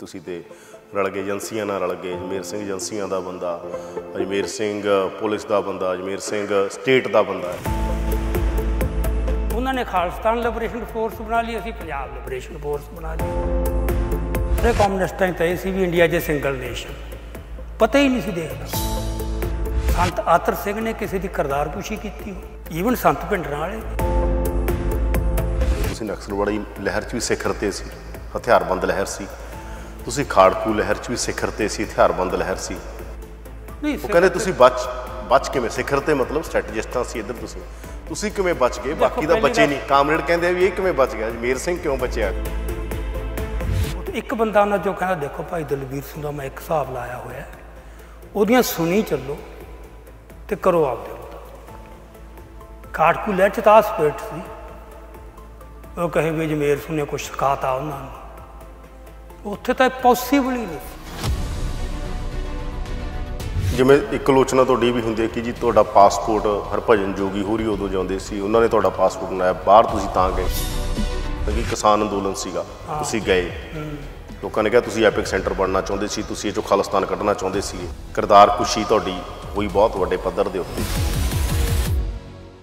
ਤੁਸੀਂ ਤੇ ਰਲ ਗਏ ਏਜੰਸੀਆਂ ਨਾਲ ਰਲ ਗਏ ਅਜਮੇਰ ਸਿੰਘ ਏਜੰਸੀਆਂ ਦਾ ਬੰਦਾ ਅਜਮੇਰ ਸਿੰਘ ਪੁਲਿਸ ਦਾ ਬੰਦਾ ਅਜਮੇਰ ਸਿੰਘ ਸਟੇਟ ਦਾ ਬੰਦਾ ਉਹਨਾਂ ਨੇ ਖਾਲਸਤਾਨ ਲਿਬਰੇਸ਼ਨ ਫੋਰਸ ਬਣਾ ਲਈ ਅਸੀਂ ਪੰਜਾਬ ਲਿਬਰੇਸ਼ਨ ਫੋਰਸ ਬਣਾ ਲਈ ਤੇ ਕਮਿਊਨਿਸਟਾਂ ਤੇ ਸੀ ਵੀ ਇੰਡੀਆ ਜੇ ਸਿੰਗਲ ਨੇਸ਼ਨ ਪਤਾ ਹੀ ਨਹੀਂ ਸੀ ਦੇਖਦਾ ਸੰਤ ਆਤਰ ਸਿੰਘ ਨੇ ਕਿਸੇ ਦੀ ਕਰਦਾਰ ਪੁਸ਼ੀ ਕੀਤੀ ਈਵਨ ਸੰਤ ਪਿੰਡਰਾਂ ਵਾਲੇ ਤੁਸੀਂ ਨਕਸਲਵਾੜੀ ਲਹਿਰ 'ਚ ਵੀ ਸਿਖਰ ਤੇ ਸੀ ਹਥਿਆਰਬੰਦ ਲਹਿਰ ਸੀ ਤੁਸੀਂ ਖਾੜਕੂ ਲਹਿਰ 'ਚ ਵੀ ਸਿਖਰ ਤੇ ਸੀ ਹਥਿਆਰਬੰਦ ਲਹਿਰ ਸੀ ਨਹੀਂ ਉਹ ਕਹਿੰਦੇ ਤੁਸੀਂ ਬਚ ਬਚ ਕਿਵੇਂ ਸਿਖਰ ਤੇ ਮਤਲਬ ਸਟ੍ਰੈਟਜਿਸਟਾਂ ਸੀ ਇੱਧਰ ਤੁਸੀਂ ਤੁਸੀਂ ਕਿਵੇਂ ਬਚ ਗਏ ਬਾਕੀ ਦਾ ਬਚੇ ਨਹੀਂ ਕਾਮਰੇਡ ਕਹਿੰਦੇ ਵੀ ਇਹ ਕਿਵੇਂ ਬਚ ਗਿਆ ਜਮੀਰ ਸਿੰਘ ਕਿਉਂ ਬਚਿਆ ਇੱਕ ਬੰਦਾ ਉਹਨਾਂ ਜੋ ਕਹਿੰਦਾ ਦੇਖੋ ਭਾਈ ਦਲਵੀਰ ਸਿੰਘ ਦਾ ਮੈਂ ਇੱਕ ਹਿਸਾਬ ਲਾਇਆ ਹੋਇਆ ਉਹਦੀਆਂ ਸੁਣੀ ਚੱਲੋ ਤੇ ਕਰੋ ਆਪਦੇ ਕਾਟਕੂ ਲੈ ਚਤਾ ਸਪਿਰਟ ਸੀ ਉਹ ਕਹੇ ਵੀ ਜਮੇਰ ਸਿੰਘ ਨੇ ਕੁਝ ਸਿਖਾਤਾ ਉਹਨਾਂ ਨੂੰ ਉੱਥੇ ਤਾਂ ਪੋਸੀਬਲ ਹੀ ਨਹੀਂ ਜਿਵੇਂ ਇੱਕ ਲੋਚਨਾ ਤੁਹਾਡੀ ਵੀ ਹੁੰਦੀ ਹੈ ਕਿ ਜੀ ਤੁਹਾਡਾ ਪਾਸਪੋਰਟ ਹਰਭਜਨ ਜੋਗੀ ਹੋਰੀ ਉਦੋਂ ਜਾਂਦੇ ਸੀ ਉਹਨਾਂ ਨੇ ਤੁਹਾਡਾ ਪਾਸਪੋਰਟ ਬਣਾਇਆ ਬਾਹਰ ਤੁਸੀਂ ਤਾਂ ਗਏ ਕਿ ਕਿਸਾਨ ਅੰਦੋਲਨ ਸੀਗਾ ਤੁਸੀਂ ਗਏ ਲੋਕਾਂ ਨੇ ਕਿਹਾ ਤੁਸੀਂ ਐਪਿਕ ਸੈਂਟਰ ਬਣਨਾ ਚਾਹੁੰਦੇ ਸੀ ਤੁਸੀਂ ਇਹ ਖਾਲਸਤਾਨ ਕੱਢਣਾ ਚਾਹੁੰਦੇ ਸੀ ਕਰਤਾਰ ਕੁਸ਼ੀ ਤੁਹਾਡੀ ਹੋਈ ਬਹੁਤ ਵੱਡੇ ਪੱਧਰ ਦੇ ਉੱਤੇ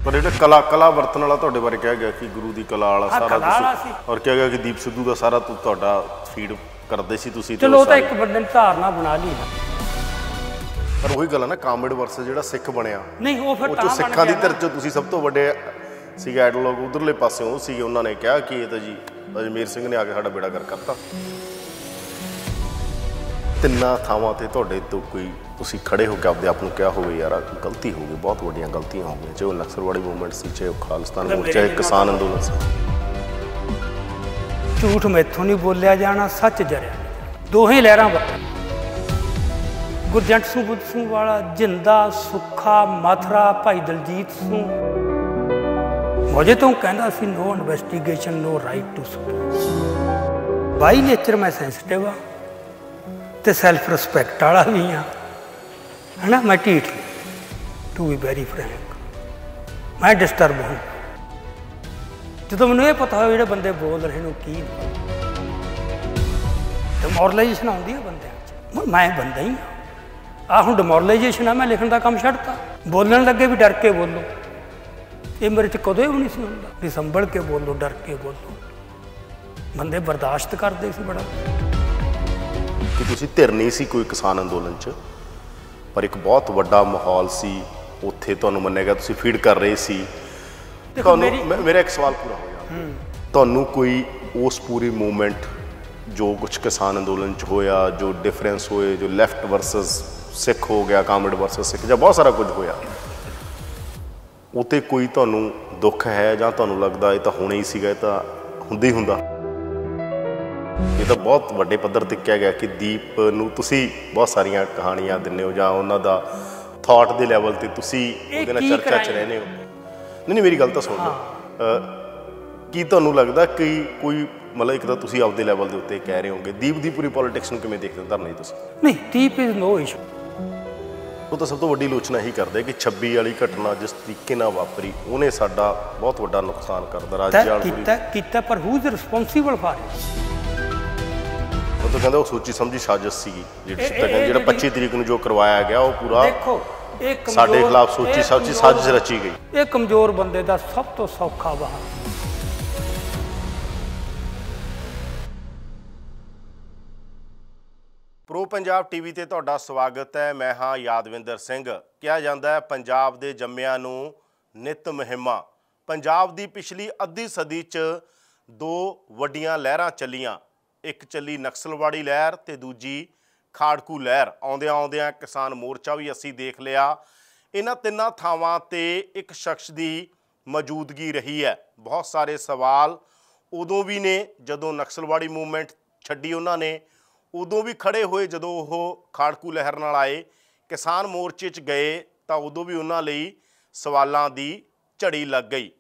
ਪਰ ਜਿਹੜਾ ਕਲਾ ਕਲਾ ਵਰਤਨ ਵਾਲਾ ਤੁਹਾਡੇ ਬਾਰੇ ਕਿਹਾ ਗਿਆ ਕਿ ਗੁਰੂ ਦੀ ਕਲਾ ਵਾਲਾ ਸਾਰਾ ਕੁਝ ਔਰ ਕਿਹਾ ਗਿਆ ਕਿ ਦੀਪ ਸਿੱਧੂ ਦਾ ਸਾਰਾ ਤੁਹਾਡਾ ਫੀਡ ਕਰਦੇ ਸੀ ਤੁਸੀਂ ਚਲੋ ਉਹ ਤਾਂ ਇੱਕ ਵੱਡੇ ਧਾਰਨਾ ਬਣਾ ਲਈ ਪਰ ਉਹੀ ਗੱਲ ਹੈ ਨਾ ਕਾਮਰੇਡ ਵਰਸ ਜਿਹੜਾ ਸਿੱਖ ਬਣਿਆ ਨਹੀਂ ਉਹ ਫਿਰ ਤਾਂ ਸਿੱਖਾਂ ਦੀ ਚ ਤੁਸੀਂ ਸਭ ਤੋਂ ਵੱਡੇ ਸੀਗਾ ਆਈਡੀਓਲੋਗ ਉਧਰਲੇ ਪਾਸੇ ਉਹ ਸੀਗੇ ਉਹਨਾਂ ਨੇ ਕਿਹਾ ਕਿ ਇਹ ਤਾਂ ਜੀ ਅਜਮੇਰ ਸਿੰਘ ਨੇ ਆ ਕੇ ਸਾਡਾ ਬੇੜਾ ਕਰ ਕਰਤਾ ਤਿੰਨਾਂ ਥਾਵਾਂ ਤੇ ਤੁਹਾਡੇ ਤੋਂ ਕੋਈ ਤੁਸੀਂ ਖੜੇ ਹੋ ਕੇ ਆਪਦੇ ਆਪ ਨੂੰ ਕਿਹਾ ਹੋਵੇ ਯਾਰ ਗਲਤੀ ਹੋ ਗਈ ਬਹੁਤ ਵੱਡੀਆਂ ਗਲਤੀਆਂ ਹੋ ਗਈਆਂ ਚਾਹੇ ਨਕਸਲਵਾੜੀ ਮੂਵਮੈਂਟ ਸੀ ਚਾਹੇ ਖਾਲਸਤਾਨ ਮੂਵਮੈਂਟ ਚਾਹੇ ਕਿਸਾਨ ਅੰਦੋਲਨ ਸੀ ਝੂਠ ਮੈਥੋਂ ਨਹੀਂ ਬੋਲਿਆ ਜਾਣਾ ਸੱਚ ਜਰਿਆ ਦੋਹੇ ਲਹਿਰਾਂ ਵਾ ਗੁਰਜੰਟ ਸਿੰਘ ਬੁੱਧ ਸਿੰਘ ਵਾਲਾ ਜਿੰਦਾ ਸੁੱਖਾ ਮਥਰਾ ਭਾਈ ਦਲਜੀਤ ਸਿੰਘ ਮੋਜੇ ਤੋਂ ਕਹਿੰਦਾ ਸੀ no investigation no right to speak by nature ਮੈਂ ਸੈਂਸਿਟਿਵ ਆ ਤੇ ਸੈਲਫ ਰਿਸਪੈਕਟ ਵਾਲਾ ਵੀ ਆ ਹਨਾ ਮੈਂ ਟੀਟ ਟੂ ਬੀ ਵੈਰੀ ਫਰੈਂਕ ਮੈਂ ਡਿਸਟਰਬ ਹਾਂ ਜਦੋਂ ਮੈਨੂੰ ਇਹ ਪਤਾ ਹੋਇਆ ਜਿਹੜੇ ਬੰਦੇ ਬੋਲ ਰਹੇ ਨੇ ਕੀ ਡਿਮੋਰਲਾਈਜੇਸ਼ਨ ਆਉਂਦੀ ਹੈ ਬੰਦਿਆਂ 'ਚ ਮੈਂ ਬੰਦਾ ਹੀ ਆ ਹੁਣ ਡਿਮੋਰਲਾਈਜੇਸ਼ਨ ਆ ਮੈਂ ਲਿਖਣ ਦਾ ਕੰਮ ਛੱਡਤਾ ਬੋਲਣ ਲੱਗੇ ਵੀ ਡਰ ਕੇ ਬੋਲੋ ਇਹ ਮੇਰੇ 'ਚ ਕਦੋਂ ਵੀ ਨਹੀਂ ਸੀ ਹੁੰਦਾ ਵੀ ਸੰਭਲ ਕੇ ਬੋਲੋ ਡਰ ਕੇ ਬੋਲੋ ਬੰਦੇ ਬਰਦਾਸ਼ਤ ਕਰਦੇ ਸੀ ਬੜਾ ਕਿ ਤੁਸੀਂ ਧਿਰ ਨਹੀਂ ਸੀ ਕੋਈ ਕਿਸਾਨ ਅੰਦੋਲਨ 'ਚ ਪਰ ਇੱਕ ਬਹੁਤ ਵੱਡਾ ਮਾਹੌਲ ਸੀ ਉੱਥੇ ਤੁਹਾਨੂੰ ਮੰਨੇਗਾ ਤੁਸੀਂ ਫੀਡ ਕਰ ਰਹੇ ਸੀ ਤੁਹਾਨੂੰ ਮੇਰਾ ਇੱਕ ਸਵਾਲ ਪੂਰਾ ਹੋ ਗਿਆ ਤੁਹਾਨੂੰ ਕੋਈ ਉਸ ਪੂਰੀ ਮੂਵਮੈਂਟ ਜੋ ਕੁਝ ਕਿਸਾਨ ਅੰਦੋਲਨ ਚ ਹੋਇਆ ਜੋ ਡਿਫਰੈਂਸ ਹੋਏ ਜੋ ਲੈਫਟ ਵਰਸਸ ਸਿੱਖ ਹੋ ਗਿਆ ਕਾਮਰੇਡ ਵਰਸਸ ਸਿੱਖ ਜਾਂ ਬਹੁਤ ਸਾਰਾ ਕੁਝ ਹੋਇਆ ਉਤੇ ਕੋਈ ਤੁਹਾਨੂੰ ਦੁੱਖ ਹੈ ਜਾਂ ਤੁਹਾਨੂੰ ਲੱਗਦਾ ਇਹ ਤਾਂ ਹੋਣਾ ਹੀ ਸੀਗਾ ਇਹ ਤਾਂ ਹੁੰਦੀ ਹੁੰਦਾ ਇਹ ਤਾਂ ਬਹੁਤ ਵੱਡੇ ਪੱਧਰ ਤੇ ਕਿਹਾ ਗਿਆ ਕਿ ਦੀਪ ਨੂੰ ਤੁਸੀਂ ਬਹੁਤ ਸਾਰੀਆਂ ਕਹਾਣੀਆਂ ਦਿੰਦੇ ਹੋ ਜਾਂ ਉਹਨਾਂ ਦਾ ਥਾਟ ਦੇ ਲੈਵਲ ਤੇ ਤੁਸੀਂ ਉਹਦੇ ਨਾਲ ਚਰਚਾ ਚ ਰਹਿੰਦੇ ਹੋ ਨਹੀਂ ਨਹੀਂ ਮੇਰੀ ਗੱਲ ਤਾਂ ਸੁਣ ਲਓ ਕੀ ਤੁਹਾਨੂੰ ਲੱਗਦਾ ਕਿ ਕੋਈ ਮਤਲਬ ਇੱਕ ਤਾਂ ਤੁਸੀਂ ਆਪਦੇ ਲੈਵਲ ਦੇ ਉੱਤੇ ਕਹਿ ਰਹੇ ਹੋਗੇ ਦੀਪ ਦੀ ਪੂਰੀ ਪੋਲਿਟਿਕਸ ਨੂੰ ਕਿਵੇਂ ਦੇਖਦੇ ਹੋ ਧਰਨੇ ਤੁਸੀਂ ਨਹੀਂ ਦੀਪ ਇਜ਼ ਨੋ ਇਸ਼ੂ ਉਹ ਤਾਂ ਸਭ ਤੋਂ ਵੱਡੀ ਲੋਚਨਾ ਹੀ ਕਰਦੇ ਕਿ 26 ਵਾਲੀ ਘਟਨਾ ਜਿਸ ਤਰੀਕੇ ਨਾਲ ਵਾਪਰੀ ਉਹਨੇ ਸਾਡਾ ਬਹੁਤ ਵੱਡਾ ਨੁਕਸਾਨ ਕਰਦਾ ਰਾਜ ਜਾਲ ਕੀਤਾ ਕੀਤਾ ਪਰ ਹੂ ਇਜ਼ ਰਿਸਪੌਂਸੀਬਲ ਫਾਰ ਉਹ ਤਾਂ ਕਹਿੰਦਾ ਉਹ ਸੋਚੀ ਸਮਝੀ ਸਾਜ਼ਿਸ਼ ਸੀ ਜਿਹੜੀ ਜਿਹੜਾ 25 ਤਰੀਕ ਨੂੰ ਜੋ ਕਰਵਾਇਆ ਗਿਆ ਉਹ ਪੂਰਾ ਦੇਖੋ ਇਹ ਕਮਜ਼ੋਰ ਸਾਡੇ ਖਿਲਾਫ ਸੋਚੀ ਸੋਚੀ ਸਾਜ਼ਿਸ਼ ਰਚੀ ਗਈ ਇਹ ਕਮਜ਼ੋਰ ਬੰਦੇ ਦਾ ਸਭ ਤੋਂ ਸੌਖਾ ਵਾਹ ਪ੍ਰੋ ਪੰਜਾਬ ਟੀਵੀ ਤੇ ਤੁਹਾਡਾ ਸਵਾਗਤ ਹੈ ਮੈਂ ਹਾਂ ਯਾਦਵਿੰਦਰ ਸਿੰਘ ਕਿਹਾ ਜਾਂਦਾ ਹੈ ਪੰਜਾਬ ਦੇ ਜੰਮਿਆਂ ਨੂੰ ਨਿਤ ਮਹਿਮਾ ਪੰਜਾਬ ਦੀ ਪਿਛਲੀ ਅੱਧੀ ਸਦੀ 'ਚ ਦੋ ਵੱਡੀਆਂ ਲਹਿਰਾਂ ਚੱਲੀਆਂ ਇੱਕ ਚੱਲੀ ਨਕਸਲਵਾੜੀ ਲਹਿਰ ਤੇ ਦੂਜੀ ਖਾੜਕੂ ਲਹਿਰ ਆਉਂਦਿਆਂ ਆਉਂਦਿਆਂ ਕਿਸਾਨ ਮੋਰਚਾ ਵੀ ਅਸੀਂ ਦੇਖ ਲਿਆ ਇਹਨਾਂ ਤਿੰਨਾਂ ਥਾਵਾਂ ਤੇ ਇੱਕ ਸ਼ਖਸ ਦੀ ਮੌਜੂਦਗੀ ਰਹੀ ਹੈ ਬਹੁਤ ਸਾਰੇ ਸਵਾਲ ਉਦੋਂ ਵੀ ਨੇ ਜਦੋਂ ਨਕਸਲਵਾੜੀ ਮੂਵਮੈਂਟ ਛੱਡੀ ਉਹਨਾਂ ਨੇ ਉਦੋਂ ਵੀ ਖੜੇ ਹੋਏ ਜਦੋਂ ਉਹ ਖਾੜਕੂ ਲਹਿਰ ਨਾਲ ਆਏ ਕਿਸਾਨ ਮੋਰਚੇ 'ਚ ਗਏ ਤਾਂ ਉਦੋਂ ਵੀ ਉਹਨਾਂ ਲਈ ਸਵਾਲਾਂ ਦੀ ਝੜੀ ਲੱਗ ਗਈ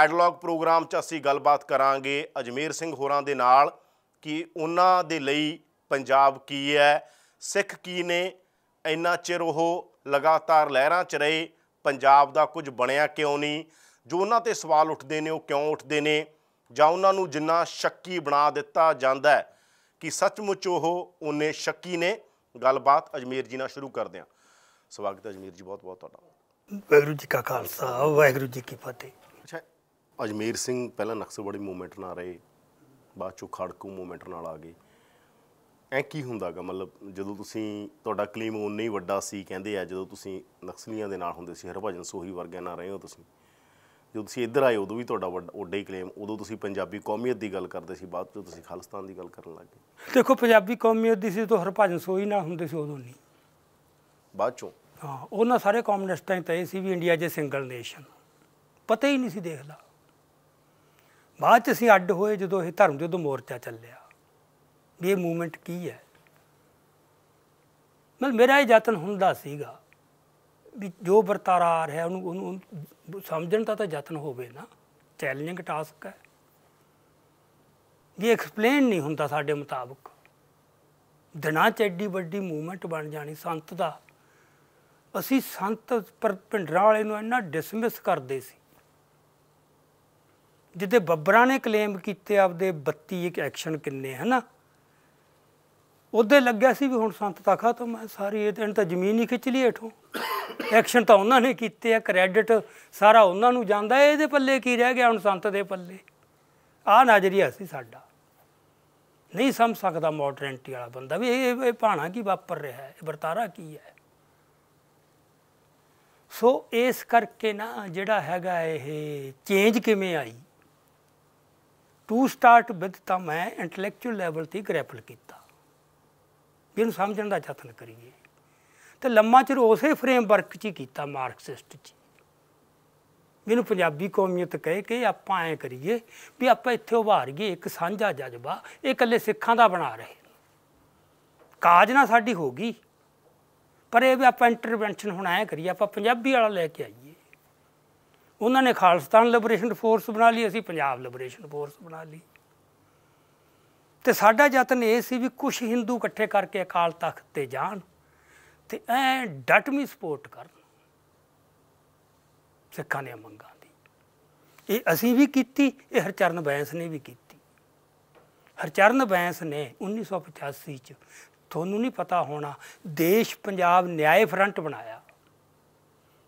ਆਡਲੌਗ ਪ੍ਰੋਗਰਾਮ 'ਚ ਅਸੀਂ ਗੱਲਬਾਤ ਕਰਾਂਗੇ ਅਜਮੇਰ ਸਿੰਘ ਹੋਰਾਂ ਦੇ ਨਾਲ ਕਿ ਉਹਨਾਂ ਦੇ ਲਈ ਪੰਜਾਬ ਕੀ ਹੈ ਸਿੱਖ ਕੀ ਨੇ ਇੰਨਾ ਚਿਰ ਉਹ ਲਗਾਤਾਰ ਲਹਿਰਾਂ 'ਚ ਰਹੇ ਪੰਜਾਬ ਦਾ ਕੁਝ ਬਣਿਆ ਕਿਉਂ ਨਹੀਂ ਜੋ ਉਹਨਾਂ ਤੇ ਸਵਾਲ ਉੱਠਦੇ ਨੇ ਉਹ ਕਿਉਂ ਉੱਠਦੇ ਨੇ ਜਾਂ ਉਹਨਾਂ ਨੂੰ ਜਿੰਨਾ ਸ਼ੱਕੀ ਬਣਾ ਦਿੱਤਾ ਜਾਂਦਾ ਹੈ ਕਿ ਸੱਚਮੁੱਚ ਉਹ ਉਹਨੇ ਸ਼ੱਕੀ ਨੇ ਗੱਲਬਾਤ ਅਜਮੇਰ ਜੀ ਨਾਲ ਸ਼ੁਰੂ ਕਰਦੇ ਹਾਂ ਸਵਾਗਤ ਹੈ ਅਜਮੇਰ ਜੀ ਬਹੁਤ ਬਹੁਤ ਤੁਹਾਡਾ ਵਾਹਿਗੁਰੂ ਜੀ ਕਾ ਖਾਲਸਾ ਵਾਹਿਗੁਰੂ ਜੀ ਕੀ ਫਤਿਹ ਅੱਛਾ ਅਜਮੇਰ ਸਿੰਘ ਪਹਿਲਾਂ ਨਕਸਲਵਾੜੀ ਮੂਵਮੈਂਟ ਨਾਲ ਰਹੇ ਬਾਅਦ ਚੋਂ ਖੜਕੂ ਮੂਵਮੈਂਟ ਨਾਲ ਆ ਗਏ ਐ ਕੀ ਹੁੰਦਾਗਾ ਮਤਲਬ ਜਦੋਂ ਤੁਸੀਂ ਤੁਹਾਡਾ ਕਲੇਮ ਉਨਾ ਹੀ ਵੱਡਾ ਸੀ ਕਹਿੰਦੇ ਆ ਜਦੋਂ ਤੁਸੀਂ ਨਕਸਲੀਆਂ ਦੇ ਨਾਲ ਹੁੰਦੇ ਸੀ ਹਰਭਜਨ ਸੋਹੀ ਵਰਗਿਆਂ ਨਾਲ ਰਹੇ ਹੋ ਤੁਸੀਂ ਜਦੋਂ ਤੁਸੀਂ ਇੱਧਰ ਆਏ ਉਦੋਂ ਵੀ ਤੁਹਾਡਾ ਵੱਡਾ ਹੀ ਕਲੇਮ ਉਦੋਂ ਤੁਸੀਂ ਪੰਜਾਬੀ ਕੌਮੀਅਤ ਦੀ ਗੱਲ ਕਰਦੇ ਸੀ ਬਾਅਦ ਵਿੱਚ ਤੁਸੀਂ ਖਾਲਸਤਾਨ ਦੀ ਗੱਲ ਕਰਨ ਲੱਗ ਗਏ ਦੇਖੋ ਪੰਜਾਬੀ ਕੌਮੀਅਤ ਦੀ ਸੀ ਤਾਂ ਹਰਭਜਨ ਸੋਹੀ ਨਾ ਹੁੰਦੇ ਸੀ ਉਦੋਂ ਨਹੀਂ ਬਾਅਦ ਚੋਂ ਹਾਂ ਉਹਨਾਂ ਸਾਰੇ ਕਮਿਊਨਿਸਟਾਂ ਤਾਂ ਸੀ ਵੀ ਇੰਡੀਆ 'ਚ ਸਿੰਗਲ ਨੇਸ਼ਨ ਪਤਾ ਹੀ ਨਹੀਂ ਸੀ ਦੇਖਦਾ ਬਾਅਦ 'ਚ ਅਸੀਂ ਅੱਡ ਹੋਏ ਜਦੋਂ ਇਹ ਧਰਮ ਉਦੋਂ ਮੋਰਚਾ ਚੱਲਿਆ ਵੀ ਇਹ ਮੂਵਮੈਂਟ ਕੀ ਹੈ ਮਤਲਬ ਮੇਰਾ ਇਹ ਯਤਨ ਹੁੰਦਾ ਸੀਗਾ ਵੀ ਜੋ ਵਰਤਾਰਾ ਆ ਰਿਹਾ ਉਹਨੂੰ ਉਹਨੂੰ ਸਮਝਣ ਦਾ ਤਾਂ ਯਤਨ ਹੋਵੇ ਨਾ ਚੈਲੰਜਿੰਗ ਟਾਸਕ ਹੈ ਇਹ ਐਕਸਪਲੇਨ ਨਹੀਂ ਹੁੰਦਾ ਸਾਡੇ ਮੁਤਾਬਕ ਦਿਨਾਂ ਚ ਐਡੀ ਵੱਡੀ ਮੂਵਮੈਂਟ ਬਣ ਜਾਣੀ ਸੰਤ ਦਾ ਅਸੀਂ ਸੰਤ ਪਿੰਡਰਾ ਵਾਲੇ ਨੂੰ ਇੰਨਾ ਡਿਸਮਿਸ ਕਰਦੇ ਸੀ ਜਿੱਦੇ ਬੱਬਰਾਂ ਨੇ ਕਲੇਮ ਕੀਤੇ ਆਪਦੇ 32 ਐਕਸ਼ਨ ਕਿੰਨੇ ਹਨਾ ਉਹਦੇ ਲੱਗਿਆ ਸੀ ਵੀ ਹੁਣ ਸੰਤ ਤਾਂ ਖਤਮ ਹੈ ਸਾਰੀ ਇਹ ਤਾਂ ਜ਼ਮੀਨ ਹੀ ਖਿੱਚ ਲਈ ਏਠੋਂ ਐਕਸ਼ਨ ਤਾਂ ਉਹਨਾਂ ਨੇ ਕੀਤੇ ਆ ਕ੍ਰੈਡਿਟ ਸਾਰਾ ਉਹਨਾਂ ਨੂੰ ਜਾਂਦਾ ਇਹਦੇ ਪੱਲੇ ਕੀ ਰਹਿ ਗਿਆ ਹੁਣ ਸੰਤ ਦੇ ਪੱਲੇ ਆ ਨਜ਼ਰੀਆ ਸੀ ਸਾਡਾ ਨਹੀਂ ਸਮਝ ਸਕਦਾ ਮਾਡਰਨਿਟੀ ਵਾਲਾ ਬੰਦਾ ਵੀ ਇਹ ਇਹ ਭਾਣਾ ਕੀ ਵਾਪਰ ਰਿਹਾ ਹੈ ਇਹ ਵਰਤਾਰਾ ਕੀ ਹੈ ਸੋ ਇਸ ਕਰਕੇ ਨਾ ਜਿਹੜਾ ਹੈਗਾ ਇਹ ਚੇਂਜ ਕਿਵੇਂ ਆਈ ਟੂ ਸਟਾਰਟ ਵਿਦ ਤਾਂ ਮੈਂ ਇੰਟੈਲੈਕਚੁਅਲ ਲੈਵਲ ਤੇ ਗ੍ਰੈਪਲ ਕੀਤਾ ਵੀ ਸਮਝਣ ਦਾ ਯਤਨ ਕਰੀਏ ਤੇ ਲੰਮਾ ਚਿਰ ਉਸੇ ਫਰੇਮਵਰਕ 'ਚ ਹੀ ਕੀਤਾ ਮਾਰਕਸਿਸਟ 'ਚ ਮੈਨੂੰ ਪੰਜਾਬੀ ਕੌਮੀਅਤ ਕਹੇ ਕਿ ਆਪਾਂ ਐ ਕਰੀਏ ਵੀ ਆਪਾਂ ਇੱਥੇ ਉਭਾਰੀਏ ਇੱਕ ਸਾਂਝਾ ਜਜ਼ਬਾ ਇਹ ਇਕੱਲੇ ਸਿੱਖਾਂ ਦਾ ਬਣਾ ਰਹੇ ਕਾਜ ਨਾ ਸਾਡੀ ਹੋ ਗਈ ਪਰ ਇਹ ਵੀ ਆਪਾਂ ਇੰਟਰਵੈਂਸ਼ਨ ਹੁਣ ਐ ਕਰੀਏ ਆਪਾਂ ਪੰਜਾਬੀ ਵਾਲਾ ਲੈ ਕੇ ਆਈਏ ਉਹਨਾਂ ਨੇ ਖਾਲਸਤਾਨ ਲਿਬਰੇਸ਼ਨ ਫੋਰਸ ਬਣਾ ਲਈ ਅਸੀਂ ਪੰਜਾਬ ਲਿਬਰੇਸ਼ਨ ਫੋਰਸ ਬਣਾ ਲਈ ਤੇ ਸਾਡਾ ਯਤਨ ਇਹ ਸੀ ਵੀ ਕੁਝ ਹਿੰਦੂ ਇਕੱਠੇ ਕਰਕੇ ਅਕਾਲ ਤਖਤ ਤੇ ਜਾਣ ਤੇ ਐ ਡਟਮੀ ਸਪੋਰਟ ਕਰਨ ਸਿੱਖਾਂ ਨੇ ਮੰਗਾਂ ਦੀ ਇਹ ਅਸੀਂ ਵੀ ਕੀਤੀ ਇਹ ਹਰਚਰਨ ਬੈਂਸ ਨੇ ਵੀ ਕੀਤੀ ਹਰਚਰਨ ਬੈਂਸ ਨੇ 1985 ਚ ਤੁਹਾਨੂੰ ਨਹੀਂ ਪਤਾ ਹੋਣਾ ਦੇਸ਼ ਪੰਜਾਬ ਨਿਆਏ ਫਰੰਟ ਬਣਾਇਆ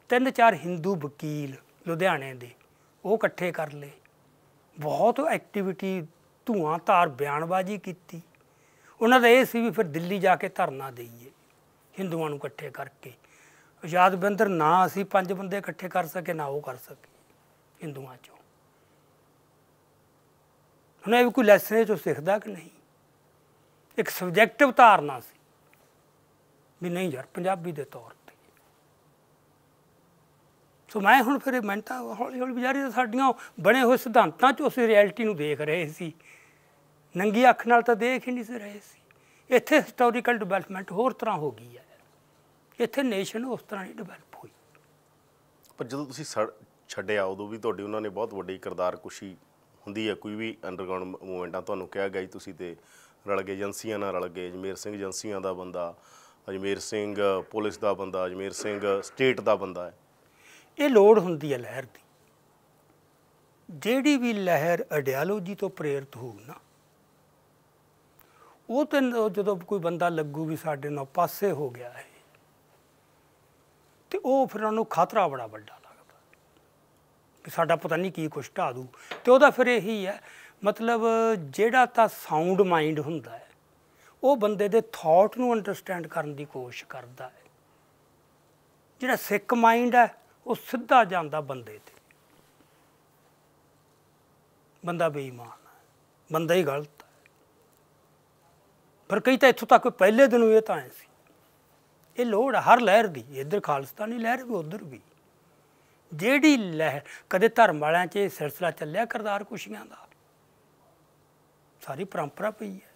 ਤਿੰਨ ਚਾਰ ਹਿੰਦੂ ਵਕੀਲ ਲੁਧਿਆਣੇ ਦੇ ਉਹ ਇਕੱਠੇ ਕਰ ਲਏ ਬਹੁਤ ਐਕਟੀਵਿਟੀ ਧੂਆਂਧਾਰ ਬਿਆਨਬਾਜ਼ੀ ਕੀਤੀ ਉਹਨਾਂ ਦਾ ਇਹ ਸੀ ਵੀ ਫਿਰ ਦਿੱਲੀ ਜਾ ਕੇ ਧਰਨਾ ਦੇਈਏ ਹਿੰਦੂਆਂ ਨੂੰ ਇਕੱਠੇ ਕਰਕੇ ਆਜ਼ਾਦ ਬਿੰਦਰ ਨਾ ਅਸੀਂ ਪੰਜ ਬੰਦੇ ਇਕੱਠੇ ਕਰ ਸਕੇ ਨਾ ਉਹ ਕਰ ਸਕੇ ਹਿੰਦੂਆਂ ਚੋਂ ਹੁਣ ਇਹ ਕੋਈ ਲੈਸਨ ਹੈ ਜੋ ਸਿੱਖਦਾ ਕਿ ਨਹੀਂ ਇੱਕ ਸਬਜੈਕਟਿਵ ਧਾਰਨਾ ਸੀ ਵੀ ਨਹੀਂ ਯਾਰ ਪੰਜਾਬੀ ਦੇ ਤੌਰ ਤੇ ਸੋ ਮੈਂ ਹੁਣ ਫਿਰ ਮੈਂ ਤਾਂ ਹੌਲੀ ਹੌਲੀ ਵਿਚਾਰੀ ਸਾਡੀਆਂ ਬਣੇ ਹੋਏ ਸਿਧਾਂਤਾਂ ਚੋਂ ਅਸੀਂ ਰਿਐਲਿਟੀ ਨੂੰ ਦੇਖ ਰਹੇ ਸੀ ਨੰਗੀ ਅੱਖ ਨਾਲ ਤਾਂ ਦੇਖ ਹੀ ਨਹੀਂ ਸੀ ਰਹੇ ਸੀ ਇੱਥੇ ਹਿਸਟੋਰੀਕਲ ਡਿਵੈਲਪਮੈਂਟ ਹੋਰ ਤਰ੍ਹਾਂ ਹੋ ਗਈ ਹੈ ਇੱਥੇ ਨੇਸ਼ਨ ਉਸ ਤਰ੍ਹਾਂ ਨਹੀਂ ਡਿਵੈਲਪ ਹੋਈ ਪਰ ਜਦੋਂ ਤੁਸੀਂ ਛੱਡਿਆ ਉਦੋਂ ਵੀ ਤੁਹਾਡੀ ਉਹਨਾਂ ਨੇ ਬਹੁਤ ਵੱਡੀ ਕਿਰਦਾਰ ਕੁਸ਼ੀ ਹੁੰਦੀ ਹੈ ਕੋਈ ਵੀ ਅੰਡਰਗਰਾਉਂਡ ਮੂਵਮੈਂਟਾਂ ਤੁਹਾਨੂੰ ਕਿਹਾ ਗਿਆ ਤੁਸੀਂ ਤੇ ਰਲ ਗਏ ਏਜੰਸੀਆਂ ਨਾਲ ਰਲ ਗਏ ਅਜਮੇਰ ਸਿੰਘ ਏਜੰਸੀਆਂ ਦਾ ਬੰਦਾ ਅਜਮੇਰ ਸਿੰਘ ਪੁਲਿਸ ਦਾ ਬੰਦਾ ਅਜਮੇਰ ਸਿੰਘ ਸਟੇਟ ਦਾ ਬੰਦਾ ਹੈ ਇਹ ਲੋੜ ਹੁੰਦੀ ਹੈ ਲਹਿਰ ਦੀ ਜਿਹੜੀ ਵੀ ਲਹਿਰ ਆਈਡੀਓਲੋਜੀ ਤੋਂ ਪ੍ਰੇਰਿਤ ਹੋਊ ਨਾ ਉਹ ਤਾਂ ਜਦੋਂ ਕੋਈ ਬੰਦਾ ਲੱਗੂ ਵੀ ਸਾਡੇ ਨਾਲ ਪਾਸੇ ਹੋ ਗਿਆ ਹੈ ਤੇ ਉਹ ਫਿਰ ਉਹਨੂੰ ਖਤਰਾ ਬੜਾ ਵੱਡਾ ਲੱਗਦਾ ਕਿ ਸਾਡਾ ਪਤਾ ਨਹੀਂ ਕੀ ਕੁਛ ਢਾ ਦੂ ਤੇ ਉਹਦਾ ਫਿਰ ਇਹੀ ਹੈ ਮਤਲਬ ਜਿਹੜਾ ਤਾਂ ਸਾਊਂਡ ਮਾਈਂਡ ਹੁੰਦਾ ਹੈ ਉਹ ਬੰਦੇ ਦੇ ਥਾਟ ਨੂੰ ਅੰਡਰਸਟੈਂਡ ਕਰਨ ਦੀ ਕੋਸ਼ਿਸ਼ ਕਰਦਾ ਹੈ ਜਿਹੜਾ ਸਿੱਕ ਮਾਈਂਡ ਹੈ ਉਹ ਸਿੱਧਾ ਜਾਂਦਾ ਬੰਦੇ ਤੇ ਬੰਦਾ ਬੇਈਮਾਨ ਬੰਦਾ ਹੀ ਗਲਤ ਪਰ ਕਈ ਤਾਂ ਇੱਥੋਂ ਤੱਕ ਪਹਿਲੇ ਦਿਨੋਂ ਇਹ ਤਾਂ ਆਏ ਸੀ ਇਹ ਲੋੜ ਹਰ ਲਹਿਰ ਦੀ ਇੱਧਰ ਖਾਲਸਤਾਨੀ ਲਹਿਰ ਵੀ ਉੱਧਰ ਵੀ ਜਿਹੜੀ ਲਹਿਰ ਕਦੇ ਧਰਮ ਵਾਲਿਆਂ 'ਚ ਇਹ ਸਿਲਸਿਲਾ ਚੱਲਿਆ ਕਰਤਾਰ ਕੁਸ਼ੀਆਂ ਦਾ ਸਾਰੀ ਪਰੰਪਰਾ ਪਈ ਹੈ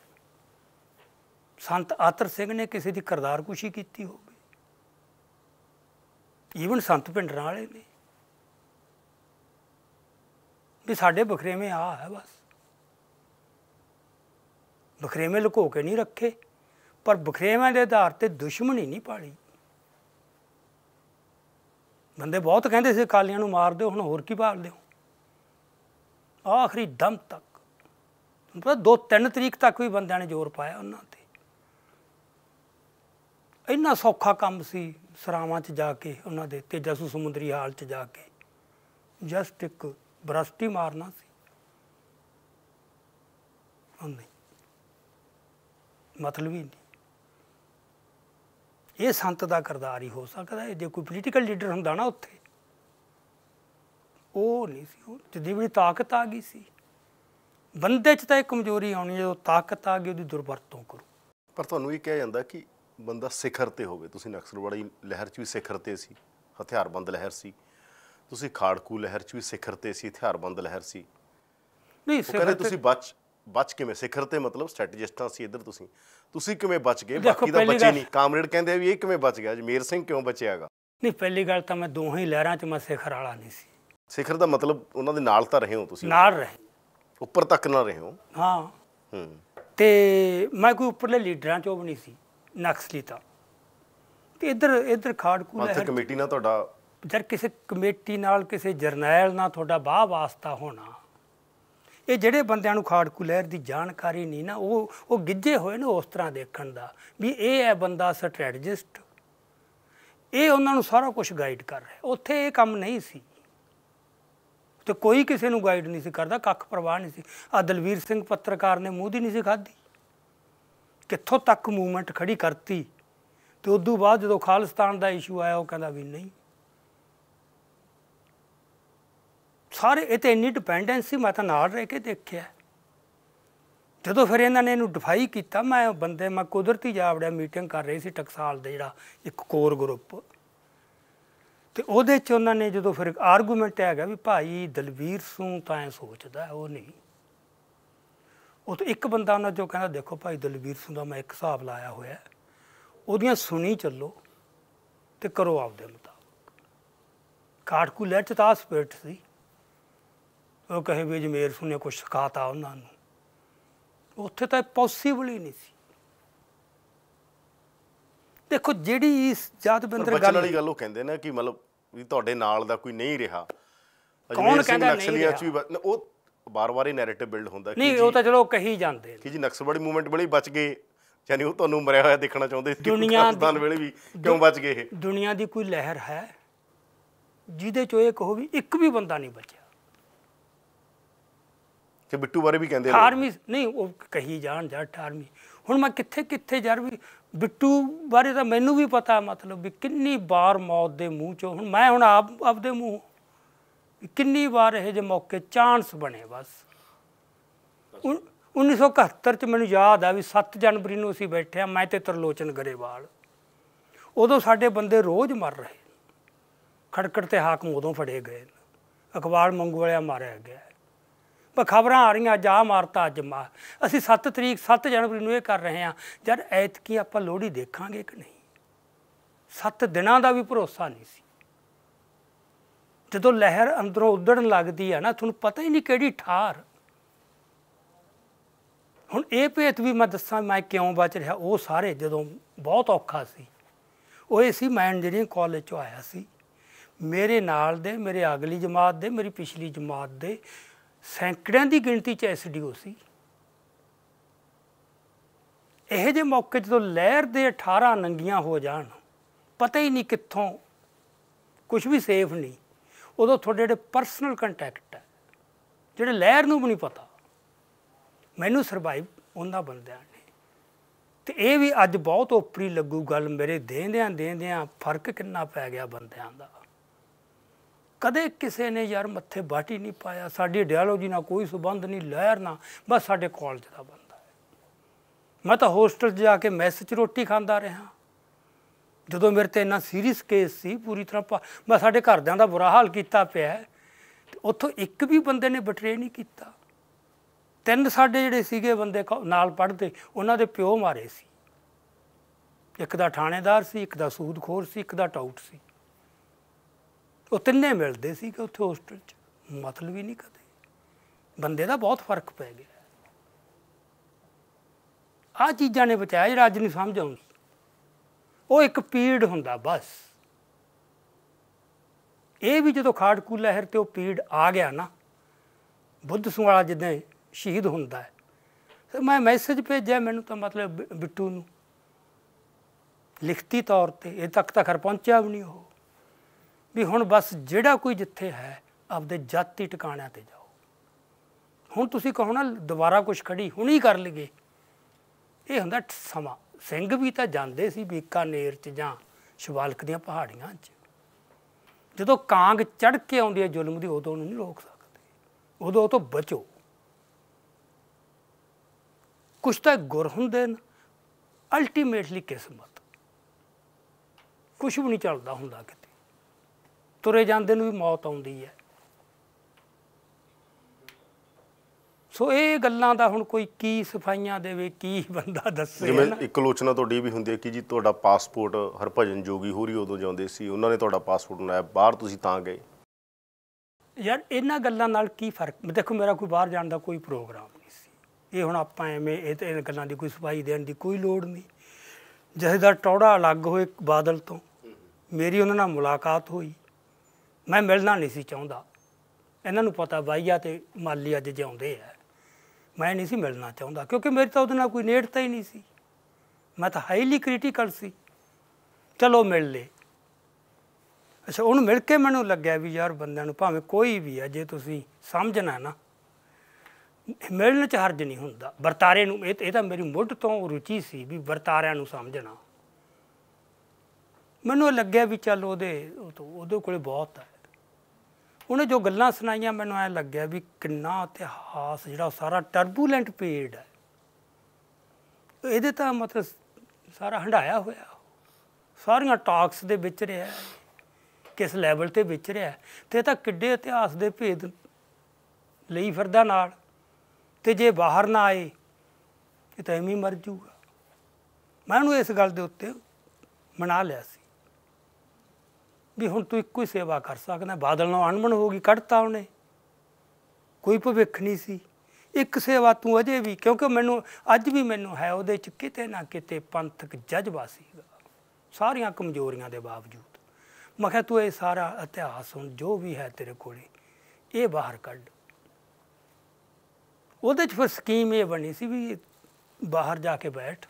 ਸੰਤ ਆਤਰ ਸਿੰਘ ਨੇ ਕਿਸੇ ਦੀ ਕਰਤਾਰ ਕੁਸ਼ੀ ਕੀਤੀ ਹੋਵੇ ਈਵਨ ਸੰਤ ਪਿੰਡਰਾਂ ਵਾਲੇ ਨੇ ਵੀ ਸਾਡੇ ਬਖਰੇਵੇਂ ਆ ਹੈ ਬਸ ਬਖਰੇਵੇਂ ਲੁਕੋ ਕੇ ਨਹੀਂ ਰੱਖੇ ਪਰ ਬਖਰੇਵੇਂ ਦੇ ਆਧਾਰ ਤੇ ਦੁਸ਼ਮਣੀ ਨਹੀਂ ਪਾਲੀ ਬੰਦੇ ਬਹੁਤ ਕਹਿੰਦੇ ਸੀ ਕਾਲੀਆਂ ਨੂੰ ਮਾਰ ਦਿਓ ਹੁਣ ਹੋਰ ਕੀ ਭਾਲਦੇ ਹੋ ਆਖਰੀ ਦਮ ਤੱਕ ਪਤਾ ਦੋ ਤਿੰਨ ਤਰੀਕ ਤੱਕ ਵੀ ਬੰਦਿਆਂ ਨੇ ਜ਼ੋਰ ਪਾਇਆ ਉਹਨਾਂ ਤੇ ਇੰਨਾ ਸੌਖਾ ਕੰਮ ਸੀ ਸਰਾਵਾਂ 'ਚ ਜਾ ਕੇ ਉਹਨਾਂ ਦੇ ਤੇਜਸੂ ਸਮੁੰਦਰੀ ਹਾਲ 'ਚ ਜਾ ਕੇ ਜਸਟ ਇੱਕ ਬਰਸਤੀ ਮਾਰਨਾ ਸੀ ਉਹ ਨਹੀਂ ਮਤਲਬ ਹੀ ਨਹੀਂ ਇਹ ਸੰਤ ਦਾ ਕਰਦਾਰ ਹੀ ਹੋ ਸਕਦਾ ਹੈ ਜੇ ਕੋਈ ਪੋਲੀਟੀਕਲ ਲੀਡਰ ਹੁੰਦਾ ਨਾ ਉੱਥੇ ਉਹ ਨਹੀਂ ਸੀ ਉਹ ਜਿੱਦੀ ਵੀ ਤਾਕਤ ਆ ਗਈ ਸੀ ਬੰਦੇ 'ਚ ਤਾਂ ਇਹ ਕਮਜ਼ੋਰੀ ਆਉਣੀ ਜਦੋਂ ਤਾਕਤ ਆ ਗਈ ਉਹਦੀ ਦੁਰਵਰਤੋਂ ਕਰੋ ਪਰ ਤੁਹਾਨੂੰ ਇਹ ਕਿਹਾ ਜਾਂਦਾ ਕਿ ਬੰਦਾ ਸਿਖਰ ਤੇ ਹੋਵੇ ਤੁਸੀਂ ਨਕਸਲਵਾੜੀ ਲਹਿਰ 'ਚ ਵੀ ਸਿਖਰ ਤੇ ਸੀ ਹਥਿਆਰਬੰਦ ਲਹਿਰ ਸੀ ਤੁਸੀਂ ਖਾੜਕੂ ਲਹਿਰ 'ਚ ਵੀ ਸਿਖਰ ਤੇ ਸੀ ਹਥਿਆਰਬੰਦ ਲਹਿਰ ਸੀ ਨਹੀਂ ਸਿਖਰ ਤੇ ਤੁਸੀਂ ਬਚ ਬਚ ਕਿਵੇਂ ਸਿਖਰ ਤੇ ਮਤਲਬ ਸਟ੍ਰੈਟਜਿਸਟਾਂ ਸੀ ਇੱਧਰ ਤੁਸੀਂ ਤੁਸੀਂ ਕਿਵੇਂ ਬਚ ਗਏ ਬਾਕੀ ਦਾ ਬਚੇ ਨਹੀਂ ਕਾਮਰੇਡ ਕਹਿੰਦੇ ਵੀ ਇਹ ਕਿਵੇਂ ਬਚ ਗਿਆ ਜਮੇਰ ਸਿੰਘ ਕਿਉਂ ਬਚਿਆਗਾ ਨਹੀਂ ਪਹਿਲੀ ਗੱਲ ਤਾਂ ਮੈਂ ਦੋਹਾਂ ਹੀ ਲਹਿਰਾਂ 'ਚ ਮੈਂ ਸਿਖਰ ਵਾਲਾ ਨਹੀਂ ਸੀ ਸਿਖਰ ਦਾ ਮਤਲਬ ਉਹਨਾਂ ਦੇ ਨਾਲ ਤਾਂ ਰਹੇ ਹੋ ਤੁਸੀਂ ਨਾਲ ਰਹੇ ਉੱਪਰ ਤੱਕ ਨਾ ਰਹੇ ਹੋ ਹਾਂ ਹੂੰ ਤੇ ਮੈਂ ਕੋਈ ਉੱਪਰਲੇ ਲੀਡਰਾਂ 'ਚੋਂ ਵੀ ਨਹੀਂ ਸੀ ਨਕਸਲੀ ਤਾਂ ਤੇ ਇੱਧਰ ਇੱਧਰ ਖਾੜਕੂ ਦਾ ਕਮੇਟੀ ਨਾਲ ਤੁਹਾਡਾ ਜਦ ਕਿਸੇ ਕਮੇਟੀ ਨਾਲ ਕਿਸੇ ਜਰਨੈਲ ਨਾਲ ਤੁਹਾਡਾ ਬਾਹ ਵਾਸਤਾ ਹੋਣਾ ਇਹ ਜਿਹੜੇ ਬੰਦਿਆਂ ਨੂੰ ਖਾੜਕੂ ਲਹਿਰ ਦੀ ਜਾਣਕਾਰੀ ਨਹੀਂ ਨਾ ਉਹ ਉਹ ਗਿੱਜੇ ਹੋਏ ਨੇ ਉਸ ਤਰ੍ਹਾਂ ਦੇਖਣ ਦਾ ਵੀ ਇਹ ਹੈ ਬੰਦਾ ਸਟ੍ਰੈਟਜਿਸਟ ਇਹ ਉਹਨਾਂ ਨੂੰ ਸਾਰਾ ਕੁਝ ਗਾਈਡ ਕਰ ਰਿਹਾ ਉੱਥੇ ਇਹ ਕੰਮ ਨਹੀਂ ਸੀ ਤੇ ਕੋਈ ਕਿਸੇ ਨੂੰ ਗਾਈਡ ਨਹੀਂ ਸੀ ਕਰਦਾ ਕੱਖ ਪਰਵਾਹ ਨਹੀਂ ਸੀ ਆ ਦਲਵੀਰ ਸਿੰਘ ਪੱਤਰਕਾਰ ਨੇ ਮੂੰਹ ਦੀ ਨਹੀਂ ਸੀ ਖਾਦੀ ਕਿੱਥੋਂ ਤੱਕ ਮੂਵਮੈਂਟ ਖੜੀ ਕਰਤੀ ਤੇ ਉਦੋਂ ਬਾਅਦ ਜਦੋਂ ਖਾਲਿਸਤਾਨ ਦਾ ਇਸ਼ੂ ਆਇਆ ਉਹ ਕਹਿੰਦਾ ਵੀ ਨਹੀਂ ਸਾਰੇ ਇਹ ਤੇ ਇੰਨੀ ਡਿਪੈਂਡੈਂਸੀ ਮੈਂ ਤਾਂ ਨਾਲ ਰਹਿ ਕੇ ਦੇਖਿਆ ਜਦੋਂ ਫਿਰ ਇਹਨਾਂ ਨੇ ਇਹਨੂੰ ਡਿਫਾਈ ਕੀਤਾ ਮੈਂ ਬੰਦੇ ਮੈਂ ਕੁਦਰਤੀ ਜਾਵੜਿਆ ਮੀਟਿੰਗ ਕਰ ਰਹੀ ਸੀ ਟਕਸਾਲ ਦੇ ਜਿਹੜਾ ਇੱਕ ਕੋਰ ਗਰੁੱਪ ਤੇ ਉਹਦੇ ਚ ਉਹਨਾਂ ਨੇ ਜਦੋਂ ਫਿਰ ਆਰਗੂਮੈਂਟ ਹੈਗਾ ਵੀ ਭਾਈ ਦਲਵੀਰ ਸਿੰਘ ਤਾਂ ਐ ਸੋਚਦਾ ਉਹ ਨਹੀਂ ਉਹ ਤਾਂ ਇੱਕ ਬੰਦਾ ਉਹਨਾਂ ਜੋ ਕਹਿੰਦਾ ਦੇਖੋ ਭਾਈ ਦਲਵੀਰ ਸਿੰਘ ਦਾ ਮੈਂ ਇੱਕ ਹਿਸਾਬ ਲਾਇਆ ਹੋਇਆ ਉਹਦੀਆਂ ਸੁਣੀ ਚੱਲੋ ਤੇ ਕਰੋ ਆਪਦੇ ਮੁਤਾਬਕ ਕਾਟਕੂ ਲੈਟ ਤਾਂ ਸਪਿਰਟ ਸੀ ਉਹ ਕਹੇ ਵੀ ਜਮੇਰ ਸੁਨੇ ਕੁਝ ਸਿਖਾਤਾ ਉਹਨਾਂ ਨੂੰ ਉੱਥੇ ਤਾਂ ਪੋਸੀਬਲ ਹੀ ਨਹੀਂ ਸੀ ਦੇਖੋ ਜਿਹੜੀ ਇਸ ਜਾਦਵਿੰਦਰ ਗੱਲ ਵਾਲੀ ਗੱਲ ਉਹ ਕਹਿੰਦੇ ਨੇ ਕਿ ਮਤਲਬ ਵੀ ਤੁਹਾਡੇ ਨਾਲ ਦਾ ਕੋਈ ਨਹੀਂ ਰਿਹਾ ਕੌਣ ਕਹਿੰਦਾ ਨਹੀਂ ਵੀ ਉਹ ਬਾਰ-ਬਾਰ ਇਹ ਨੈਰੇਟਿਵ ਬਿਲਡ ਹੁੰਦਾ ਕਿ ਨਹੀਂ ਉਹ ਤਾਂ ਚਲੋ ਕਹੀ ਜਾਂਦੇ ਕਿ ਜੀ ਨਕਸਲਵਾੜੀ ਮੂਵਮੈਂਟ ਬੜੀ ਬਚ ਗਏ ਯਾਨੀ ਉਹ ਤੁਹਾਨੂੰ ਮਰਿਆ ਹੋਇਆ ਦੇਖਣਾ ਚਾਹੁੰਦੇ ਸੀ ਦੁਨੀਆ ਦੀ ਵੇਲੇ ਵੀ ਕਿਉਂ ਬਚ ਗਏ ਇਹ ਦੁਨੀਆ ਦੀ ਕੋਈ ਲਹਿਰ ਹੈ ਜਿਹਦੇ ਚੋਂ ਇਹ ਕਹੋ ਵੀ ਇੱਕ ਵੀ ਬੰਦਾ ਨਹੀਂ ਬਚਿਆ ਤੇ ਬਿੱਟੂ ਬਾਰੇ ਵੀ ਕਹਿੰਦੇ ਆ 18ਵੀਂ ਨਹੀਂ ਉਹ ਕਹੀ ਜਾਣ ਜੱਟ 18ਵੀਂ ਹੁਣ ਮੈਂ ਕਿੱਥੇ ਕਿੱਥੇ ਜਰ ਵੀ ਬਿੱਟੂ ਬਾਰੇ ਤਾਂ ਮੈਨੂੰ ਵੀ ਪਤਾ ਮਤਲਬ ਵੀ ਕਿੰਨੀ ਵਾਰ ਮੌਤ ਦੇ ਮੂੰਹ ਚੋਂ ਹੁਣ ਮੈਂ ਹੁਣ ਆਪ ਆਪਦੇ ਮੂੰਹ ਕਿੰਨੀ ਵਾਰ ਇਹ ਜੇ ਮੌਕੇ ਚਾਂਸ ਬਣੇ ਬਸ 1971 ਚ ਮੈਨੂੰ ਯਾਦ ਆ ਵੀ 7 ਜਨਵਰੀ ਨੂੰ ਅਸੀਂ ਬੈਠੇ ਆ ਮੈਂ ਤੇ ਤਰਲੋਚਨ ਗਰੇਵਾਲ ਉਦੋਂ ਸਾਡੇ ਬੰਦੇ ਰੋਜ਼ ਮਰ ਰਹੇ ਖੜਕੜ ਤੇ ਹਾਕਮ ਉਦੋਂ ਫੜੇ ਗਏ ਅਖਬਾਰ ਮੰਗੂ ਵਾਲਿਆ ਮਾਰਿਆ ਗਿਆ ਪਰ ਖਬਰਾਂ ਆ ਰਹੀਆਂ ਜਾ ਮਾਰਤਾ ਅੱਜ ਮਾ ਅਸੀਂ 7 ਤਰੀਕ 7 ਜਨਵਰੀ ਨੂੰ ਇਹ ਕਰ ਰਹੇ ਹਾਂ ਜਦ ਐਤ ਕੀ ਆਪਾਂ ਲੋਹੜੀ ਦੇਖਾਂਗੇ ਕਿ ਨਹੀਂ 7 ਦਿਨਾਂ ਦਾ ਵੀ ਭਰੋਸਾ ਨਹੀਂ ਸੀ ਜਦੋਂ ਲਹਿਰ ਅੰਦਰੋਂ ਉੱਡਣ ਲੱਗਦੀ ਆ ਨਾ ਤੁਹਾਨੂੰ ਪਤਾ ਹੀ ਨਹੀਂ ਕਿਹੜੀ ਠਾਰ ਹੁਣ ਇਹ ਭੇਤ ਵੀ ਮੈਂ ਦੱਸਾਂ ਮੈਂ ਕਿਉਂ ਬਚ ਰਿਹਾ ਉਹ ਸਾਰੇ ਜਦੋਂ ਬਹੁਤ ਔਖਾ ਸੀ ਉਹ ਇਹ ਸੀ ਮੈਂ ਇੰਜੀਨੀਅਰਿੰਗ ਕਾਲਜ ਚੋਂ ਆਇਆ ਸੀ ਮੇਰੇ ਨਾਲ ਦੇ ਮੇਰੇ ਅਗਲੀ ਜਮਾਤ ਦੇ ਮੇਰੀ ਪਿਛਲੀ ਜਮਾਤ ਦੇ ਸੈਂਕੜਿਆਂ ਦੀ ਗਿਣਤੀ 'ਚ ਐਸਡੀਓ ਸੀ ਇਹ ਜੇ ਮੌਕੇ ਜਦੋਂ ਲਹਿਰ ਦੇ 18 ਨੰਗੀਆਂ ਹੋ ਜਾਣ ਪਤਾ ਹੀ ਨਹੀਂ ਕਿੱਥੋਂ ਕੁਝ ਵੀ ਸੇਫ ਨਹੀਂ ਉਦੋਂ ਤੁਹਾਡੇ ਜਿਹੜੇ ਪਰਸਨਲ ਕੰਟੈਕਟ ਹੈ ਜਿਹੜੇ ਲਹਿਰ ਨੂੰ ਵੀ ਨਹੀਂ ਪਤਾ ਮੈਨੂੰ ਸਰਵਾਈਵ ਉਹਨਾਂ ਬੰਦਿਆਂ ਨੇ ਤੇ ਇਹ ਵੀ ਅੱਜ ਬਹੁਤ ਉਪਰੀ ਲੱਗੂ ਗੱਲ ਮੇਰੇ ਦੇਂਦਿਆਂ ਦੇਂਦਿਆਂ ਫਰਕ ਕਿੰਨਾ ਪੈ ਗਿਆ ਬੰਦਿਆਂ ਦਾ ਕਦੇ ਕਿਸੇ ਨੇ ਯਾਰ ਮੱਥੇ ਬਾਟੀ ਨਹੀਂ ਪਾਇਆ ਸਾਡੀ ਆਈਡੀਓਲੋਜੀ ਨਾਲ ਕੋਈ ਸਬੰਧ ਨਹੀਂ ਲਹਿਰ ਨਾ ਬਸ ਸਾਡੇ ਕਾਲਜ ਦਾ ਬੰਦਾ ਹੈ ਮੈਂ ਤਾਂ ਹੋਸਟਲ ਜਾ ਕੇ ਮੈਸ 'ਚ ਰੋਟੀ ਖਾਂਦਾ ਰਿਹਾ ਜਦੋਂ ਮੇਰੇ ਤੇ ਇੰਨਾ ਸੀਰੀਅਸ ਕੇਸ ਸੀ ਪੂਰੀ ਤਰ੍ਹਾਂ ਮੈਂ ਸਾਡੇ ਘਰਦਿਆਂ ਦਾ ਬੁਰਾ ਹਾਲ ਕੀਤਾ ਪਿਆ ਉੱਥੋਂ ਇੱਕ ਵੀ ਬੰਦੇ ਨੇ ਬਟਰੇ ਨਹੀਂ ਕੀਤਾ ਤਿੰਨ ਸਾਡੇ ਜਿਹੜੇ ਸੀਗੇ ਬੰਦੇ ਨਾਲ ਪੜਦੇ ਉਹਨਾਂ ਦੇ ਪਿਓ ਮਾਰੇ ਸੀ ਇੱਕ ਦਾ ਥਾਣੇਦਾਰ ਸੀ ਇੱਕ ਦਾ ਸੂਦਖੋਰ ਸੀ ਇੱਕ ਦਾ ਟਾਊਟ ਸੀ ਉਹ ਤਿੰਨੇ ਮਿਲਦੇ ਸੀ ਕਿ ਉੱਥੇ ਹੋਸਟਲ 'ਚ ਮਤਲਬ ਹੀ ਨਹੀਂ ਕਦੇ ਬੰਦੇ ਦਾ ਬਹੁਤ ਫਰਕ ਪੈ ਗਿਆ ਆ ਚੀਜ਼ਾਂ ਨੇ ਬਚਾਇਆ ਜਿਹੜਾ ਅੱਜ ਨਹੀਂ ਸਮਝ ਆਉਂਦੀ ਉਹ ਇੱਕ ਪੀੜ ਹੁੰਦਾ ਬਸ ਇਹ ਵੀ ਜਦੋਂ ਖਾੜਕੂ ਲਹਿਰ ਤੇ ਉਹ ਪੀੜ ਆ ਗਿਆ ਨਾ ਬੁੱਧ ਸੁਆਲਾ ਜਿੱਦਾਂ ਸ਼ਹੀਦ ਹੁੰਦਾ ਹੈ ਮੈਂ ਮੈਸੇਜ ਭੇਜਿਆ ਮੈਨੂੰ ਤਾਂ ਮਤਲਬ ਬਿੱਟੂ ਨੂੰ ਲਿਖਤੀ ਤੌਰ ਤੇ ਇਹ ਤੱਕ ਤਾਂ ਘਰ ਪਹੁੰਚਿਆ ਵੀ ਨਹੀਂ ਉਹ ਵੀ ਹੁਣ ਬਸ ਜਿਹੜਾ ਕੋਈ ਜਿੱਥੇ ਹੈ ਆਪਦੇ ਜਾਤੀ ਟਿਕਾਣਿਆਂ ਤੇ ਜਾਓ ਹੁਣ ਤੁਸੀਂ ਕਹੋ ਨਾ ਦੁਬਾਰਾ ਕੁਝ ਖੜੀ ਹੁਣੀ ਕਰ ਲਈਏ ਇਹ ਹੁੰਦਾ ਸਮਾਂ ਸਿੰਘ ਵੀ ਤਾਂ ਜਾਂਦੇ ਸੀ ਬੀਕਾਨੇਰ 'ਚ ਜਾਂ ਸ਼ਿਵਾਲਕ ਦੀਆਂ ਪਹਾੜੀਆਂ 'ਚ ਜਦੋਂ ਕਾਂਗ ਚੜ ਕੇ ਆਉਂਦੀ ਹੈ ਜ਼ੁਲਮ ਦੀ ਉਦੋਂ ਨੂੰ ਨਹੀਂ ਰੋਕ ਸਕਦੇ ਉਦੋਂ ਉਹ ਤੋਂ ਬਚੋ ਕੁਝ ਤਾਂ ਗੁਰ ਹੁੰਦੇ ਨੇ ਅਲਟੀਮੇਟਲੀ ਕਿਸਮਤ ਕੁਝ ਵੀ ਨਹੀਂ ਚੱਲਦਾ ਹੁੰਦਾ ਕਿ ਤੁਰੇ ਜਾਂਦੇ ਨੂੰ ਵੀ ਮੌਤ ਆਉਂਦੀ ਹੈ ਸੋ ਇਹ ਗੱਲਾਂ ਦਾ ਹੁਣ ਕੋਈ ਕੀ ਸਫਾਈਆਂ ਦੇਵੇ ਕੀ ਬੰਦਾ ਦੱਸੇ ਜਿਵੇਂ ਇੱਕ ਲੋਚਨਾ ਤੁਹਾਡੀ ਵੀ ਹੁੰਦੀ ਹੈ ਕਿ ਜੀ ਤੁਹਾਡਾ ਪਾਸਪੋਰਟ ਹਰਭਜਨ ਜੋਗੀ ਹੋਰੀ ਉਦੋਂ ਜਾਂਦੇ ਸੀ ਉਹਨਾਂ ਨੇ ਤੁਹਾਡਾ ਪਾਸਪੋਰਟ ਨਾ ਬਾਹਰ ਤੁਸੀਂ ਤਾਂ ਗਏ ਯਾਰ ਇਹਨਾਂ ਗੱਲਾਂ ਨਾਲ ਕੀ ਫਰਕ ਦੇਖੋ ਮੇਰਾ ਕੋਈ ਬਾਹਰ ਜਾਣ ਦਾ ਕੋਈ ਪ੍ਰੋਗਰਾਮ ਨਹੀਂ ਸੀ ਇਹ ਹੁਣ ਆਪਾਂ ਐਵੇਂ ਇਹ ਤੇ ਇਹਨਾਂ ਗੱਲਾਂ ਦੀ ਕੋਈ ਸਫਾਈ ਦੇਣ ਦੀ ਕੋਈ ਲੋੜ ਨਹੀਂ ਦਾ ਟੌੜਾ ਅਲੱਗ ਹੋਏ ਬਾਦਲ ਤੋਂ ਮੇਰੀ ਉਹਨਾਂ ਨਾਲ ਮੁਲਾਕਾਤ ਹੋਈ ਮੈਂ ਮਿਲਣਾ ਨਹੀਂ ਸੀ ਚਾਹੁੰਦਾ ਇਹਨਾਂ ਨੂੰ ਪਤਾ ਬਾਈਆ ਤੇ ਮਾਲੀ ਅੱਜ ਜਿਉਂਦੇ ਆ ਮੈਂ ਨਹੀਂ ਸੀ ਮਿਲਣਾ ਚਾਹੁੰਦਾ ਕਿਉਂਕਿ ਮੇਰੀ ਤਾਂ ਉਹਦੇ ਨਾਲ ਕੋਈ ਨੇੜਤਾ ਹੀ ਨਹੀਂ ਸੀ ਮੈਂ ਤਾਂ ਹਾਈਲੀ ਕ੍ਰਿਟੀਕਲ ਸੀ ਚਲੋ ਮਿਲ ਲੇ ਅੱਛਾ ਉਹਨੂੰ ਮਿਲ ਕੇ ਮੈਨੂੰ ਲੱਗਿਆ ਵੀ ਯਾਰ ਬੰਦਿਆਂ ਨੂੰ ਭਾਵੇਂ ਕੋਈ ਵੀ ਆ ਜੇ ਤੁਸੀਂ ਸਮਝਣਾ ਨਾ ਮਿਲਣ ਚ ਹਰਜ ਨਹੀਂ ਹੁੰਦਾ ਵਰਤਾਰੇ ਨੂੰ ਇਹ ਤਾਂ ਮੇਰੀ ਮੁੱਢ ਤੋਂ ਰੁਚੀ ਸੀ ਵੀ ਵਰਤਾਰਿਆਂ ਨੂੰ ਸਮਝਣਾ ਮੈਨੂੰ ਲੱਗਿਆ ਵੀ ਚੱਲ ਉਹਦੇ ਉਹਦੇ ਕੋਲੇ ਬਹੁਤ ਹੈ ਉਹਨੇ ਜੋ ਗੱਲਾਂ ਸੁਣਾਈਆਂ ਮੈਨੂੰ ਐ ਲੱਗਿਆ ਵੀ ਕਿੰਨਾ ਇਤਿਹਾਸ ਜਿਹੜਾ ਸਾਰਾ ਟਰਬੂਲੈਂਟ ਪੀਰੀਅਡ ਹੈ ਇਹਦੇ ਤਾਂ ਮਤਲਬ ਸਾਰਾ ਹੰਡਾਇਆ ਹੋਇਆ ਸਾਰੀਆਂ ਟਾਕਸ ਦੇ ਵਿੱਚ ਰਿਹਾ ਕਿਸ ਲੈਵਲ ਤੇ ਵਿੱਚ ਰਿਹਾ ਤੇ ਤਾਂ ਕਿੱਡੇ ਇਤਿਹਾਸ ਦੇ ਭੇਦ ਲਈ ਫਿਰਦਾ ਨਾਲ ਤੇ ਜੇ ਬਾਹਰ ਨਾ ਆਏ ਇਹ ਤਾਂ ਐਵੇਂ ਮਰ ਜੂਗਾ ਮੈਂ ਉਹਨੂੰ ਇਸ ਗੱਲ ਦੇ ਉੱਤੇ ਮਨਾ ਲਿਆ ਸੀ ਵੀ ਹੁਣ ਤੂੰ ਇੱਕੋ ਹੀ ਸੇਵਾ ਕਰ ਸਕਦਾ ਬਾਦਲ ਨਾਲ ਅਣਮਣ ਹੋ ਗਈ ਕੱਢਤਾ ਉਹਨੇ ਕੋਈ ਭਵਿੱਖ ਨਹੀਂ ਸੀ ਇੱਕ ਸੇਵਾ ਤੂੰ ਅਜੇ ਵੀ ਕਿਉਂਕਿ ਮੈਨੂੰ ਅੱਜ ਵੀ ਮੈਨੂੰ ਹੈ ਉਹਦੇ ਚ ਕਿਤੇ ਨਾ ਕਿਤੇ ਪੰਥਕ ਜਜ਼ਬਾ ਸੀਗਾ ਸਾਰੀਆਂ ਕਮਜ਼ੋਰੀਆਂ ਦੇ ਬਾਵਜੂਦ ਮੈਂ ਕਿਹਾ ਤੂੰ ਇਹ ਸਾਰਾ ਇਤਿਹਾਸ ਹੁਣ ਜੋ ਵੀ ਹੈ ਤੇਰੇ ਕੋਲੇ ਇਹ ਬਾਹਰ ਕੱਢ ਉਹਦੇ ਚ ਫਿਰ ਸਕੀਮ ਇਹ ਬਣੀ ਸੀ ਵੀ ਬਾਹਰ ਜਾ ਕੇ ਬੈਠ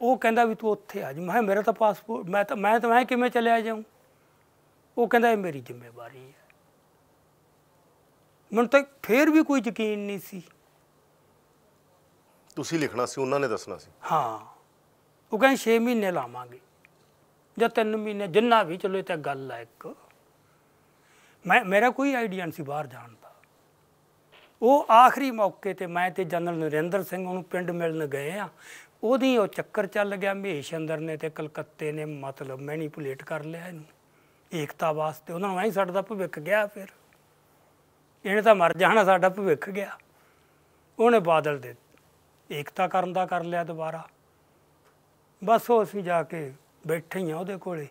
ਉਹ ਕਹਿੰਦਾ ਵੀ ਤੂੰ ਉੱਥੇ ਆ ਜਾ ਮੈਂ ਮੇਰਾ ਤਾਂ ਪਾਸਪੋਰਟ ਮੈਂ ਤਾਂ ਮੈਂ ਤਾਂ ਮੈਂ ਕਿਵੇਂ ਚੱਲਿਆ ਜਾਉਂ ਉਹ ਕਹਿੰਦਾ ਇਹ ਮੇਰੀ ਜ਼ਿੰਮੇਵਾਰੀ ਹੈ ਮੈਨੂੰ ਤਾਂ ਫੇਰ ਵੀ ਕੋਈ ਯਕੀਨ ਨਹੀਂ ਸੀ ਤੁਸੀਂ ਲਿਖਣਾ ਸੀ ਉਹਨਾਂ ਨੇ ਦੱਸਣਾ ਸੀ ਹਾਂ ਉਹ ਕਹਿੰਦੇ 6 ਮਹੀਨੇ ਲਾਵਾਂਗੇ ਜਾਂ 3 ਮਹੀਨੇ ਜਿੰਨਾ ਵੀ ਚਲੋ ਇਹ ਤਾਂ ਗੱਲ ਹੈ ਇੱਕ ਮੈਂ ਮੇਰਾ ਕੋਈ ਆਈਡੀਆ ਨਹੀਂ ਸੀ ਬਾਹਰ ਜਾਣ ਦਾ ਉਹ ਆਖਰੀ ਮੌਕੇ ਤੇ ਮੈਂ ਤੇ ਜਨਰਲ ਨਰਿੰਦਰ ਸਿੰਘ ਉਹਨੂੰ ਪਿੰਡ ਮਿਲਣ ਗਏ ਆ ਉਹਦੀ ਉਹ ਚੱਕਰ ਚੱਲ ਗਿਆ ਮਹੇਸ਼ ਅੰਦਰ ਨੇ ਤੇ ਕਲਕੱਤੇ ਨੇ ਮਤਲਬ ਮੈਨੀਪੂਲੇਟ ਕਰ ਲਿਆ ਇਹਨੂੰ ਏਕਤਾ ਵਾਸਤੇ ਉਹਨਾਂ ਨੂੰ ਐਂ ਸਾਡਾ ਭਵਿੱਖ ਗਿਆ ਫਿਰ ਇਹਨੇ ਤਾਂ ਮਰ ਜਾਣਾ ਸਾਡਾ ਭਵਿੱਖ ਗਿਆ ਉਹਨੇ ਬਾਦਲ ਦੇ ਏਕਤਾ ਕਰਨ ਦਾ ਕਰ ਲਿਆ ਦੁਬਾਰਾ ਬਸ ਉਹ ਅਸੀਂ ਜਾ ਕੇ ਬੈਠੇ ਹਾਂ ਉਹਦੇ ਕੋਲੇ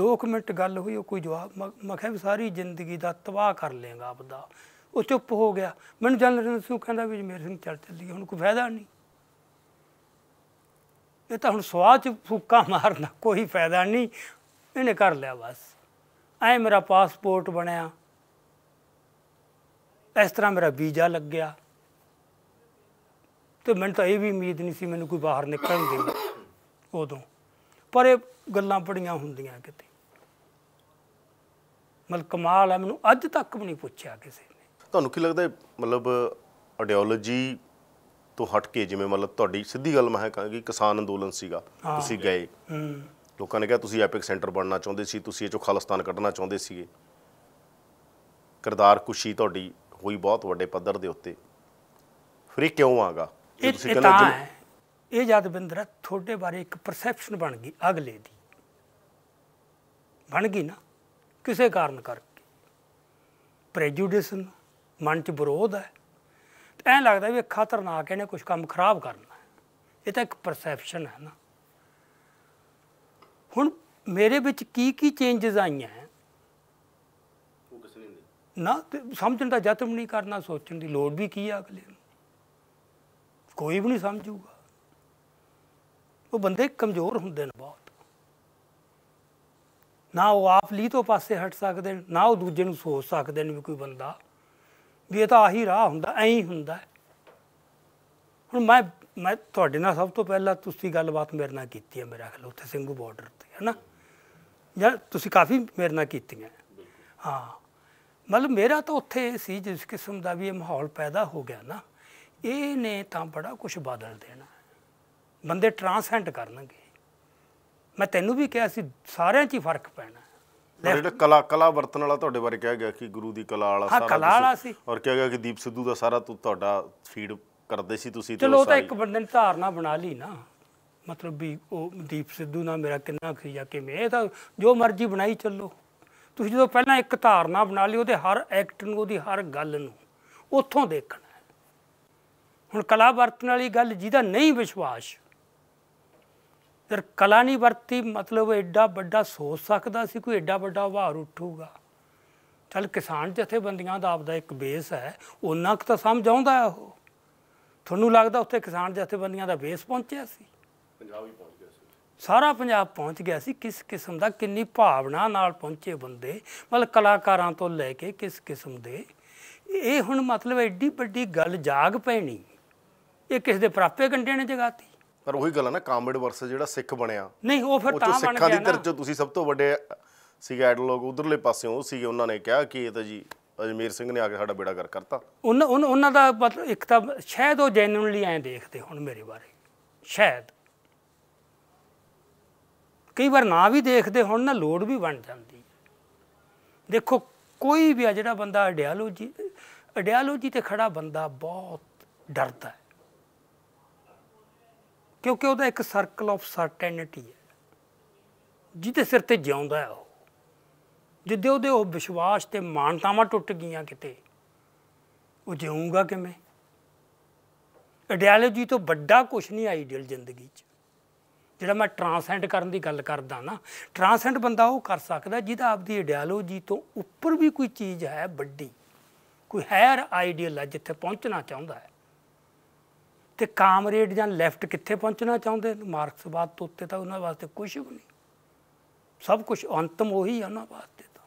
2 ਮਿੰਟ ਗੱਲ ਹੋਈ ਉਹ ਕੋਈ ਜਵਾਬ ਮੈਂ ਕਿਹਾ ਵੀ ਸਾਰੀ ਜ਼ਿੰਦਗੀ ਦਾ ਤਬਾਹ ਕਰ ਲੇਗਾ ਆਪਦਾ ਉਹ ਚੁੱਪ ਹੋ ਗਿਆ ਮੈਨੂੰ ਜਨਰਲ ਸਿੰਘ ਕਹਿੰਦਾ ਵੀ ਮੇਰੇ ਸਿੰਘ ਚੱਲ ਚੱਲੀ ਹੁਣ ਕੋਈ ਫਾਇਦਾ ਨਹੀਂ ਇਹ ਤਾਂ ਹੁਣ ਸਵਾਹ 'ਚ ਫੂਕਾ ਮਾਰਨਾ ਕੋਈ ਫਾਇਦਾ ਨਹੀਂ ਇਹਨੇ ਕਰ ਲਿਆ ਬਸ ਐ ਮੇਰਾ ਪਾਸਪੋਰਟ ਬਣਿਆ ਇਸ ਤਰ੍ਹਾਂ ਮੇਰਾ ਵੀਜ਼ਾ ਲੱਗਿਆ ਤੇ ਮੈਨੂੰ ਤਾਂ ਇਹ ਵੀ ਉਮੀਦ ਨਹੀਂ ਸੀ ਮੈਨੂੰ ਕੋਈ ਬਾਹਰ ਨਿਕਲਣ ਦੇ ਉਦੋਂ ਪਰ ਇਹ ਗੱਲਾਂ ਬੜੀਆਂ ਹੁੰਦੀਆਂ ਕਿਤੇ ਮਤਲਬ ਕਮਾਲ ਹੈ ਮੈਨੂੰ ਅੱਜ ਤੱਕ ਵੀ ਨਹੀਂ ਪੁੱਛਿਆ ਕਿਸੇ ਨੇ ਤੁਹਾਨੂੰ ਕੀ ਲੱਗਦਾ ਮਤਲਬ ਆਡੀਓਲੋਜੀ ਤੋਂ ਹਟ ਕੇ ਜਿਵੇਂ ਮਤਲਬ ਤੁਹਾਡੀ ਸਿੱਧੀ ਗੱਲ ਮੈਂ ਕਹਾਂ ਕਿ ਕਿਸਾਨ ਅੰਦੋਲਨ ਸੀਗਾ ਤੁਸੀਂ ਗਏ ਲੋਕਾਂ ਨੇ ਕਿਹਾ ਤੁਸੀਂ ਐਪਿਕ ਸੈਂਟਰ ਬਣਨਾ ਚਾਹੁੰਦੇ ਸੀ ਤੁਸੀਂ ਇਹ ਚੋਂ ਖਾਲਿਸਤਾਨ ਕੱਢਣਾ ਚਾਹੁੰਦੇ ਸੀਗੇ ਕਰਤਾਰ ਕੁਸ਼ੀ ਤੁਹਾਡੀ ਹੋਈ ਬਹੁਤ ਵੱਡੇ ਪੱਧਰ ਦੇ ਉੱਤੇ ਫਿਰ ਕਿਉਂ ਆਗਾ ਇਹ ਤੁਸੀਂ ਕਹਿੰਦੇ ਇਹ ਯਾਦਵਿੰਦਰ ਤੁਹਾਡੇ ਬਾਰੇ ਇੱਕ ਪਰਸੈਪਸ਼ਨ ਬਣ ਗਈ ਅਗਲੇ ਦੀ ਬਣ ਗਈ ਨਾ ਕਿਸੇ ਕਾਰਨ ਕਰਕੇ ਪ੍ਰੈਜੂਡਿਸ ਮਨ 'ਚ ਵਿਰੋਧ ਹੈ ਐ ਲੱਗਦਾ ਵੀ ਖਤਰਨਾਕ ਇਹਨੇ ਕੁਝ ਕੰਮ ਖਰਾਬ ਕਰਨਾ ਇਹ ਤਾਂ ਇੱਕ ਪਰਸੈਪਸ਼ਨ ਹੈ ਨਾ ਹੁਣ ਮੇਰੇ ਵਿੱਚ ਕੀ ਕੀ ਚੇਂਜਸ ਆਈਆਂ ਨਾ ਸਮਝਣ ਦਾ ਯਤਨ ਨਹੀਂ ਕਰਨਾ ਸੋਚਣ ਦੀ ਲੋੜ ਵੀ ਕੀ ਆ ਅਗਲੇ ਨੂੰ ਕੋਈ ਵੀ ਨਹੀਂ ਸਮਝੂਗਾ ਉਹ ਬੰਦੇ ਕਮਜ਼ੋਰ ਹੁੰਦੇ ਨੇ ਬਹੁਤ ਨਾ ਉਹ ਆਪ ਲਈ ਤੋਂ ਪਾਸੇ ਹਟ ਸਕਦੇ ਨਾ ਉਹ ਦੂਜੇ ਨੂੰ ਸੋਚ ਸਕਦੇ ਨੇ ਵੀ ਕੋਈ ਬੰਦਾ ਵੀ ਇਹ ਤਾਂ ਆਹੀ ਰਾਹ ਹੁੰਦਾ ਐਂ ਹੀ ਹੁੰਦਾ ਹੁਣ ਮੈਂ ਮੈਂ ਤੁਹਾਡੇ ਨਾਲ ਸਭ ਤੋਂ ਪਹਿਲਾਂ ਤੁਸੀਂ ਗੱਲਬਾਤ ਮੇਰੇ ਨਾਲ ਕੀਤੀ ਹੈ ਮੇਰਾ ਖਿਆਲ ਉੱਥੇ ਸਿੰਘੂ ਬਾਰਡਰ ਤੇ ਹੈ ਨਾ ਜਾਂ ਤੁਸੀਂ ਕਾਫੀ ਮੇਰੇ ਨਾਲ ਕੀਤੀਆਂ ਹਾਂ ਮਤਲਬ ਮੇਰਾ ਤਾਂ ਉੱਥੇ ਸੀ ਜਿਸ ਕਿਸਮ ਦਾ ਵੀ ਇਹ ਮਾਹੌਲ ਪੈਦਾ ਹੋ ਗਿਆ ਨਾ ਇਹ ਨੇ ਤਾਂ ਬੜਾ ਕੁਝ ਬਦਲ ਦੇਣਾ ਬੰਦੇ ਟ੍ਰਾਂਸੈਂਡ ਕਰਨਗੇ ਮੈਂ ਤੈਨੂੰ ਵੀ ਕਿਹਾ ਸੀ ਸਾਰਿਆਂ 'ਚ ਹੀ ਫਰਕ ਪੈਣਾ ਜਿਹੜਾ ਕਲਾ ਕਲਾ ਵਰਤਨ ਵਾਲਾ ਤੁਹਾਡੇ ਬਾਰੇ ਕਿਹਾ ਗਿਆ ਕਿ ਗੁਰੂ ਦੀ ਕਲਾ ਵਾਲਾ ਸਾਰਾ ਹਾਂ ਕਲਾ ਵਾਲਾ ਸੀ ਔਰ ਕਿਹਾ ਗਿਆ ਕਿ ਦੀਪ ਸਿੱਧੂ ਦਾ ਸਾਰਾ ਤੁਹਾਡਾ ਫੀਡ ਕਰਦੇ ਸੀ ਤੁਸੀਂ ਚਲੋ ਤਾਂ ਇੱਕ ਬੰਦੇ ਨੇ ਧਾਰਨਾ ਬਣਾ ਲਈ ਨਾ ਮਤਲਬ ਵੀ ਉਹ ਦੀਪ ਸਿੱਧੂ ਨਾਲ ਮੇਰਾ ਕਿੰਨਾ ਖਿਆ ਕਿ ਮੈਂ ਤਾਂ ਜੋ ਮਰਜ਼ੀ ਬਣਾਈ ਚੱਲੋ ਤੁਸੀਂ ਜਦੋਂ ਪਹਿਲਾਂ ਇੱਕ ਧਾਰਨਾ ਬਣਾ ਲਈ ਉਹਦੇ ਹਰ ਐਕਟ ਨੂੰ ਉਹਦੀ ਹਰ ਗੱਲ ਨੂੰ ਉੱਥੋਂ ਦੇਖਣਾ ਹੁਣ ਕਲਾ ਵਰਤਨ ਵਾਲੀ ਗੱਲ ਜਿਹਦਾ ਨਹੀਂ ਵਿਸ਼ਵਾਸ ਫਿਰ ਕਲਾ ਨਹੀਂ ਵਰਤੀ ਮਤਲਬ ਐਡਾ ਵੱਡਾ ਸੋਚ ਸਕਦਾ ਸੀ ਕੋਈ ਐਡਾ ਵੱਡਾ ਉਭਾਰ ਉੱਠੂਗਾ ਚਲ ਕਿਸਾਨ ਜਥੇਬੰਦੀਆਂ ਦਾ ਆਪਦਾ ਇੱਕ ਬੇਸ ਹੈ ਉਹਨਾਂ ਕੁ ਤਾਂ ਸਮਝ ਆਉਂਦਾ ਉਹ ਤੁਹਾਨੂੰ ਲੱਗਦਾ ਉੱਥੇ ਕਿਸਾਨ ਜਥੇਬੰਦੀਆਂ ਦਾ ਬੇਸ ਪਹੁੰਚਿਆ ਸੀ ਪੰਜਾਬ ਹੀ ਪਹੁੰਚ ਗਿਆ ਸੀ ਸਾਰਾ ਪੰਜਾਬ ਪਹੁੰਚ ਗਿਆ ਸੀ ਕਿਸ ਕਿਸਮ ਦਾ ਕਿੰਨੀ ਭਾਵਨਾ ਨਾਲ ਪਹੁੰਚੇ ਬੰਦੇ ਮਤਲਬ ਕਲਾਕਾਰਾਂ ਤੋਂ ਲੈ ਕੇ ਕਿਸ ਕਿਸਮ ਦੇ ਇਹ ਹੁਣ ਮਤਲਬ ਐਡੀ ਵੱਡੀ ਗੱਲ ਜਾਗ ਪੈਣੀ ਇਹ ਕਿਸ ਦੇ ਪ੍ਰਾਪੇ ਕੰਡੇ ਨੇ ਜਗਾਤੀ ਪਰ ਉਹੀ ਗੱਲ ਹੈ ਨਾ ਕਾਮਰੇਡ ਵਰਸ ਜਿਹੜਾ ਸਿੱਖ ਬਣਿਆ ਨਹੀਂ ਉਹ ਫਿਰ ਤਾਂ ਬਣ ਗਿਆ ਨਾ ਸਿੱਖਾਂ ਦੀ ਤਰਜ ਤੁਸੀਂ ਸਭ ਤੋਂ ਵੱਡੇ ਸੀਗੇ ਐਡਲੋਗ ਉਧਰਲੇ ਪਾਸਿਓਂ ਸੀਗੇ ਉਹਨਾਂ ਨੇ ਕਿਹਾ ਕਿ ਇਹ ਤਾਂ ਜੀ ਅਜਮੇਰ ਸਿੰਘ ਨੇ ਆ ਕੇ ਸਾਡਾ ਬੇੜਾ ਗਰ ਕਰਤਾ ਉਹਨਾਂ ਉਹਨਾਂ ਦਾ ਮਤਲਬ ਇੱਕ ਤਾਂ ਸ਼ਾਇਦ ਉਹ ਜੈਨੂਨਲੀ ਐ ਦੇਖਦੇ ਹੁਣ ਮੇਰੇ ਬਾਰੇ ਸ਼ਾਇਦ ਕਈ ਵਾਰ ਨਾ ਵੀ ਦੇਖਦੇ ਹੁਣ ਨਾ ਲੋੜ ਵੀ ਬਣ ਜਾਂਦੀ ਦੇਖੋ ਕੋਈ ਵੀ ਆ ਜਿਹੜਾ ਬੰਦਾ ਆਈਡੀਓਲੋਜੀ ਆਈਡੀਓਲੋਜੀ ਤੇ ਖੜਾ ਬੰਦਾ ਬਹੁਤ ਡਰਦਾ ਹੈ ਕਿਉਂਕਿ ਉਹਦਾ ਇੱਕ ਸਰਕਲ ਆਫ ਸਰਟੇਨਿਟੀ ਹੈ ਜਿਹਦੇ ਸਿਰ ਤੇ ਜਿਉਂਦਾ ਹੈ ਉਹ ਜਿੱਦੇ ਉਹਦੇ ਉਹ ਵਿਸ਼ਵਾਸ ਤੇ ਮਾਨਤਾਵਾਂ ਟੁੱਟ ਗਈਆਂ ਕਿਤੇ ਉਹ ਜਿਉਂਗਾ ਕਿਵੇਂ ਆਈਡੀਆਲੋਜੀ ਤੋਂ ਵੱਡਾ ਕੁਝ ਨਹੀਂ ਆਈਡੀਅਲ ਜ਼ਿੰਦਗੀ 'ਚ ਜਿਹੜਾ ਮੈਂ ਟਰਾਂਸੈਂਡ ਕਰਨ ਦੀ ਗੱਲ ਕਰਦਾ ਨਾ ਟਰਾਂਸੈਂਡ ਬੰਦਾ ਉਹ ਕਰ ਸਕਦਾ ਜਿਹਦਾ ਆਪਦੀ ਆਈਡੀਆਲੋਜੀ ਤੋਂ ਉੱਪਰ ਵੀ ਕੋਈ ਚੀਜ਼ ਹੈ ਵੱਡੀ ਕੋਈ ਹਾਇਰ ਆਈਡੀਅਲ ਹੈ ਜਿੱਥੇ ਪਹੁੰਚਣਾ ਚਾਹੁੰਦਾ ਹੈ ਤੇ ਕਾਮਰੇਡ ਜਾਂ ਲੈਫਟ ਕਿੱਥੇ ਪਹੁੰਚਣਾ ਚਾਹੁੰਦੇ ਮਾਰਕਸਵਾਦ ਤੋਂ ਉੱਤੇ ਤਾਂ ਉਹਨਾਂ ਵਾਸਤੇ ਕੁਝ ਵੀ ਨਹੀਂ ਸਭ ਕੁਝ ਅੰਤਮ ਉਹੀ ਆ ਉਹਨਾਂ ਵਾਸਤੇ ਤਾਂ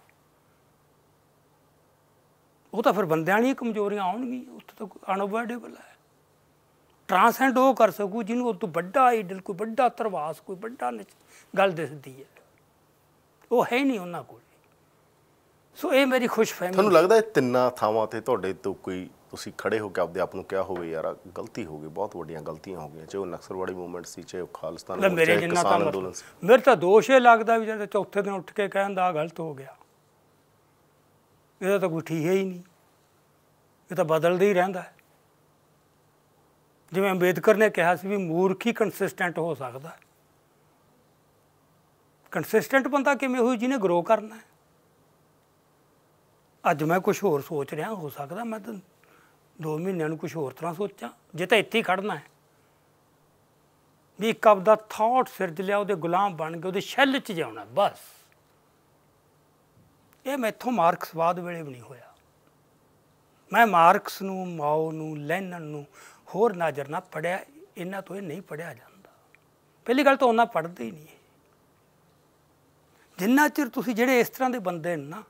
ਉਹ ਤਾਂ ਫਿਰ ਬੰਦਿਆਂ ਦੀਆਂ ਕਮਜ਼ੋਰੀਆਂ ਆਉਣਗੀਆਂ ਉੱਥੇ ਤਾਂ ਅਨਅਵੋਇਡੇਬਲ ਹੈ ਟ੍ਰਾਂਸੈਂਡ ਉਹ ਕਰ ਸਕੂ ਜਿਹਨੂੰ ਉਹ ਤੋਂ ਵੱਡਾ ਆਈਡਲ ਕੋਈ ਵੱਡਾ ਤਰਵਾਸ ਕੋਈ ਵੱਡਾ ਗੱਲ ਦਿਸਦੀ ਹੈ ਉਹ ਹੈ ਨਹੀਂ ਉਹਨਾਂ ਕੋਲ ਸੋ ਇਹ ਮੇਰੀ ਖੁਸ਼ਫਹਿਮੀ ਤੁਹਾਨੂੰ ਲੱਗਦਾ ਇਹ ਤਿੰਨਾਂ ਥਾਵਾਂ ਤੇ ਤੁਹਾਡੇ ਤੋਂ ਕੋਈ ਤੁਸੀਂ ਖੜੇ ਹੋ ਕੇ ਆਪਦੇ ਆਪ ਨੂੰ ਕਿਹਾ ਹੋਵੇ ਯਾਰ ਗਲਤੀ ਹੋ ਗਈ ਬਹੁਤ ਵੱਡੀਆਂ ਗਲਤੀਆਂ ਹੋ ਗਈਆਂ ਚਾਹੇ ਉਹ ਨਕਸਲਵਾੜੀ ਮੂਵਮੈਂਟ ਸੀ ਚਾਹੇ ਉਹ ਖਾਲਿਸਤਾਨ ਮੇਰੇ ਜਿੰਨਾ ਕੰਮ ਮੇਰੇ ਤਾਂ ਦੋਸ਼ ਇਹ ਲੱਗਦਾ ਵੀ ਜਦੋਂ ਚੌਥੇ ਦਿਨ ਉੱਠ ਕੇ ਕਹਿਣ ਦਾ ਗਲਤ ਹੋ ਗਿਆ ਇਹਦਾ ਤਾਂ ਕੋਈ ਠੀਕ ਹੀ ਨਹੀਂ ਇਹ ਤਾਂ ਬਦਲਦਾ ਹੀ ਰਹਿੰਦਾ ਜਿਵੇਂ ਅੰਬੇਦਕਰ ਨੇ ਕਿਹਾ ਸੀ ਵੀ ਮੂਰਖੀ ਕੰਸਿਸਟੈਂਟ ਹੋ ਸਕਦਾ ਕੰਸਿਸਟੈਂਟ ਬੰਦਾ ਕਿਵੇਂ ਹੋਈ ਜਿਹਨੇ ਗਰੋ ਕਰਨਾ ਹੈ ਅੱਜ ਮੈਂ ਕੁਝ ਹੋਰ ਸੋਚ ਰਿਹਾ ਹੋ ਸਕਦਾ ਮੈਂ ਤਾਂ 2 ਮਹੀਨਿਆਂ ਨੂੰ ਕੁਝ ਹੋਰ ਤਰ੍ਹਾਂ ਸੋਚਾਂ ਜੇ ਤਾਂ ਇੱਥੇ ਹੀ ਖੜਨਾ ਹੈ ਵੀ ਇੱਕ ਦਾ ਥਾਟ ਸਿਰਜ ਲਿਆ ਉਹਦੇ ਗੁਲਾਮ ਬਣ ਕੇ ਉਹਦੇ ਸ਼ੈਲ 'ਚ ਜਾਉਣਾ ਬਸ ਇਹ ਮੈਥੋਂ ਮਾਰਕਸਵਾਦ ਵੇਲੇ ਵੀ ਨਹੀਂ ਹੋਇਆ ਮੈਂ ਮਾਰਕਸ ਨੂੰ ਮਾਓ ਨੂੰ ਲੈਨਨ ਨੂੰ ਹੋਰ ਨਾਜਰ ਨਾ ਪੜਿਆ ਇਹਨਾਂ ਤੋਂ ਇਹ ਨਹੀਂ ਪੜਿਆ ਜਾਂਦਾ ਪਹਿਲੀ ਗੱਲ ਤਾਂ ਉਹਨਾਂ ਪੜਦੇ ਹੀ ਨਹੀਂ ਜਿੰਨਾ ਚਿਰ ਤੁਸੀਂ ਜਿਹੜੇ ਇਸ ਤਰ੍ਹਾਂ ਦੇ ਬੰਦੇ ਨੇ ਨਾ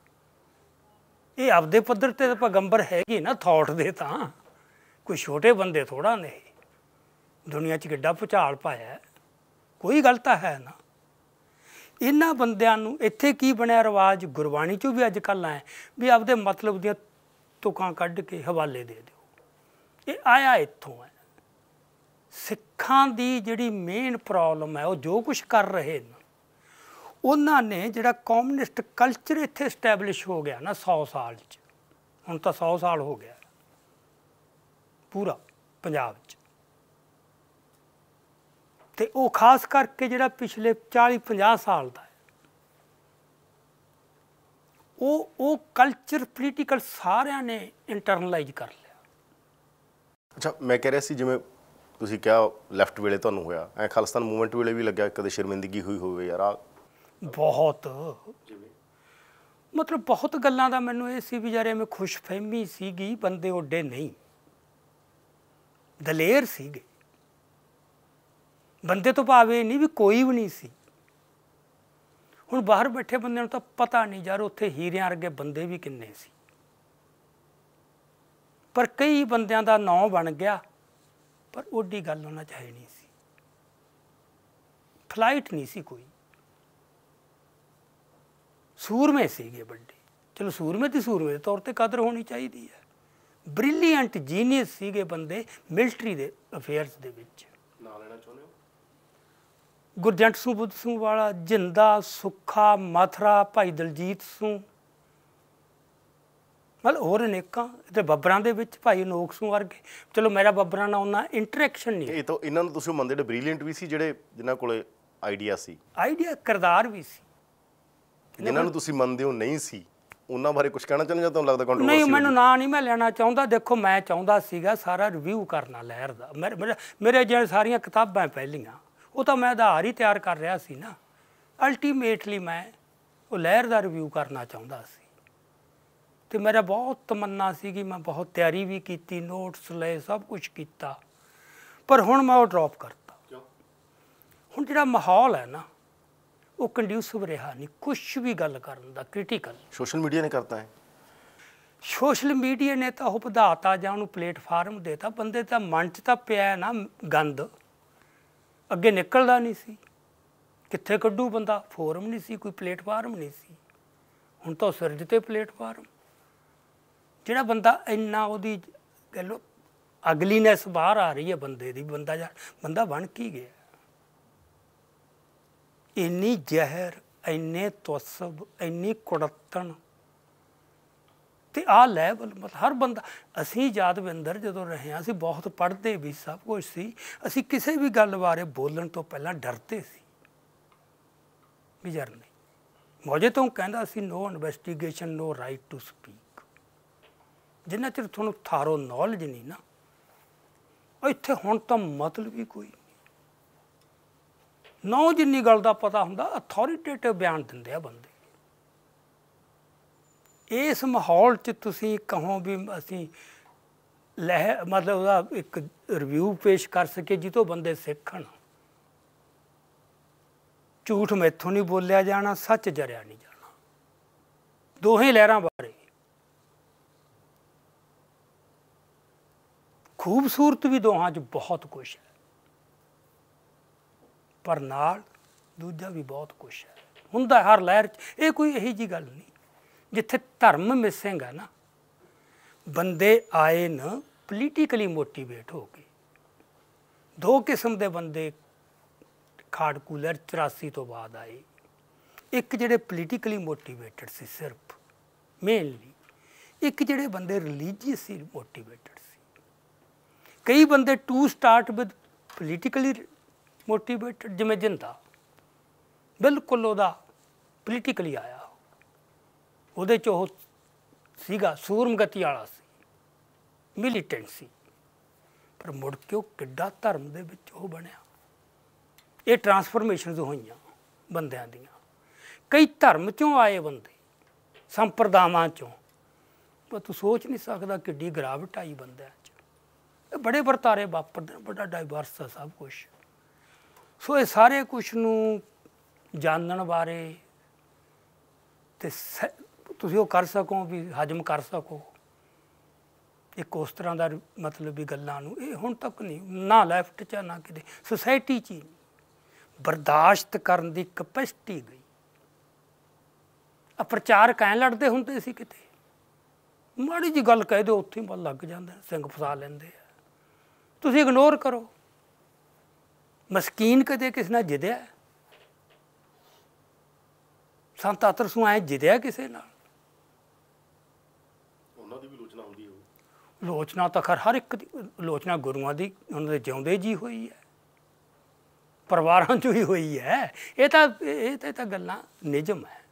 ਇਹ ਆਪਦੇ ਪੱਧਰ ਤੇ ਤਾਂ ਪੈਗੰਬਰ ਹੈਗੇ ਨਾ ਥੌਟ ਦੇ ਤਾਂ ਕੋਈ ਛੋਟੇ ਬੰਦੇ ਥੋੜਾ ਨੇ ਦੁਨੀਆ 'ਚ ਕਿੱਡਾ ਪੁਚਾਲ ਪਾਇਆ ਕੋਈ ਗਲਤਾ ਹੈ ਨਾ ਇਹਨਾਂ ਬੰਦਿਆਂ ਨੂੰ ਇੱਥੇ ਕੀ ਬਣਿਆ ਰਿਵਾਜ ਗੁਰਬਾਣੀ 'ਚੋਂ ਵੀ ਅੱਜ ਕੱਲ ਆਇਆ ਵੀ ਆਪਦੇ ਮਤਲਬ ਦੀਆਂ ਤੁਕਾਂ ਕੱਢ ਕੇ ਹਵਾਲੇ ਦੇ ਦਿਓ ਇਹ ਆਇਆ ਇੱਥੋਂ ਹੈ ਸਿੱਖਾਂ ਦੀ ਜਿਹੜੀ ਮੇਨ ਪ੍ਰੋਬਲਮ ਹੈ ਉਹ ਜੋ ਕੁਝ ਕਰ ਰਹੇ ਨੇ ਉਹਨਾਂ ਨੇ ਜਿਹੜਾ ਕਮਿਊਨਿਸਟ ਕਲਚਰ ਇੱਥੇ ਸਟੈਬਲਿਸ਼ ਹੋ ਗਿਆ ਨਾ 100 ਸਾਲ 'ਚ ਹੁਣ ਤਾਂ 100 ਸਾਲ ਹੋ ਗਿਆ ਪੂਰਾ ਪੰਜਾਬ 'ਚ ਤੇ ਉਹ ਖਾਸ ਕਰਕੇ ਜਿਹੜਾ ਪਿਛਲੇ 40 50 ਸਾਲ ਦਾ ਉਹ ਉਹ ਕਲਚਰ ਪੋਲੀਟੀਕਲ ਸਾਰਿਆਂ ਨੇ ਇੰਟਰਨਲਾਈਜ਼ ਕਰ ਲਿਆ ਅੱਛਾ ਮੈਂ ਕਹਿ ਰਿਹਾ ਸੀ ਜਿਵੇਂ ਤੁਸੀਂ ਕਿਹਾ ਲੈਫਟ ਵੇਲੇ ਤੁਹਾਨੂੰ ਹੋਇਆ ਐ ਖਾਲਸਤਾਨ ਮੂਵਮੈਂਟ ਵੇਲੇ ਵੀ ਲੱਗਿਆ ਕਦੇ ਸ਼ਰਮਿੰਦਗੀ ਹੋਈ ਹੋਵੇ ਯਾਰ ਆ ਬਹੁਤ ਮਤਲਬ ਬਹੁਤ ਗੱਲਾਂ ਦਾ ਮੈਨੂੰ ਇਹ ਸੀ ਵੀ ਜਾਰੇ ਮੈਂ ਖੁਸ਼ਫਹਿਮੀ ਸੀਗੀ ਬੰਦੇ ਓਡੇ ਨਹੀਂ ਦਲੇਰ ਸੀਗੇ ਬੰਦੇ ਤੋਂ ਭਾਵੇਂ ਨਹੀਂ ਵੀ ਕੋਈ ਵੀ ਨਹੀਂ ਸੀ ਹੁਣ ਬਾਹਰ ਬੈਠੇ ਬੰਦੇ ਨੂੰ ਤਾਂ ਪਤਾ ਨਹੀਂ ਯਾਰ ਉੱਥੇ ਹੀਰਿਆਂ ਵਰਗੇ ਬੰਦੇ ਵੀ ਕਿੰਨੇ ਸੀ ਪਰ ਕਈ ਬੰਦਿਆਂ ਦਾ ਨਾਂ ਬਣ ਗਿਆ ਪਰ ਓਡੀ ਗੱਲ ਉਹਨਾਂ ਚਾਹੀ ਨਹੀਂ ਸੀ ਫਲਾਈਟ ਨਹੀਂ ਸੀ ਕੋਈ ਸੂਰਮੇ ਸੀਗੇ ਵੱਡੇ ਚਲੋ ਸੂਰਮੇ ਤੇ ਸੂਰਮੇ ਤੌਰ ਤੇ ਕਦਰ ਹੋਣੀ ਚਾਹੀਦੀ ਹੈ ਬ੍ਰਿਲੀਅੰਟ ਜੀਨੀਅਸ ਸੀਗੇ ਬੰਦੇ ਮਿਲਟਰੀ ਦੇ ਅਫੇਅਰਸ ਦੇ ਵਿੱਚ ਨਾਂ ਲੈਣਾ ਚਾਹੁੰਦੇ ਹੋ ਗੁਰਜੰਟ ਸਿੰਘ ਬੁੱਧ ਸਿੰਘ ਵਾਲਾ ਜਿੰਦਾ ਸੁੱਖਾ ਮਾਥਰਾ ਭਾਈ ਦਲਜੀਤ ਸਿੰਘ ਮਤਲਬ ਹੋਰ ਅਨੇਕਾਂ ਤੇ ਬੱਬਰਾਂ ਦੇ ਵਿੱਚ ਭਾਈ ਅਨੋਖ ਸਿੰਘ ਵਰਗੇ ਚਲੋ ਮੇਰਾ ਬੱਬਰਾਂ ਨਾਲ ਉਹਨਾਂ ਇੰਟਰੈਕਸ਼ਨ ਨਹੀਂ ਇਹ ਤਾਂ ਇਹਨਾਂ ਨੂੰ ਤੁਸੀਂ ਮੰਨਦੇ ਜਿਹੜੇ ਬ੍ਰਿਲੀਅੰਟ ਵੀ ਸੀ ਜਿਹੜੇ ਜਿਨ੍ਹਾਂ ਕੋਲੇ ਆਈਡੀਆ ਸੀ ਆਈਡੀਆ ਕਰਦਾਰ ਵੀ ਸੀ ਜਿਨ੍ਹਾਂ ਨੂੰ ਤੁਸੀਂ ਮੰਨਦੇ ਹੋ ਨਹੀਂ ਸੀ ਉਹਨਾਂ ਬਾਰੇ ਕੁਝ ਕਹਿਣਾ ਚਾਹੁੰਦੇ ਜਾਂ ਤੁਹਾਨੂੰ ਲੱਗਦਾ ਕੰਟਰੋਵਰਸੀ ਨਹੀਂ ਮੈਨੂੰ ਨਾਂ ਨਹੀਂ ਮੈਂ ਲੈਣਾ ਚਾਹੁੰਦਾ ਦੇਖੋ ਮੈਂ ਚਾਹੁੰਦਾ ਸੀਗਾ ਸਾਰਾ ਰਿਵਿਊ ਕਰਨਾ ਲਹਿਰ ਦਾ ਮੇਰੇ ਜਿਹੜੇ ਸਾਰੀਆਂ ਕਿਤਾਬਾਂ ਪਹਿਲੀਆਂ ਉਹ ਤਾਂ ਮੈਂ ਆਧਾਰ ਹੀ ਤਿਆਰ ਕਰ ਰਿਹਾ ਸੀ ਨਾ ਅਲਟੀਮੇਟਲੀ ਮੈਂ ਉਹ ਲਹਿਰ ਦਾ ਰਿਵਿਊ ਕਰਨਾ ਚਾਹੁੰਦਾ ਸੀ ਤੇ ਮੇਰਾ ਬਹੁਤ ਤਮੰਨਾ ਸੀ ਕਿ ਮੈਂ ਬਹੁਤ ਤਿਆਰੀ ਵੀ ਕੀਤੀ ਨੋਟਸ ਲਏ ਸਭ ਕੁਝ ਕੀਤਾ ਪਰ ਹੁਣ ਮੈਂ ਉਹ ਡ੍ਰੌਪ ਕਰਤਾ ਹੁਣ ਜਿਹੜਾ ਮਾਹੌਲ ਹੈ ਨਾ ਉਹ ਕੰਡਿਊਸਿਵ ਰਿਹਾ ਨਹੀਂ ਕੁਝ ਵੀ ਗੱਲ ਕਰਨ ਦਾ ਕ੍ਰਿਟੀਕਲ ਸੋਸ਼ਲ ਮੀਡੀਆ ਨੇ ਕਰਤਾ ਹੈ ਸੋਸ਼ਲ ਮੀਡੀਆ ਨੇ ਤਾਂ ਉਹ ਵਧਾਤਾ ਜਾਂ ਉਹਨੂੰ ਪਲੇਟਫਾਰਮ ਦੇਤਾ ਬੰਦੇ ਤਾਂ ਮਨ 'ਚ ਤਾਂ ਪਿਆ ਨਾ ਗੰਦ ਅੱਗੇ ਨਿਕਲਦਾ ਨਹੀਂ ਸੀ ਕਿੱਥੇ ਕੱਢੂ ਬੰਦਾ ਫੋਰਮ ਨਹੀਂ ਸੀ ਕੋਈ ਪਲੇਟਫਾਰਮ ਨਹੀਂ ਸੀ ਹੁਣ ਤਾਂ ਸਿਰਜ ਤੇ ਪਲੇਟਫਾਰਮ ਜਿਹੜਾ ਬੰਦਾ ਇੰਨਾ ਉਹਦੀ ਕਹਿ ਅਗਲੀ ਅਗਲੀਨੈਸ ਬਾਹਰ ਆ ਰਹੀ ਹੈ ਬੰਦੇ ਦੀ ਬੰਦਾ ਬੰਦਾ ਬਣ ਕੀ ਗਿਆ ਇੰਨੀ ਜ਼ਹਿਰ ਇੰਨੇ ਤਵਸਬ ਇੰਨੀ ਕੁੜੱਤਣ ਤੇ ਆ ਲੈਵਲ ਮਤ ਹਰ ਬੰਦਾ ਅਸੀਂ ਯਾਦਵਿੰਦਰ ਜਦੋਂ ਰਹੇ ਆ ਅਸੀਂ ਬਹੁਤ ਪੜ੍ਹਦੇ ਵੀ ਸਭ ਕੁਝ ਸੀ ਅਸੀਂ ਕਿਸੇ ਵੀ ਗੱਲ ਬਾਰੇ ਬੋਲਣ ਤੋਂ ਪਹਿਲਾਂ ਡਰਦੇ ਸੀ ਵੀ ਨਹੀਂ ਮੋਜੇ ਤੋਂ ਕਹਿੰਦਾ ਸੀ no investigation no right to speak ਜਿੰਨਾ ਚਿਰ ਤੁਹਾਨੂੰ ਥਾਰੋ ਨੌਲੇਜ ਨਹੀਂ ਨਾ ਇੱਥੇ ਹੁਣ ਤਾਂ ਮਤਲਬ ਹੀ ਕੋਈ ਨੌ ਜਿੰਨੀ ਗੱਲ ਦਾ ਪਤਾ ਹੁੰਦਾ ਅਥਾਰਟੀਟੇਟਿਵ ਬਿਆਨ ਦਿੰਦੇ ਆ ਬੰਦੇ ਇਸ ਮਾਹੌਲ 'ਚ ਤੁਸੀਂ ਕਹੋ ਵੀ ਅਸੀਂ ਲਹਿ ਮਤਲਬ ਉਹਦਾ ਇੱਕ ਰਿਵਿਊ ਪੇਸ਼ ਕਰ ਸਕੇ ਜਿੱਤੋਂ ਬੰਦੇ ਸਿੱਖਣ ਝੂਠ ਮੈਥੋਂ ਨਹੀਂ ਬੋਲਿਆ ਜਾਣਾ ਸੱਚ ਜਰਿਆ ਨਹੀਂ ਜਾਣਾ ਦੋਹੇ ਲਹਿਰਾਂ ਬਾਰੇ ਖੂਬਸੂਰਤ ਵੀ ਦੋਹਾਂ 'ਚ ਬਹੁਤ ਕੁਝ ਹੈ ਪਰ ਨਾਲ ਦੂਜਾ ਵੀ ਬਹੁਤ ਕੁਝ ਹੈ ਹੁੰਦਾ ਹਰ ਲਹਿਰ 'ਚ ਇਹ ਕੋਈ ਇਹੀ ਜੀ ਗੱਲ ਨਹੀਂ ਜਿੱਥੇ ਧਰਮ ਮਿਸਿੰਗ ਹੈ ਨਾ ਬੰਦੇ ਆਏ ਨਾ ਪੋਲੀਟੀਕਲੀ ਮੋਟੀਵੇਟ ਹੋ ਕੇ ਦੋ ਕਿਸਮ ਦੇ ਬੰਦੇ ਖਾੜ ਕੂਲਰ 84 ਤੋਂ ਬਾਅਦ ਆਏ ਇੱਕ ਜਿਹੜੇ ਪੋਲੀਟੀਕਲੀ ਮੋਟੀਵੇਟਡ ਸੀ ਸਿਰਫ ਮੇਨਲੀ ਇੱਕ ਜਿਹੜੇ ਬੰਦੇ ਰਿਲੀਜੀਅਸ ਸੀ ਮੋਟੀਵੇਟਡ ਸੀ ਕਈ ਬੰਦੇ to start with politically motivated ਜਿਵੇਂ ਜਿੰਦਾ ਬਿਲਕੁਲ ਉਹਦਾ ਪੋਲੀਟੀਕਲੀ ਆਇਆ ਉਹਦੇ ਚ ਉਹ ਸੀਗਾ ਸੂਰਮਗਤੀ ਵਾਲਾ ਸੀ ਮਿਲੀਟੈਂਟ ਸੀ ਪਰ ਮੁੜ ਕੇ ਉਹ ਕਿੱਡਾ ਧਰਮ ਦੇ ਵਿੱਚ ਉਹ ਬਣਿਆ ਇਹ ਟਰਾਂਸਫਰਮੇਸ਼ਨਸ ਹੋਈਆਂ ਬੰਦਿਆਂ ਦੀਆਂ ਕਈ ਧਰਮ ਚੋਂ ਆਏ ਬੰਦੇ ਸੰਪਰਦਾਵਾਂ ਚੋਂ ਪਰ ਤੂੰ ਸੋਚ ਨਹੀਂ ਸਕਦਾ ਕਿੱਡੀ ਗਰਾਵਟ ਆਈ ਬੰਦਿਆਂ 'ਚ ਇਹ ਬੜੇ ਵਰਤਾਰੇ ਵਾਪਰਦੇ ਬੜਾ ਡਾਈਵਰਸ ਸਭ ਕੁਝ ਸੋ ਇਹ ਸਾਰੇ ਕੁਝ ਨੂੰ ਜਾਣਨ ਬਾਰੇ ਤੇ ਤੁਸੀਂ ਉਹ ਕਰ ਸਕੋ ਵੀ ਹਜਮ ਕਰ ਸਕੋ ਇੱਕ ਉਸ ਤਰ੍ਹਾਂ ਦਾ ਮਤਲਬ ਵੀ ਗੱਲਾਂ ਨੂੰ ਇਹ ਹੁਣ ਤੱਕ ਨਹੀਂ ਨਾ ਲੈਫਟ ਚ ਨਾ ਕਿਤੇ ਸੋਸਾਇਟੀ ਚ ਬਰਦਾਸ਼ਤ ਕਰਨ ਦੀ ਕਪੈਸਿਟੀ ਗਈ ਆ ਪ੍ਰਚਾਰ ਕੈਂ ਲੜਦੇ ਹੁੰਦੇ ਸੀ ਕਿਤੇ ਮਾੜੀ ਜੀ ਗੱਲ ਕਹਿ ਦਿਓ ਉੱਥੇ ਹੀ ਬਲ ਲੱਗ ਜਾਂਦਾ ਸਿੰਘ ਫਸਾ ਲੈਂਦੇ ਆ ਤੁਸੀਂ ਇਗਨੋਰ ਕਰੋ ਮਸਕੀਨ ਕਦੇ ਕਿਸ ਨਾਲ ਜਿੱਦਿਆ ਸੰਤ ਆਤਰਸੂ ਐ ਜਿੱਦਿਆ ਕਿਸੇ ਨਾਲ ਉਹਨਾਂ ਦੀ ਵੀ ਲੋਚਨਾ ਹੁੰਦੀ ਹੋਵੇ ਲੋਚਨਾ ਤਾਂ ਖਰ ਹਰ ਇੱਕ ਦੀ ਲੋਚਨਾ ਗੁਰੂਆਂ ਦੀ ਉਹਨਾਂ ਦੇ ਜਿਉਂਦੇ ਜੀ ਹੋਈ ਹੈ ਪਰਿਵਾਰਾਂ ਚੋਂ ਹੀ ਹੋਈ ਹੈ ਇਹ ਤਾਂ ਇਹ ਤਾਂ ਗੱਲਾਂ ਨਿਜਮ ਹੈ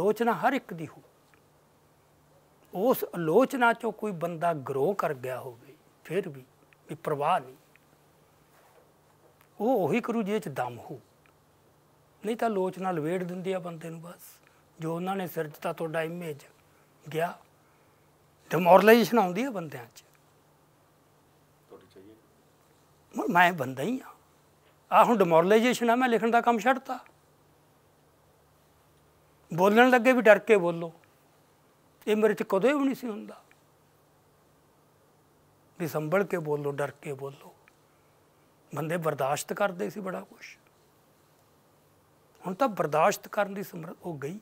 ਲੋਚਨਾ ਹਰ ਇੱਕ ਦੀ ਹੋ ਉਸ ਲੋਚਨਾ ਚੋਂ ਕੋਈ ਬੰਦਾ ਗਰੋ ਕਰ ਗਿਆ ਹੋਵੇ ਫਿਰ ਵੀ ਵੀ ਪਰਵਾਹ ਨਹੀਂ ਉਹ ਉਹੀ ਕਰੂ ਜਿਹਦੇ ਚ ਦਮ ਹੋ ਨਹੀਂ ਤਾਂ ਲੋਚ ਨਾਲ ਵੇੜ ਦਿੰਦੀ ਆ ਬੰਦੇ ਨੂੰ ਬਸ ਜੋ ਉਹਨਾਂ ਨੇ ਸਿਰਜਤਾ ਤੁਹਾਡਾ ਇਮੇਜ ਗਿਆ ਡਿਮੋਰਲਾਈਜੇਸ਼ਨ ਆਉਂਦੀ ਆ ਬੰਦਿਆਂ 'ਚ ਚਾਹੀਏ ਮੈਂ ਬੰਦਾ ਹੀ ਆ ਆ ਹੁਣ ਡਿਮੋਰਲਾਈਜੇਸ਼ਨ ਆ ਮੈਂ ਲਿਖਣ ਦਾ ਕੰਮ ਛੱਡਤਾ ਬੋਲਣ ਲੱਗੇ ਵੀ ਡਰ ਕੇ ਬੋਲੋ ਇਹ ਮੇਰੇ 'ਚ ਕਦੇ ਵੀ ਨਹੀਂ ਸੀ ਹੁੰਦਾ ਵੀ ਸੰਭਲ ਕੇ ਬੋਲੋ ਡਰ ਕੇ ਬੋਲੋ ਬੰਦੇ ਬਰਦਾਸ਼ਤ ਕਰਦੇ ਸੀ ਬੜਾ ਕੁਝ ਹੁਣ ਤਾਂ ਬਰਦਾਸ਼ਤ ਕਰਨ ਦੀ ਸਮਰੱਥ ਹੋ ਗਈ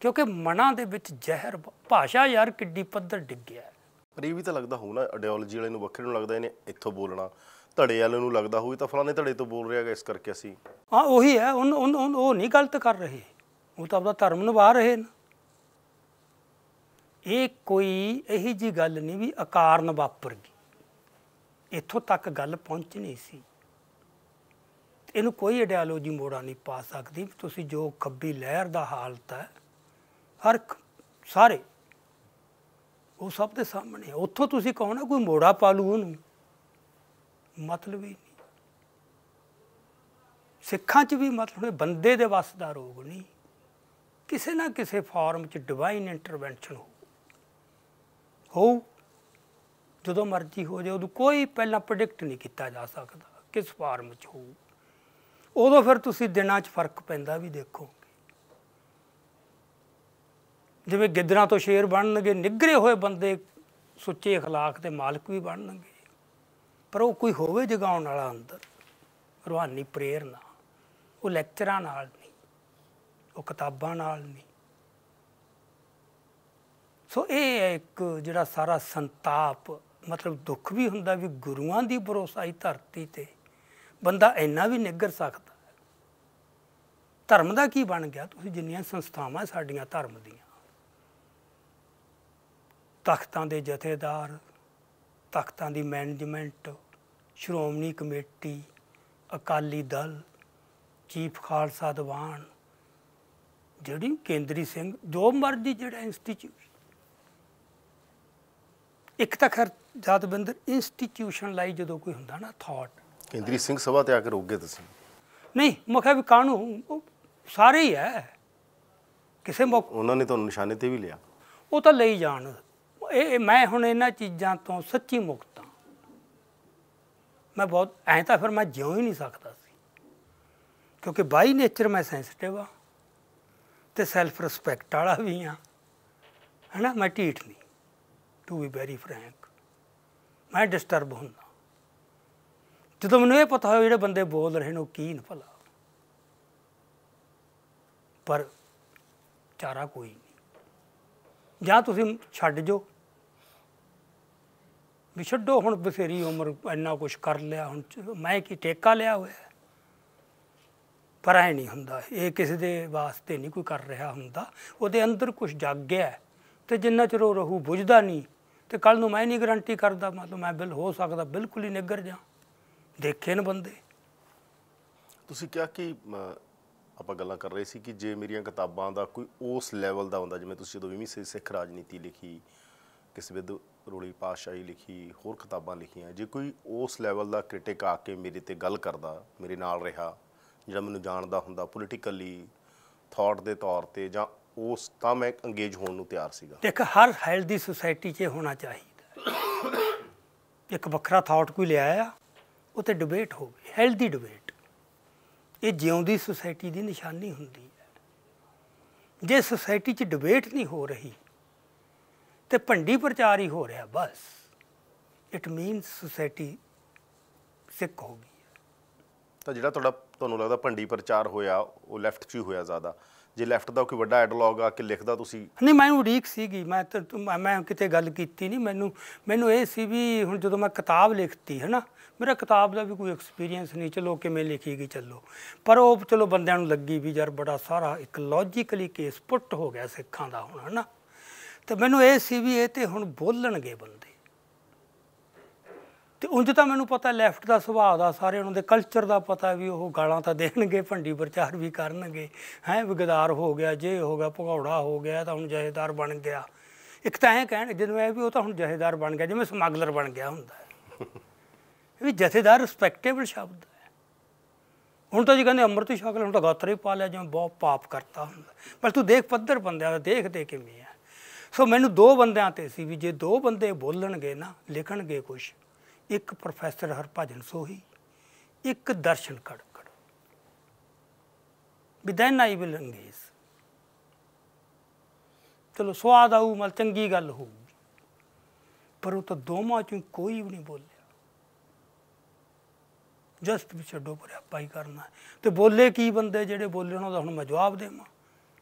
ਕਿਉਂਕਿ ਮਨਾਂ ਦੇ ਵਿੱਚ ਜ਼ਹਿਰ ਭਾਸ਼ਾ ਯਾਰ ਕਿੱਡੀ ਪੱਧਰ ਡਿੱਗਿਆ ਪਰ ਇਹ ਵੀ ਤਾਂ ਲੱਗਦਾ ਹੋਊ ਨਾ ਆਈਡੀਓਲੋਜੀ ਵਾਲੇ ਨੂੰ ਵੱਖਰੇ ਨੂੰ ਲੱਗਦਾ ਇਹਨੇ ਇੱਥੋਂ ਬੋਲਣਾ ਧੜੇ ਵਾਲੇ ਨੂੰ ਲੱਗਦਾ ਹੋਊ ਤਾਂ ਫਲਾਣੇ ਧੜੇ ਤੋਂ ਬੋਲ ਰਿਹਾ ਹੈ ਇਸ ਕਰਕੇ ਅਸੀਂ ਹਾਂ ਉਹੀ ਹੈ ਉਹ ਉਹ ਉਹ ਨਹੀਂ ਗਲਤ ਕਰ ਰਹੇ ਉਹ ਤਾਂ ਆਪਦਾ ਧਰਮ ਨਿਭਾ ਰਹੇ ਨੇ ਇਹ ਕੋਈ ਇਹੀ ਜੀ ਗੱਲ ਨਹੀਂ ਵੀ ਆਕਾਰਨ ਵਾਪਰ ਗਈ ਇੱਥੋਂ ਤੱਕ ਗੱਲ ਪਹੁੰਚਣੀ ਸੀ ਇਹਨੂੰ ਕੋਈ ਆਈਡੀਓਲੋਜੀ ਮੋੜਾ ਨਹੀਂ ਪਾ ਸਕਦੀ ਤੁਸੀਂ ਜੋ ਖੱਬੀ ਲਹਿਰ ਦਾ ਹਾਲਤ ਹੈ ਹਰ ਸਾਰੇ ਉਹ ਸਭ ਦੇ ਸਾਹਮਣੇ ਉੱਥੋਂ ਤੁਸੀਂ ਕਹੋ ਨਾ ਕੋਈ ਮੋੜਾ ਪਾ ਲੂ ਉਹਨੂੰ ਮਤਲਬ ਹੀ ਨਹੀਂ ਸਿੱਖਾਂ 'ਚ ਵੀ ਮਤਲਬ ਬੰਦੇ ਦੇ ਵਸ ਦਾ ਰੋਗ ਨਹੀਂ ਕਿਸੇ ਨਾ ਕਿਸੇ ਫਾਰਮ 'ਚ ਡਿਵਾਈਨ ਇੰਟਰਵੈਂਸ਼ਨ ਹੋ ਹੋਊ ਜਦੋਂ ਮਰਜ਼ੀ ਹੋ ਜਾਏ ਉਦੋਂ ਕੋਈ ਪਹਿਲਾਂ ਪ੍ਰੈਡਿਕਟ ਨਹੀਂ ਕੀਤਾ ਜਾ ਸਕਦਾ ਕਿਸ ਫਾਰਮ 'ਚ ਹੋਊ ਉਦੋਂ ਫਿਰ ਤੁਸੀਂ ਦਿਨਾਂ 'ਚ ਫਰਕ ਪੈਂਦਾ ਵੀ ਦੇਖੋ ਜਿਵੇਂ ਗਿੱਦਰਾਂ ਤੋਂ ਸ਼ੇਰ ਬਣਨਗੇ ਨਿਗਰੇ ਹੋਏ ਬੰਦੇ ਸੁੱਚੇ اخلاق ਦੇ ਮਾਲਕ ਵੀ ਬਣਨਗੇ ਪਰ ਉਹ ਕੋਈ ਹੋਵੇ ਜਗਾਉਣ ਵਾਲਾ ਅੰਦਰ ਰੂਹਾਨੀ ਪ੍ਰੇਰਨਾ ਉਹ ਲੈਕਚਰਾਂ ਨਾਲ ਨਹੀਂ ਉਹ ਕਿਤਾਬਾਂ ਨਾਲ ਨਹੀਂ ਸੋ ਇਹ ਇੱਕ ਜਿਹੜਾ ਸਾਰਾ ਸੰਤਾਪ ਮਤਲਬ ਦੁੱਖ ਵੀ ਹੁੰਦਾ ਵੀ ਗੁਰੂਆਂ ਦੀ ਭਰੋਸਾਈ ਧਰਤੀ ਤੇ ਬੰਦਾ ਇੰਨਾ ਵੀ ਨਿੱਗਰ ਸਕਦਾ ਧਰਮ ਦਾ ਕੀ ਬਣ ਗਿਆ ਤੁਸੀਂ ਜਿੰਨੀਆਂ ਸੰਸਥਾਵਾਂ ਸਾਡੀਆਂ ਧਰਮ ਦੀਆਂ ਤਖਤਾਂ ਦੇ ਜਥੇਦਾਰ ਤਖਤਾਂ ਦੀ management Shiromani committee Akali Dal chief Khalsa Diwan ਜਿਹੜੀ ਕੇਂਦਰੀ ਸਿੰਘ ਜੋ ਮਰਜ਼ੀ ਜਿਹੜਾ ਇੰਸਟੀਚਿਊਟ ਇੱਕ ਤਾਂ ਖਰ ਜਦਵਿੰਦਰ ਇੰਸਟੀਟਿਊਸ਼ਨਲਾਈਜ਼ ਜਦੋਂ ਕੋਈ ਹੁੰਦਾ ਨਾ ਥਾਟ ਕੇਂਦਰੀ ਸਿੰਘ ਸਭਾ ਤੇ ਆ ਕੇ ਰੋਗੇ ਗਏ ਤੁਸੀਂ ਨਹੀਂ ਮੈਂ ਵੀ ਕਾਨੂੰ ਸਾਰੇ ਹੀ ਹੈ ਕਿਸੇ ਮੁਖ ਉਹਨਾਂ ਨੇ ਤੁਹਾਨੂੰ ਨਿਸ਼ਾਨੇ ਤੇ ਵੀ ਲਿਆ ਉਹ ਤਾਂ ਲਈ ਜਾਣ ਇਹ ਮੈਂ ਹੁਣ ਇਹਨਾਂ ਚੀਜ਼ਾਂ ਤੋਂ ਸੱਚੀ ਮੁਕਤ ਹਾਂ ਮੈਂ ਬਹੁਤ ਐਂ ਤਾਂ ਫਿਰ ਮੈਂ ਜਿਉਂ ਹੀ ਨਹੀਂ ਸਕਦਾ ਸੀ ਕਿਉਂਕਿ ਬਾਈ ਨੇਚਰ ਮੈਂ ਸੈਂਸਿਟਿਵ ਆ ਤੇ ਸੈਲਫ ਰਿਸਪੈਕਟ ਵਾਲਾ ਵੀ ਆ ਹਨਾ ਮੈਂ ਢੀਠ ਨਹੀਂ ਟੂ ਬੀ ਵੈਰੀ ਫਰੈਂਕ ਮੈਂ ਡਿਸਟਰਬ ਹੁੰਦਾ ਜਦੋਂ ਮੈਨੂੰ ਇਹ ਪਤਾ ਹੋਇਆ ਜਿਹੜੇ ਬੰਦੇ ਬੋਲ ਰਹੇ ਨੇ ਉਹ ਕੀ ਨੇ ਭਲਾ ਪਰ ਚਾਰਾ ਕੋਈ ਨਹੀਂ ਜਾਂ ਤੁਸੀਂ ਛੱਡ ਜੋ ਵੀ ਛੱਡੋ ਹੁਣ ਬਸੇਰੀ ਉਮਰ ਇੰਨਾ ਕੁਝ ਕਰ ਲਿਆ ਹੁਣ ਮੈਂ ਕੀ ਟੇਕਾ ਲਿਆ ਹੋਇਆ ਪਰ ਐ ਨਹੀਂ ਹੁੰਦਾ ਇਹ ਕਿਸੇ ਦੇ ਵਾਸਤੇ ਨਹੀਂ ਕੋਈ ਕਰ ਰਿਹਾ ਹੁੰਦਾ ਉਹਦੇ ਅੰਦਰ ਕੁਝ ਜਾਗ ਗਿਆ ਤੇ ਜਿੰਨਾ ਚਿਰ ਉਹ ਰਹੂ ਬੁਝਦਾ ਨਹੀਂ ਤੇ ਕੱਲ ਨੂੰ ਮੈਂ ਨਹੀਂ ਗਰੰਟੀ ਕਰਦਾ ਮਤਲਬ ਮੈਂ ਬਿਲ ਹੋ ਸਕਦਾ ਬਿਲਕੁਲ ਹੀ ਨਿਗਰ ਜਾ ਦੇਖੇ ਨੇ ਬੰਦੇ ਤੁਸੀਂ ਕਿਹਾ ਕਿ ਆਪਾਂ ਗੱਲਾਂ ਕਰ ਰਹੇ ਸੀ ਕਿ ਜੇ ਮੇਰੀਆਂ ਕਿਤਾਬਾਂ ਦਾ ਕੋਈ ਉਸ ਲੈਵਲ ਦਾ ਹੁੰਦਾ ਜਿਵੇਂ ਤੁਸੀਂ ਜਦੋਂ ਵੀ ਸਿੱਖ ਰਾਜਨੀਤੀ ਲਿਖੀ ਕਿਸ ਵਿਦ ਰੋਲੀ ਪਾਸ਼ਾਹੀ ਲਿਖੀ ਹੋਰ ਕਿਤਾਬਾਂ ਲਿਖੀਆਂ ਜੇ ਕੋਈ ਉਸ ਲੈਵਲ ਦਾ ਕ੍ਰਿਟਿਕ ਆ ਕੇ ਮੇਰੇ ਤੇ ਗੱਲ ਕਰਦਾ ਮੇਰੇ ਨਾਲ ਰਿਹਾ ਜਿਹੜਾ ਮੈਨੂੰ ਜਾਣਦਾ ਹੁੰਦਾ ਪੋਲੀਟੀਕਲੀ ਥਾਟ ਦੇ ਤੌਰ ਤੇ ਜਾਂ ਉਸ ਤਾਂ ਮੈਂ ਅੰਗੇਜ ਹੋਣ ਨੂੰ ਤਿਆਰ ਸੀਗਾ ਦੇਖ ਹਰ ਹੈਲਦੀ ਸੋਸਾਇਟੀ 'ਚ ਹੋਣਾ ਚਾਹੀਦਾ ਇੱਕ ਵੱਖਰਾ ਥਾਟ ਕੋਈ ਲਿਆ ਆ ਉਹ ਡਿਬੇਟ ਹੋਵੇ ਹੈਲਦੀ ਡਿਬੇਟ ਇਹ ਜਿਉਂਦੀ ਸੋਸਾਇਟੀ ਦੀ ਨਿਸ਼ਾਨੀ ਹੁੰਦੀ ਹੈ ਜੇ ਸੋਸਾਇਟੀ 'ਚ ਡਿਬੇਟ ਨਹੀਂ ਹੋ ਰਹੀ ਤੇ ਭੰਡੀ ਪ੍ਰਚਾਰ ਹੀ ਹੋ ਰਿਹਾ ਬਸ ਇਟ ਮੀਨਸ ਸੋਸਾਇਟੀ ਸਿੱਕ ਹੋ ਗਈ ਤਾਂ ਜਿਹੜਾ ਤੁਹਾਡਾ ਤੁਹਾਨੂੰ ਲੱਗਦਾ ਭੰਡੀ ਪ੍ਰਚਾਰ ਹੋਇਆ ਉਹ ਲੈਫਟ 'ਚ ਹੀ ਹੋਇਆ ਜ਼ਿਆਦਾ ਜੇ ਲੈਫਟ ਦਾ ਕੋਈ ਵੱਡਾ ਐਡਲੌਗ ਆ ਕੇ ਲਿਖਦਾ ਤੁਸੀਂ ਨਹੀਂ ਮੈਨੂੰ ਰੀਕ ਸੀਗੀ ਮੈਂ ਮੈਂ ਕਿਤੇ ਗੱਲ ਕੀਤੀ ਨਹੀਂ ਮੈਨੂੰ ਮੈਨੂੰ ਇਹ ਸੀ ਵੀ ਹੁਣ ਜਦੋਂ ਮੈਂ ਕਿਤਾਬ ਲਿਖਤੀ ਹੈ ਨਾ ਮੇਰਾ ਕਿਤਾਬ ਦਾ ਵੀ ਕੋਈ ਐਕਸਪੀਰੀਅੰਸ ਨਹੀਂ ਚਲੋ ਕਿਵੇਂ ਲਿਖੀ ਗਈ ਚੱਲੋ ਪਰ ਉਹ ਚਲੋ ਬੰਦਿਆਂ ਨੂੰ ਲੱਗੀ ਵੀ ਯਾਰ ਬੜਾ ਸਾਰਾ ਇੱਕ ਲੌਜੀਕਲੀ ਕੇਸ ਪੁੱਟ ਹੋ ਗਿਆ ਸਿੱਖਾਂ ਦਾ ਹੁਣ ਹੈ ਨਾ ਤੇ ਮੈਨੂੰ ਇਹ ਸੀ ਵੀ ਇਹ ਤੇ ਹੁਣ ਬੋਲਣਗੇ ਬੰਦੇ ਤੇ ਉਂਝ ਤਾਂ ਮੈਨੂੰ ਪਤਾ ਲੈਫਟ ਦਾ ਸੁਭਾਅ ਦਾ ਸਾਰੇ ਉਹਨਾਂ ਦੇ ਕਲਚਰ ਦਾ ਪਤਾ ਵੀ ਉਹ ਗਾਲਾਂ ਤਾਂ ਦੇਣਗੇ ਭੰਡੀ ਪ੍ਰਚਾਰ ਵੀ ਕਰਨਗੇ ਹੈ ਵਿਗਦਾਰ ਹੋ ਗਿਆ ਜੇ ਹੋ ਗਿਆ ਭਗੌੜਾ ਹੋ ਗਿਆ ਤਾਂ ਹੁਣ ਜਹੇਦਾਰ ਬਣ ਗਿਆ ਇੱਕ ਤਾਂ ਇਹ ਕਹਿਣ ਜਦੋਂ ਇਹ ਵੀ ਉਹ ਤਾਂ ਹੁਣ ਜਹੇਦਾਰ ਬਣ ਗਿਆ ਜਿਵੇਂ ਸਮਗਲਰ ਬਣ ਗਿਆ ਹੁੰਦਾ ਵੀ ਜਥੇਦਾਰ ਰਿਸਪੈਕਟੇਬਲ ਸ਼ਬਦ ਹੈ ਹੁਣ ਤਾਂ ਜੀ ਕਹਿੰਦੇ ਅੰਮ੍ਰਿਤ ਸ਼ਕਲ ਹੁਣ ਤਾਂ ਗਾਤਰੇ ਪਾ ਲਿਆ ਜਿਵੇਂ ਬਹੁਤ ਪਾਪ ਕਰਤਾ ਹੁੰਦਾ ਪਰ ਤੂੰ ਦੇਖ ਪੱਧਰ ਬੰਦਿਆਂ ਦਾ ਦੇਖ ਦੇ ਕਿਵੇਂ ਆ ਸੋ ਮੈਨੂੰ ਦੋ ਬੰਦਿਆਂ ਤੇ ਸੀ ਵੀ ਜੇ ਦੋ ਬੰਦੇ ਬੋਲਣਗੇ ਨਾ ਲਿਖਣਗੇ ਕੁਝ ਇੱਕ ਪ੍ਰੋਫੈਸਰ ਹਰਭਜਨ ਸੋਹੀ ਇੱਕ ਦਰਸ਼ਨ ਕੜਕੜ ਵਿਦੈਨ ਆਈ ਵਿਲ ਅੰਗੇਸ ਚਲੋ ਸਵਾਦ ਆਉ ਮਲ ਚੰਗੀ ਗੱਲ ਹੋ ਪਰ ਉਹ ਤਾਂ ਦੋਵਾਂ ਚੋਂ ਕੋਈ ਵੀ ਨਹੀਂ ਬੋਲਿਆ ਜਸਟ ਵੀ ਛੱਡੋ ਪਰ ਆਪਾਈ ਕਰਨਾ ਤੇ ਬੋਲੇ ਕੀ ਬੰਦੇ ਜਿਹੜੇ ਬੋਲੇ ਉਹਨਾਂ ਦਾ ਹੁਣ ਮੈਂ ਜਵਾਬ ਦੇਵਾਂ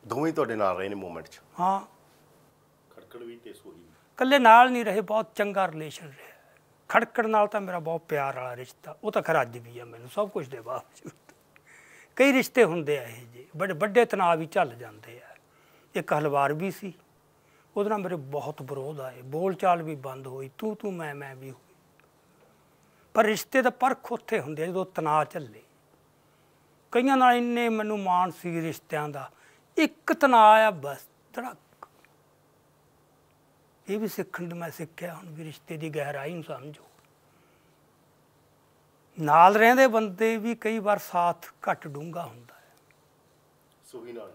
ਦੋਵੇਂ ਤੁਹਾਡੇ ਨਾਲ ਰਹੇ ਨੇ ਮੂਮੈਂਟ 'ਚ ਹਾਂ ਖੜਕੜ ਵੀ ਤੇ ਸੋਹੀ ਕੱਲੇ ਨਾਲ ਨਹੀਂ ਰਹੇ ਬਹੁਤ ਚੰਗਾ ਰਿਲੇਸ਼ਨ ਰਿਹਾ ਖੜਕੜ ਨਾਲ ਤਾਂ ਮੇਰਾ ਬਹੁਤ ਪਿਆਰ ਵਾਲਾ ਰਿਸ਼ਤਾ ਉਹ ਤਾਂ ਖਰਾਜ ਵੀ ਆ ਮੈਨੂੰ ਸਭ ਕੁਝ ਦੇ ਬਾਵਜੂਦ ਕਈ ਰਿਸ਼ਤੇ ਹੁੰਦੇ ਆ ਇਹ ਜੀ ਬੜੇ ਵੱਡੇ ਤਣਾਅ ਵੀ ਚੱਲ ਜਾਂਦੇ ਆ ਇੱਕ ਹਲਵਾਰ ਵੀ ਸੀ ਉਹਦੇ ਨਾਲ ਮੇਰੇ ਬਹੁਤ ਵਿਰੋਧ ਆਏ ਬੋਲਚਾਲ ਵੀ ਬੰਦ ਹੋਈ ਤੂੰ ਤੂੰ ਮੈਂ ਮੈਂ ਵੀ ਹੋਈ ਪਰ ਰਿਸ਼ਤੇ ਦਾ ਪਰਖ ਉੱਥੇ ਹੁੰਦੇ ਜਦੋਂ ਤਣਾਅ ਚੱਲੇ ਕਈਆਂ ਨਾਲ ਇੰਨੇ ਮੈਨੂੰ ਮਾਣ ਸੀ ਰਿਸ਼ਤਿਆਂ ਦਾ ਇੱਕ ਤਣਾਅ ਆ ਬਸ ਧੜਕ ਇਹ ਵੀ ਸਿੱਖਣ ਨੂੰ ਮੈਂ ਸਿੱਖਿਆ ਹੁਣ ਵੀ ਰਿਸ਼ਤੇ ਦੀ ਗਹਿਰਾਈ ਨੂੰ ਸਮਝੋ ਨਾਲ ਰਹਿੰਦੇ ਬੰਦੇ ਵੀ ਕਈ ਵਾਰ ਸਾਥ ਘੱਟ ਡੂੰਗਾ ਹੁੰਦਾ ਹੈ ਸੋਹੀ ਨਾਲ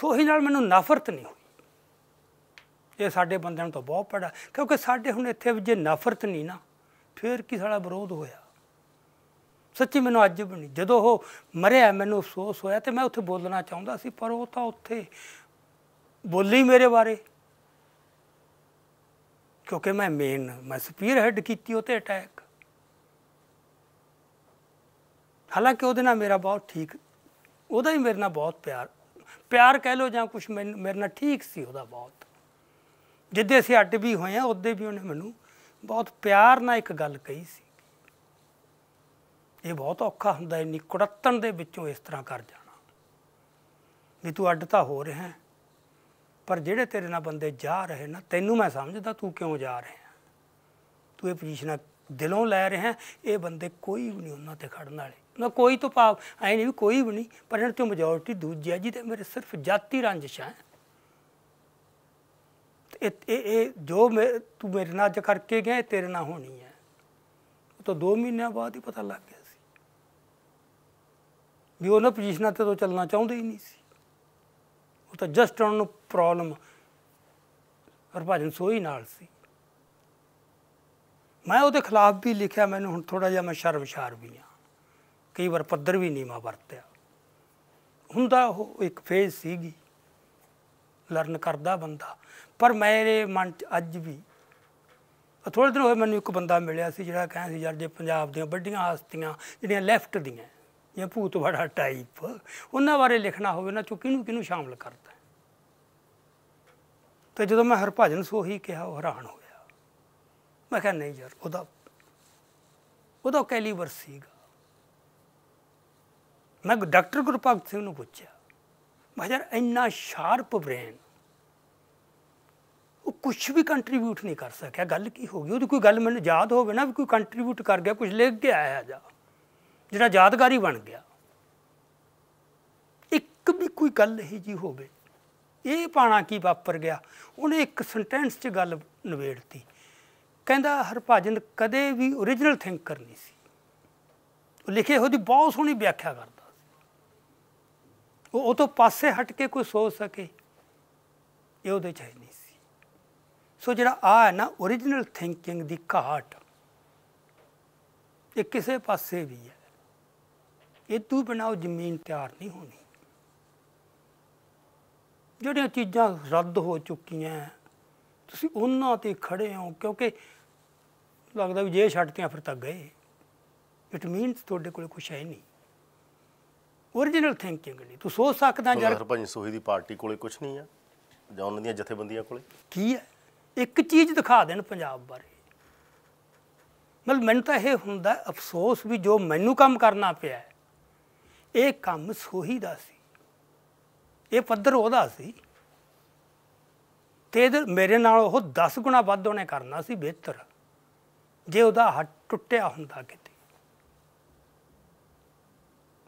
ਸੋਹੀ ਨਾਲ ਮੈਨੂੰ ਨਫ਼ਰਤ ਨਹੀਂ ਹੋਈ ਇਹ ਸਾਡੇ ਬੰਦਿਆਂ ਨੂੰ ਤਾਂ ਬਹੁਤ ਪੜਾ ਕਿਉਂਕਿ ਸਾਡੇ ਹੁਣ ਇੱਥੇ ਵੀ ਜੇ ਨਫ਼ਰਤ ਨਹੀਂ ਨਾ ਫਿਰ ਕੀ ਸਾਡਾ ਵਿਰੋਧ ਹੋਇਆ ਸੱਚੀ ਮੈਨੂੰ ਅੱਜ ਵੀ ਨਹੀਂ ਜਦੋਂ ਉਹ ਮਰਿਆ ਮੈਨੂੰ ਅਫਸੋਸ ਹੋਇਆ ਤੇ ਮੈਂ ਉੱਥੇ ਬੋਲਣਾ ਚਾਹੁੰਦਾ ਸੀ ਪਰ ਉਹ ਤਾਂ ਉੱਥੇ ਬੋਲੀ ਮੇਰੇ ਬਾਰੇ ਕਿਉਂਕਿ ਮੈਂ ਮੇਨ ਮੈਂ ਸਪੀਅਰ ਹੈਡ ਕੀਤੀ ਉਹ ਤੇ ਅਟੈਕ ਹਾਲਾਂਕਿ ਉਹਦੇ ਨਾਲ ਮੇਰਾ ਬਹੁਤ ਠੀਕ ਉਹਦਾ ਹੀ ਮੇਰੇ ਨਾਲ ਬਹੁਤ ਪਿਆਰ ਪਿਆਰ ਕਹਿ ਲੋ ਜਾਂ ਕੁਝ ਮੇਰੇ ਨਾਲ ਠੀਕ ਸੀ ਉਹਦਾ ਬਹੁਤ ਜਿੱਦੇ ਅਸੀਂ ਅੱਡ ਵੀ ਹੋਏ ਆ ਉਹਦੇ ਵੀ ਉਹਨੇ ਮੈਨੂੰ ਬਹੁਤ ਪਿਆਰ ਨਾਲ ਇੱਕ ਗੱਲ ਕਹੀ ਸੀ ਇਹ ਬਹੁਤ ਔਖਾ ਹੁੰਦਾ ਹੈ ਕੁੜੱਤਣ ਦੇ ਵਿੱਚੋਂ ਇਸ ਤਰ੍ਹਾਂ ਕਰ ਜਾਣਾ ਵੀ ਤੂੰ ਅੱਡ ਤਾਂ ਹੋ ਰਿਹਾ ਹੈ ਪਰ ਜਿਹੜੇ ਤੇਰੇ ਨਾਲ ਬੰਦੇ ਜਾ ਰਹੇ ਨਾ ਤੈਨੂੰ ਮੈਂ ਸਮਝਦਾ ਤੂੰ ਕਿਉਂ ਜਾ ਰਿਹਾ ਤੂੰ ਇਹ ਪੋਜੀਸ਼ਨਾਂ ਦਿਲੋਂ ਲੈ ਰਿਹਾ ਇਹ ਬੰਦੇ ਕੋਈ ਵੀ ਨਹੀਂ ਉਹਨਾਂ ਤੇ ਖੜਨ ਵਾਲੇ ਨਾ ਕੋਈ ਤੋਂ ਭਾਵ ਐ ਨਹੀਂ ਵੀ ਕੋਈ ਵੀ ਨਹੀਂ ਪਰ ਇਹਨਾਂ ਤੋਂ ਮੈਜੋਰਟੀ ਦੂਜੀ ਹੈ ਜਿਹਦੇ ਮੇਰੇ ਸਿਰਫ ਜਾਤੀ ਰੰਜਿਸ਼ ਹੈ ਇਹ ਇਹ ਜੋ ਤੂੰ ਮੇਰੇ ਨਾਲ ਅੱਜ ਕਰਕੇ ਗਿਆ ਤੇਰੇ ਨਾਲ ਹੋਣੀ ਹੈ ਤਾਂ 2 ਮਹੀਨਿਆਂ ਬਾਅਦ ਹੀ ਪਤਾ ਲੱਗ ਗਿਆ ਸੀ ਵੀ ਉਹਨਾਂ ਪੋਜੀਸ਼ਨਾਂ ਤੇ ਤੋਂ ਚੱਲਣਾ ਚਾਹੁੰਦੇ ਹੀ ਨਹੀਂ ਸੀ ਉਹ ਤਾਂ ਜਸਟ ਉਹਨਾਂ ਨੂੰ ਪ੍ਰੋਬਲਮ ਹਰਭਜਨ ਸੋਈ ਨਾਲ ਸੀ ਮੈਂ ਉਹਦੇ ਖਿਲਾਫ ਵੀ ਲਿਖਿਆ ਮੈਨੂੰ ਹੁਣ ਥੋੜਾ ਜਿਹਾ ਮੈਂ ਸ਼ਰਮਸ਼ਾਰ ਵੀ ਆ ਕਈ ਵਾਰ ਪੱਧਰ ਵੀ ਮਾ ਵਰਤਿਆ ਹੁੰਦਾ ਉਹ ਇੱਕ ਫੇਜ਼ ਸੀਗੀ ਲਰਨ ਕਰਦਾ ਬੰਦਾ ਪਰ ਮੇਰੇ ਮਨ 'ਚ ਅੱਜ ਵੀ ਥੋੜੇ ਦਿਨ ਹੋਏ ਮੈਨੂੰ ਇੱਕ ਬੰਦਾ ਮਿਲਿਆ ਸੀ ਜਿਹੜਾ ਕਹਿੰਦਾ ਸੀ ਯਾਰ ਜੇ ਪੰਜਾਬ ਦੀਆਂ ਵੱਡੀਆਂ ਹਸਤੀਆਂ ਜਿਹੜੀਆਂ ਲੈਫਟ ਦੀਆਂ ਜਾਂ ਭੂਤ ਵੜਾ ਟਾਈਪ ਉਹਨਾਂ ਬਾਰੇ ਲਿਖਣਾ ਹੋਵੇ ਨਾ ਚੋ ਕਿਹਨੂੰ ਕਿਹਨੂੰ ਸ਼ਾਮਲ ਕਰਦਾ ਤੇ ਜਦੋਂ ਮੈਂ ਹਰਭਜਨ ਸੋਹੀ ਕਿਹਾ ਉਹ ਹੈਰਾਨ ਹੋਇਆ ਮੈਂ ਕਿਹਾ ਨਹੀਂ ਯਾਰ ਉਹਦਾ ਉਹਦਾ ਕੈਲੀਬਰ ਸੀਗਾ ਮੈਂ ਡਾਕਟਰ ਗੁਰਪਾਕ ਸਿੰਘ ਨੂੰ ਪੁੱਛਿਆ ਮੈਂ ਯਾਰ ਇੰਨਾ ਸ਼ਾਰਪ ਬ੍ਰੇਨ ਉਹ ਕੁਝ ਵੀ ਕੰਟਰੀਬਿਊਟ ਨਹੀਂ ਕਰ ਸਕਿਆ ਗੱਲ ਕੀ ਹੋ ਗਈ ਉਹਦੀ ਕੋਈ ਗੱਲ ਮੈਨੂੰ ਯਾਦ ਹੋਵੇ ਨਾ ਵੀ ਕੋਈ ਕੰਟਰੀਬਿਊਟ ਕਰ ਗਿਆ ਕੁਝ ਲਿਖ ਕੇ ਆਇਆ ਜਾ ਜਿਹੜਾ ਯਾਦਗਾਰੀ ਬਣ ਗਿਆ ਇੱਕ ਵੀ ਕੋਈ ਗੱਲ ਇਹ ਜੀ ਹੋਵੇ ਇਹ ਪਾਣਾ ਕੀ ਵਾਪਰ ਗਿਆ ਉਹਨੇ ਇੱਕ ਸੈਂਟੈਂਸ 'ਚ ਗੱਲ ਨਵੇੜਤੀ ਕਹਿੰਦਾ ਹਰਭਜਨ ਕਦੇ ਵੀ origignal thinker ਨਹੀਂ ਸੀ ਉਹ ਲਿਖੇ ਹੋਦੀ ਬਹੁਤ ਸੋਹਣੀ ਵਿਆਖਿਆ ਕਰਦਾ ਸੀ ਉਹ ਉਹ ਤੋਂ ਪਾਸੇ ਹਟ ਕੇ ਕੋਈ ਸੋਚ ਸਕੇ ਇਹ ਉਹਦੇ ਚ ਨਹੀਂ ਸੀ ਸੋ ਜਿਹੜਾ ਆ ਹੈ ਨਾ origignal thinking ਦੀ ਘਾਟ ਇਹ ਕਿਸੇ ਪਾਸੇ ਵੀ ਹੈ ਇਹ ਤੂੰ ਬਿਨਾਂ ਉਹ ਜ਼ਮੀਨ ਤਿਆਰ ਨਹੀਂ ਹੋਣੀ ਜਿਹੜੀਆਂ ਚੀਜ਼ਾਂ ਰੱਦ ਹੋ ਚੁੱਕੀਆਂ ਤੁਸੀਂ ਉਹਨਾਂ ਤੇ ਖੜੇ ਹੋ ਕਿਉਂਕਿ ਲੱਗਦਾ ਵੀ ਜੇ ਛੱਡਤੀਆਂ ਫਿਰ ਤਾਂ ਗਏ ਇਟ ਮੀਨਸ ਤੁਹਾਡੇ ਕੋਲ ਕੁਝ ਹੈ ਨਹੀਂ origignal thinking ਨਹੀਂ ਤੂੰ ਸੋਚ ਸਕਦਾ ਜਰ ਹਰਭਜਨ ਸੋਹੀ ਦੀ ਪਾਰਟੀ ਕੋਲੇ ਕੁਝ ਨਹੀਂ ਆ ਜਾਂ ਉਹਨਾਂ ਦੀਆਂ ਜਥੇਬੰਦੀਆਂ ਕੋਲੇ ਕੀ ਹੈ ਇੱਕ ਚੀਜ਼ ਦਿਖਾ ਦੇਣ ਪੰਜਾਬ ਬਾਰੇ ਮਤਲਬ ਮੈਨੂੰ ਤਾਂ ਇਹ ਹੁੰਦਾ ਅਫਸੋਸ ਵੀ ਜੋ ਮੈਨੂੰ ਕੰਮ ਕਰਨਾ ਪਿਆ ਇਹ ਕੰਮ ਸੋਹੀ ਦਾ ਸੀ ਇਹ ਪੱਧਰ ਉਹਦਾ ਸੀ ਤੇ ਮੇਰੇ ਨਾਲ ਉਹ 10 ਗੁਣਾ ਵੱਧ ਉਹਨੇ ਕਰਨਾ ਸੀ ਬਿਹਤਰ ਜੇ ਉਹਦਾ ਹੱਥ ਟੁੱਟਿਆ ਹੁੰਦਾ ਕਿਤੇ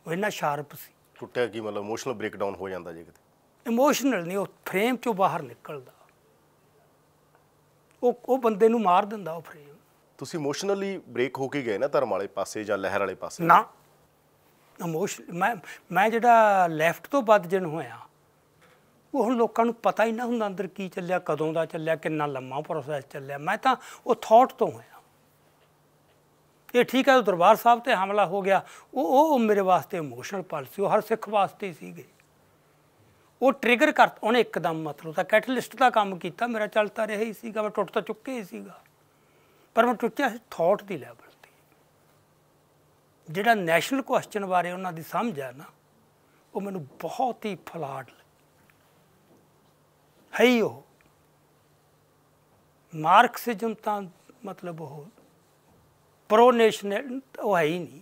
ਉਹ ਇੰਨਾ ਸ਼ਾਰਪ ਸੀ ਟੁੱਟਿਆ ਕੀ ਮਤਲਬ ਇਮੋਸ਼ਨਲ ਬ੍ਰੇਕਡਾਊਨ ਹੋ ਜਾਂਦਾ ਜੇ ਕਿਤੇ ਇਮੋਸ਼ਨਲ ਨਹੀਂ ਉਹ ਫਰੇਮ ਚੋਂ ਬਾਹਰ ਨਿਕਲਦਾ ਉਹ ਉਹ ਬੰਦੇ ਨੂੰ ਮਾਰ ਦਿੰਦਾ ਉਹ ਫਰੇਮ ਤੁਸੀਂ ਇਮੋਸ਼ਨਲੀ ਬ੍ਰੇਕ ਹੋ ਕੇ ਗਏ ਨਾ ਧਰਮ ਵਾਲੇ ਪਾਸੇ ਜਾਂ ਲਹਿਰ ਵਾਲੇ ਪਾਸੇ ਨਾ ਇਮੋਸ਼ਨ ਮੈਂ ਮੈਂ ਜਿਹੜਾ ਲੈਫਟ ਤੋਂ ਵੱਧ ਜਨ ਹੋਇਆ ਉਹ ਹੁਣ ਲੋਕਾਂ ਨੂੰ ਪਤਾ ਹੀ ਨਾ ਹੁੰਦਾ ਅੰਦਰ ਕੀ ਚੱਲਿਆ ਕਦੋਂ ਦਾ ਚੱਲਿਆ ਕਿੰਨਾ ਲੰਮਾ ਪ੍ਰੋਸੈਸ ਚੱਲਿਆ ਮੈਂ ਤਾਂ ਉਹ ਥਾਟ ਤੋਂ ਹੋਇਆ ਇਹ ਠੀਕ ਹੈ ਉਹ ਦਰਬਾਰ ਸਾਹਿਬ ਤੇ ਹਮਲਾ ਹੋ ਗਿਆ ਉਹ ਉਹ ਮੇਰੇ ਵਾਸਤੇ ਇਮੋਸ਼ਨਲ ਸੀ ਉਹ ਹਰ ਸਿੱਖ ਵਾਸਤੇ ਸੀਗੇ ਉਹ ਟ੍ਰਿਗਰ ਕਰ ਉਹਨੇ ਇੱਕਦਮ ਮਤਲਬ ਤਾਂ ਕੈਟਲਿਸਟ ਦਾ ਕੰਮ ਕੀਤਾ ਮੇਰਾ ਚੱਲਦਾ ਰਿਹਾ ਹੀ ਸੀਗਾ ਮੈਂ ਟੁੱਟ ਤਾਂ ਚੁੱਕੇ ਹੀ ਸੀਗਾ ਪਰ ਮੈਂ ਟੁੱਟਿਆ ਥਾਟ ਦੀ ਲੈਵਲ ਜਿਹੜਾ ਨੈਸ਼ਨਲ ਕੁਐਸਚਨ ਬਾਰੇ ਉਹਨਾਂ ਦੀ ਸਮਝ ਆ ਨਾ ਉਹ ਮੈਨੂੰ ਬਹੁਤ ਹੀ ਫਲਾਟ ਹੈ ਉਹ ਮਾਰਕਸਿਜ਼ਮ ਤਾਂ ਮਤਲਬ ਉਹ ਪ੍ਰੋ ਨੈਸ਼ਨਲ ਉਹ ਹੈ ਹੀ ਨਹੀਂ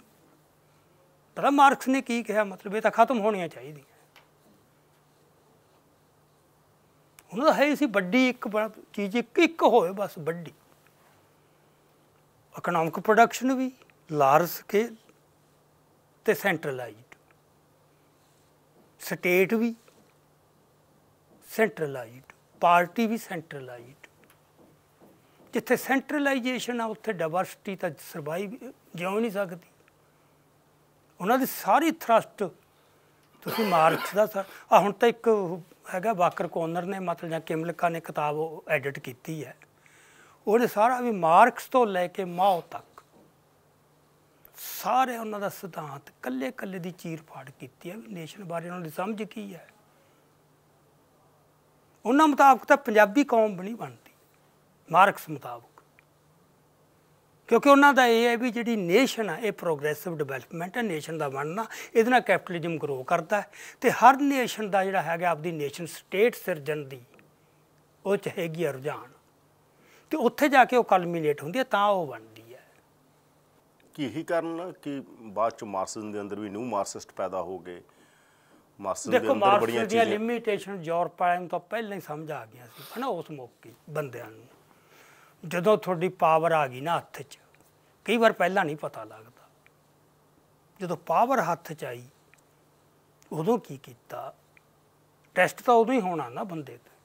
ਪਰ ਮਾਰਕਸ ਨੇ ਕੀ ਕਿਹਾ ਮਤਲਬ ਇਹ ਤਾਂ ਖਤਮ ਹੋਣੀਆਂ ਚਾਹੀਦੀਆਂ ਉਹਨਾਂ ਦਾ ਹੈ ਸੀ ਵੱਡੀ ਇੱਕ ਚੀਜ਼ ਇੱਕ ਇੱਕ ਹੋਏ ਬਸ ਵੱਡੀ ਇਕਨੋਮਿਕ ਪ੍ਰੋਡਕਸ਼ਨ ਵੀ ਲਾਰਜ ਕੇ ਤੇ ਸੈਂਟਰਲਾਈਜ਼ਡ ਸਟੇਟ ਵੀ ਸੈਂਟਰਲਾਈਜ਼ਡ ਪਾਰਟੀ ਵੀ ਸੈਂਟਰਲਾਈਜ਼ਡ ਜਿੱਥੇ ਸੈਂਟਰਲਾਈਜੇਸ਼ਨ ਆ ਉੱਥੇ ਡਾਇਵਰਸਿਟੀ ਤਾਂ ਸਰਵਾਈਵ ਜਿਉਂ ਨਹੀਂ ਸਕਦੀ ਉਹਨਾਂ ਦੀ ਸਾਰੀ ਥਰਸਟ ਤੁਸੀਂ ਮਾਰਕਸ ਦਾ ਆ ਹੁਣ ਤਾਂ ਇੱਕ ਹੈਗਾ ਵਾਕਰ ਕੋਨਰ ਨੇ ਮਤਲਬ ਜਾਂ ਕਿਮਲਕਾ ਨੇ ਕਿਤਾਬ ਐਡਿਟ ਕੀਤੀ ਹੈ ਉਹਨੇ ਸਾਰਾ ਵੀ ਮਾਰਕਸ ਤੋਂ ਲੈ ਕੇ ਮਾਓ ਤੱਕ ਸਾਰੇ ਉਹਨਾਂ ਦਾ ਸਿਧਾਂਤ ਕੱਲੇ ਕੱਲੇ ਦੀ ਚੀਰ ਪਾੜ ਕੀਤੀ ਹੈ ਵੀ ਨੇਸ਼ਨ ਬਾਰੇ ਉਹਨਾਂ ਦੀ ਸਮਝ ਕੀ ਹੈ ਉਹਨਾਂ ਮੁਤਾਬਕ ਤਾਂ ਪੰਜਾਬੀ ਕੌਮ ਬਣੀ ਬਣਦੀ ਮਾਰਕਸ ਮੁਤਾਬਕ ਕਿਉਂਕਿ ਉਹਨਾਂ ਦਾ ਇਹ ਹੈ ਵੀ ਜਿਹੜੀ ਨੇਸ਼ਨ ਆ ਇਹ ਪ੍ਰੋਗਰੈਸਿਵ ਡਿਵੈਲਪਮੈਂਟ ਹੈ ਨੇਸ਼ਨ ਦਾ ਬਣਨਾ ਇਹਦੇ ਨਾਲ ਕੈਪੀਟਲਿਜ਼ਮ ਗਰੋ ਕਰਦਾ ਤੇ ਹਰ ਨੇਸ਼ਨ ਦਾ ਜਿਹੜਾ ਹੈਗਾ ਆਪਦੀ ਨੇਸ਼ਨ ਸਟੇਟ ਸਿਰਜਣ ਦੀ ਉਹ ਚ ਹੈਗੀ ਰੁਝਾਨ ਤੇ ਉੱਥੇ ਜਾ ਕੇ ਉਹ ਕਲਮੀਨੇਟ ਹੁੰਦੀ ਹੈ ਤਾਂ ਉਹ ਬਣਦੀ ਕਿ ਹੀ ਕਰਨ ਕਿ ਬਾਅਦ ਚ ਮਾਰਕਸਿਜ਼ਮ ਦੇ ਅੰਦਰ ਵੀ ਨਿਊ ਮਾਰਕਸਿਸਟ ਪੈਦਾ ਹੋ ਗਏ ਮਾਰਕਸਿਜ਼ਮ ਦੇ ਅੰਦਰ ਬੜੀਆਂ ਚੀਜ਼ਾਂ ਦੇਖੋ ਲਿਮਿਟੇਸ਼ਨ ਯੂਰਪ ਵਾਲਿਆਂ ਤੋਂ ਪਹਿਲਾਂ ਹੀ ਸਮਝ ਆ ਗਿਆ ਸੀ ਹਨਾ ਉਸ ਮੌਕੇ ਬੰਦਿਆਂ ਨੂੰ ਜਦੋਂ ਤੁਹਾਡੀ ਪਾਵਰ ਆ ਗਈ ਨਾ ਹੱਥ 'ਚ ਕਈ ਵਾਰ ਪਹਿਲਾਂ ਨਹੀਂ ਪਤਾ ਲੱਗਦਾ ਜਦੋਂ ਪਾਵਰ ਹੱਥ 'ਚ ਆਈ ਉਦੋਂ ਕੀ ਕੀਤਾ ਟੈਸਟ ਤਾਂ ਉਦੋਂ ਹੀ ਹੋਣਾ ਨਾ ਬੰਦੇ ਤੇ